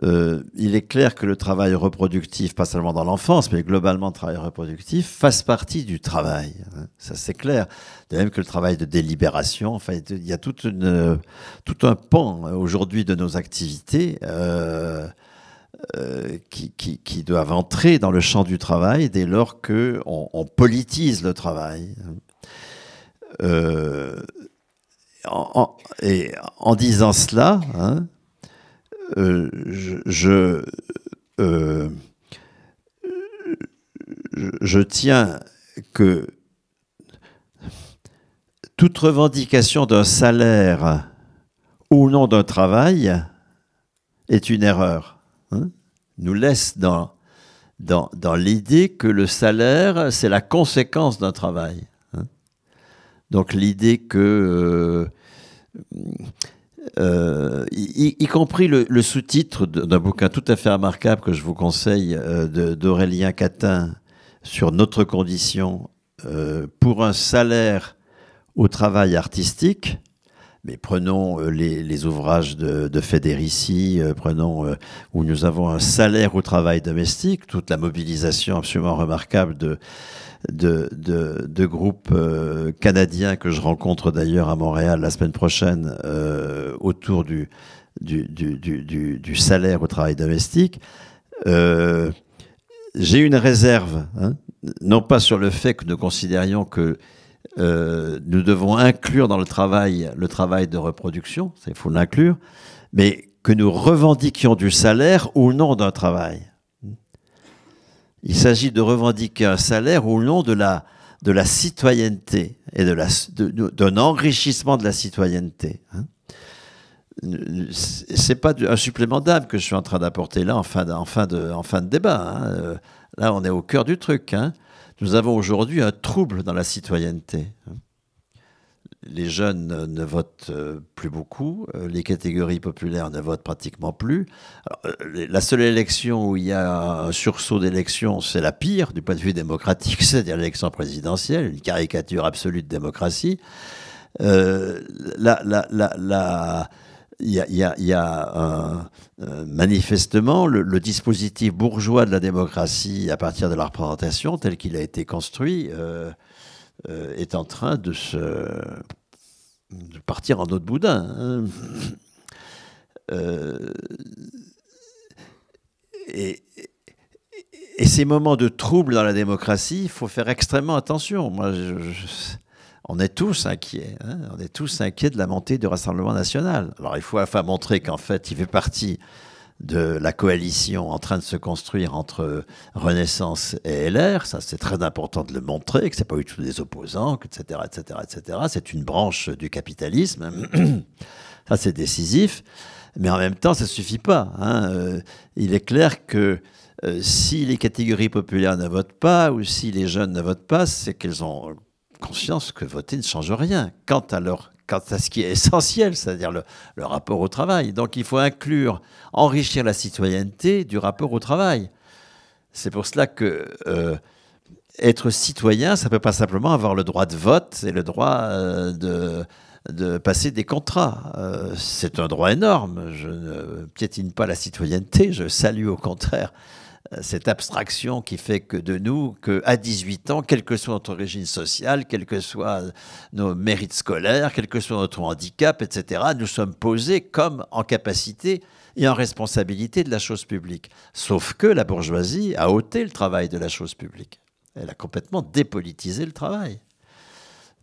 Euh, il est clair que le travail reproductif, pas seulement dans l'enfance, mais globalement le travail reproductif, fasse partie du travail. Hein. Ça, c'est clair. De même que le travail de délibération, il y a toute une, tout un pan hein, aujourd'hui de nos activités. Euh, euh, qui, qui, doivent entrer dans le champ du travail dès lors qu'on politise le travail. Hein. et en disant cela, euh, euh, je, tiens que toute revendication d'un salaire au nom d'un travail est une erreur. Hein. nous laisse dans, dans, l'idée que le salaire, c'est la conséquence d'un travail. Hein. Donc l'idée que... Euh, euh, y, compris le, sous-titre d'un bouquin tout à fait remarquable que je vous conseille euh, d'Aurélien Catin sur notre condition euh, pour un salaire au travail artistique. Mais prenons les, ouvrages de, de Federici, prenons où nous avons un salaire au travail domestique, toute la mobilisation absolument remarquable de, de, groupes euh, canadiens que je rencontre d'ailleurs à Montréal la semaine prochaine euh, autour du salaire au travail domestique. Euh, j'ai une réserve, hein, non pas sur le fait que nous considérions que nous devons inclure dans le travail le travail de reproduction, il faut l'inclure, mais que nous revendiquions du salaire ou non d'un travail. Il s'agit de revendiquer un salaire au nom de la, de la citoyenneté et de la, d'un enrichissement de la citoyenneté. Hein c'est pas un supplément d'âme que je suis en train d'apporter là en fin de, fin de, en fin de débat. Hein. Euh, là, on est au cœur du truc. Hein. Nous avons aujourd'hui un trouble dans la citoyenneté. Hein les jeunes ne votent euh, plus beaucoup, euh, les catégories populaires ne votent pratiquement plus. Euh, la seule élection où il y a un sursaut d'élection, c'est la pire du point de vue démocratique, *laughs* c'est-à-dire l'élection présidentielle, une caricature absolue de démocratie. il y a, manifestement le, dispositif bourgeois de la démocratie à partir de la représentation tel qu'il a été construit euh, est en train de se partir en autre boudin. Hein. Euh, et, ces moments de trouble dans la démocratie, il faut faire extrêmement attention. Moi, on est tous inquiets. Hein. on est tous inquiets de la montée du Rassemblement national. Alors, il faut enfin montrer qu'en fait, il fait partie de la coalition en train de se construire entre Renaissance et LR. Ça, c'est très important de le montrer, que c'est pas du tout des opposants, etc., etc., etc. C'est une branche du capitalisme. *clears throat* Ça, c'est décisif. Mais en même temps, ça suffit pas. Hein. Euh, il est clair que euh, si les catégories populaires ne votent pas ou si les jeunes ne votent pas, c'est qu'elles ont conscience que voter ne change rien quant à leur quant à ce qui est essentiel, c'est-à-dire le, rapport au travail. Donc il faut inclure, enrichir la citoyenneté du rapport au travail. C'est pour cela que euh, être citoyen, ça ne peut pas simplement avoir le droit de vote et le droit euh, de, passer des contrats. Euh, c'est un droit énorme. Je ne piétine pas la citoyenneté, je salue au contraire euh, cette abstraction qui fait que de nous, qu'à 18 ans, quelle que soit notre origine sociale, quels que soient nos mérites scolaires, quel que soit notre handicap, etc., nous sommes posés comme en capacité et en responsabilité de la chose publique. Sauf que la bourgeoisie a ôté le travail de la chose publique. Elle a complètement dépolitisé le travail.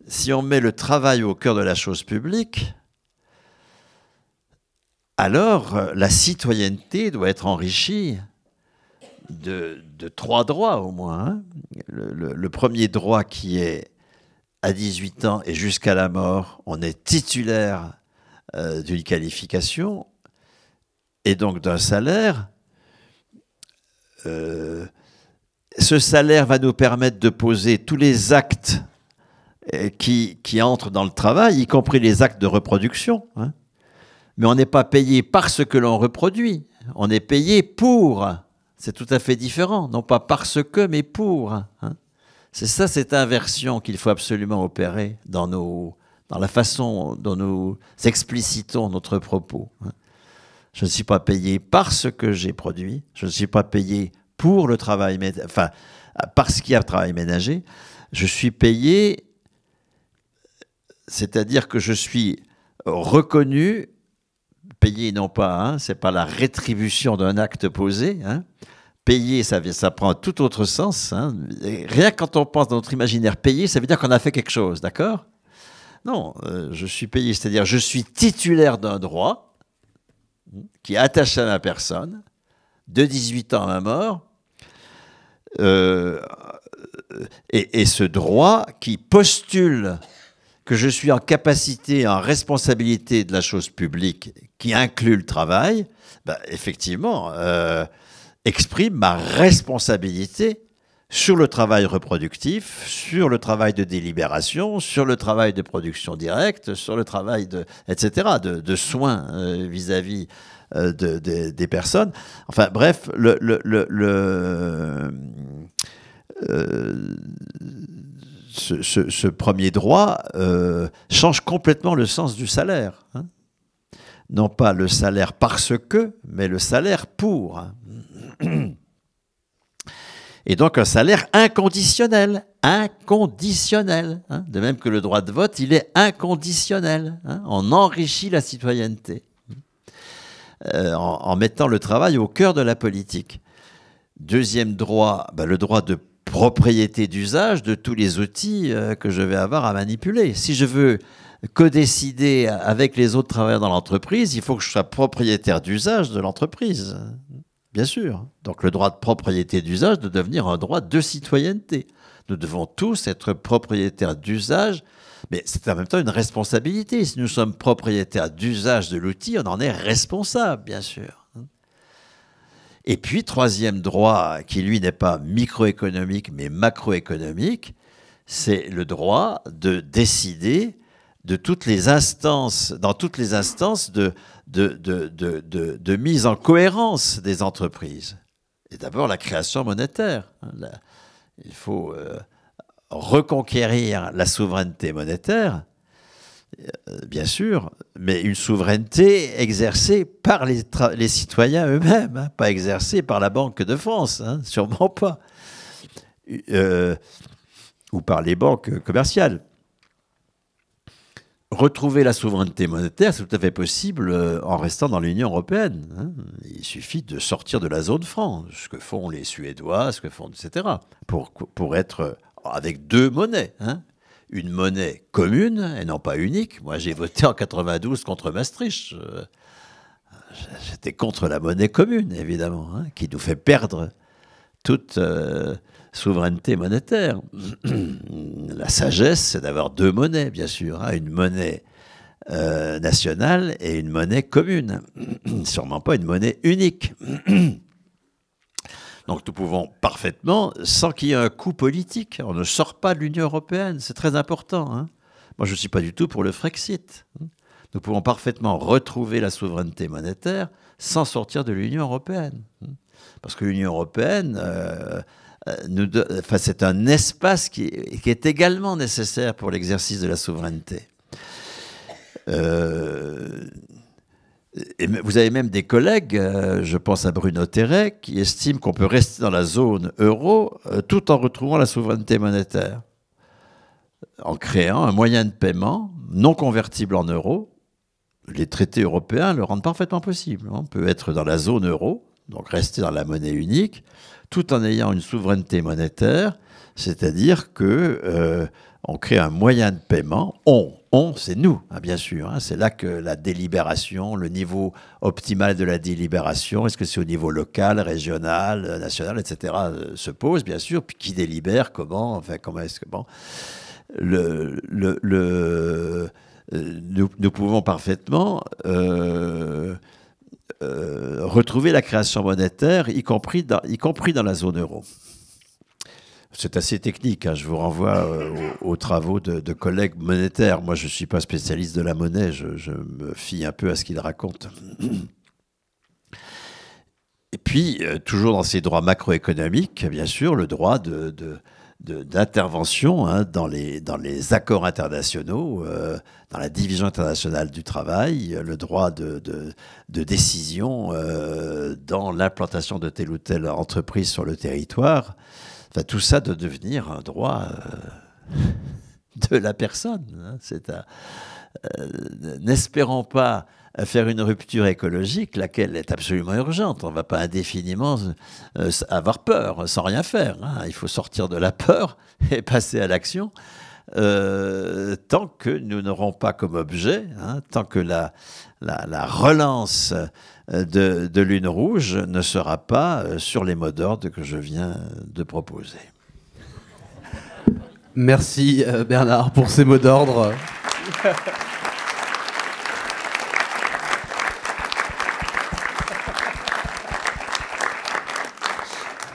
Si on met le travail au cœur de la chose publique, alors euh, la citoyenneté doit être enrichie de, trois droits au moins. Hein. Le, premier droit qui est à 18 ans et jusqu'à la mort, on est titulaire euh, d'une qualification et donc d'un salaire. Euh, ce salaire va nous permettre de poser tous les actes euh, qui, qui entrent dans le travail, y compris les actes de reproduction. Hein. Mais on n'est pas payé par ce que l'on reproduit, on est payé pour. C'est tout à fait différent, non pas parce que, mais pour. Hein. C'est ça, cette inversion qu'il faut absolument opérer dans, nos, dans la façon dont nous explicitons notre propos. Hein. Je ne suis pas payé parce que j'ai produit, je ne suis pas payé pour le travail, enfin, parce qu'il y a travail ménager, je suis payé, c'est-à-dire que je suis reconnu payer non pas, hein, c'est pas la rétribution d'un acte posé. Hein. Payer, ça, ça prend tout autre sens. Hein. Rien quand on pense dans notre imaginaire payer, ça veut dire qu'on a fait quelque chose, d'accord Non, euh, je suis payé, c'est-à-dire je suis titulaire d'un droit hmm, qui est attaché à ma personne, de 18 ans à ma mort, euh, et, ce droit qui postule que je suis en capacité, en responsabilité de la chose publique qui inclut le travail, bah, effectivement, euh, exprime ma responsabilité sur le travail reproductif, sur le travail de délibération, sur le travail de production directe, sur le travail de, etc., de, soins euh, vis-à-vis euh, des personnes. Enfin, bref, le, le, le, ce, premier droit euh, change complètement le sens du salaire. Hein. Non pas le salaire parce que, mais le salaire pour. Hein. Et donc un salaire inconditionnel, inconditionnel. Hein. De même que le droit de vote, il est inconditionnel. On enrichit la citoyenneté euh, en, mettant le travail au cœur de la politique. Deuxième droit, ben, le droit de propriété d'usage de tous les outils euh, que je vais avoir à manipuler. Si je veux co-décider avec les autres travailleurs dans l'entreprise, il faut que je sois propriétaire d'usage de l'entreprise. Bien sûr. Donc le droit de propriété d'usage doit devenir un droit de citoyenneté. Nous devons tous être propriétaires d'usage, mais c'est en même temps une responsabilité. Si nous sommes propriétaires d'usage de l'outil, on en est responsable, bien sûr. Et puis, troisième droit, qui lui n'est pas microéconomique, mais macroéconomique, c'est le droit de décider de toutes les instances, dans toutes les instances de, de, de, de, de mise en cohérence des entreprises. Et d'abord, la création monétaire. Hein, il faut euh, reconquérir la souveraineté monétaire euh, bien sûr, mais une souveraineté exercée par les, citoyens eux-mêmes, hein, pas exercée par la Banque de France, hein, sûrement pas, euh, ou par les banques commerciales. Retrouver la souveraineté monétaire, c'est tout à fait possible euh, en restant dans l'Union européenne. Hein. Il suffit de sortir de la zone franc, ce que font les Suédois, ce que font, etc., pour, pour être avec deux monnaies une monnaie commune et non pas unique. Moi, j'ai voté en 92 contre Maastricht. Euh, j'étais contre la monnaie commune, évidemment, hein, qui nous fait perdre toute euh, souveraineté monétaire. *clears throat* la sagesse, c'est d'avoir deux monnaies, bien sûr, hein, une monnaie euh, nationale et une monnaie commune. *clears throat* Sûrement pas une monnaie unique. *clears throat* Donc nous pouvons parfaitement, sans qu'il y ait un coup politique, on ne sort pas de l'Union européenne, c'est très important. Hein. Moi, je ne suis pas du tout pour le Frexit. Hein. Nous pouvons parfaitement retrouver la souveraineté monétaire sans sortir de l'Union européenne. Hein. Parce que l'Union européenne, euh, euh, c'est un espace qui, est également nécessaire pour l'exercice de la souveraineté. Euh, vous avez même des collègues, euh, je pense à Bruno Terret, qui estiment qu'on peut rester dans la zone euro euh, tout en retrouvant la souveraineté monétaire, en créant un moyen de paiement non convertible en euros. Les traités européens le rendent parfaitement possible. Hein. On peut être dans la zone euro, donc rester dans la monnaie unique, tout en ayant une souveraineté monétaire, c'est-à-dire que euh, on crée un moyen de paiement. On, c'est nous, hein, bien sûr. Hein. c'est là que la délibération, le niveau optimal de la délibération, est-ce que c'est au niveau local, régional, euh, national, etc., euh, se pose, bien sûr. Puis qui délibère, comment, enfin, comment est-ce que. Bon. Euh, nous, pouvons parfaitement. retrouver la création monétaire, y compris dans la zone euro. C'est assez technique. Hein. Je vous renvoie euh, aux, travaux de, collègues monétaires. Moi, je ne suis pas spécialiste de la monnaie. Je, me fie un peu à ce qu'ils racontent. Et puis, euh, toujours dans ces droits macroéconomiques, bien sûr, le droit d'intervention hein, dans, les, accords internationaux, euh, dans la division internationale du travail, le droit de, décision dans l'implantation de telle ou telle entreprise sur le territoire tout ça doit devenir un droit euh, *laughs* de la personne. Hein. C'est euh, N'espérons pas faire une rupture écologique, laquelle est absolument urgente. On ne va pas indéfiniment euh, avoir peur sans rien faire. Hein. Il faut sortir de la peur *laughs* et passer à l'action. tant que nous n'aurons pas comme objet, hein, tant que la, la relance euh, de, Lune Rouge ne sera pas euh, sur les mots d'ordre que je viens de proposer. Merci euh, Bernard pour ces mots d'ordre. *laughs*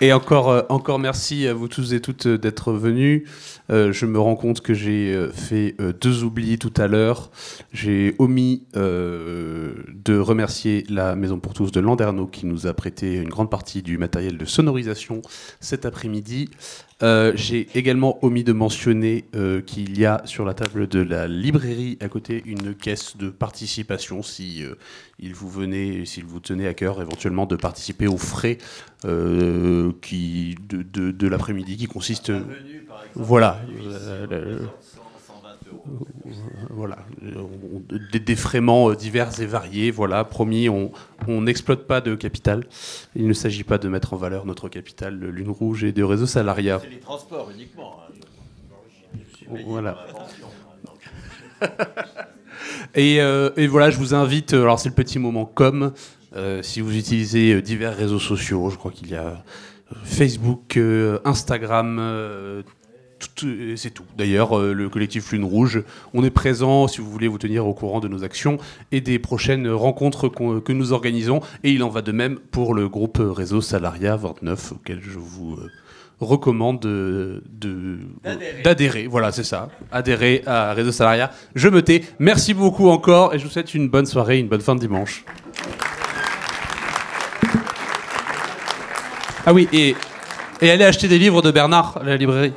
Et encore, euh, encore merci à vous tous et toutes euh, d'être venus. Euh, je me rends compte que j'ai fait deux oublis tout à l'heure. J'ai omis de remercier la Maison pour tous de Landerneau qui nous a prêté une grande partie du matériel de sonorisation cet après-midi. Euh, j'ai également omis de mentionner euh, qu'il y a sur la table de la librairie à côté une caisse de participation si euh, il vous venait, s'il vous tenait à cœur éventuellement de participer aux frais de, l'après-midi qui consiste. voilà voilà, des, fraisements euh, divers et variés. Voilà, promis, on n'exploite pas de capital. Il ne s'agit pas de mettre en valeur notre capital de Lune Rouge et de réseau salariat. les transports uniquement. Hein. Voilà. Euh, et, voilà, je vous invite. Euh, alors, c'est le petit moment com. si vous utilisez divers réseaux sociaux, je crois qu'il y a Facebook, Instagram, euh, c'est tout. D'ailleurs, euh, le collectif Lune Rouge, on est présent si vous voulez vous tenir au courant de nos actions et des prochaines rencontres euh, que nous organisons. Et il en va de même pour le groupe Réseau Salaria 29, auquel je vous recommande d'adhérer. Voilà, c'est ça. Adhérer à Réseau Salaria. Je me tais. Merci beaucoup encore et je vous souhaite une bonne soirée, une bonne fin de dimanche. Ah oui, et, et allez acheter des livres de Bernard à la librairie.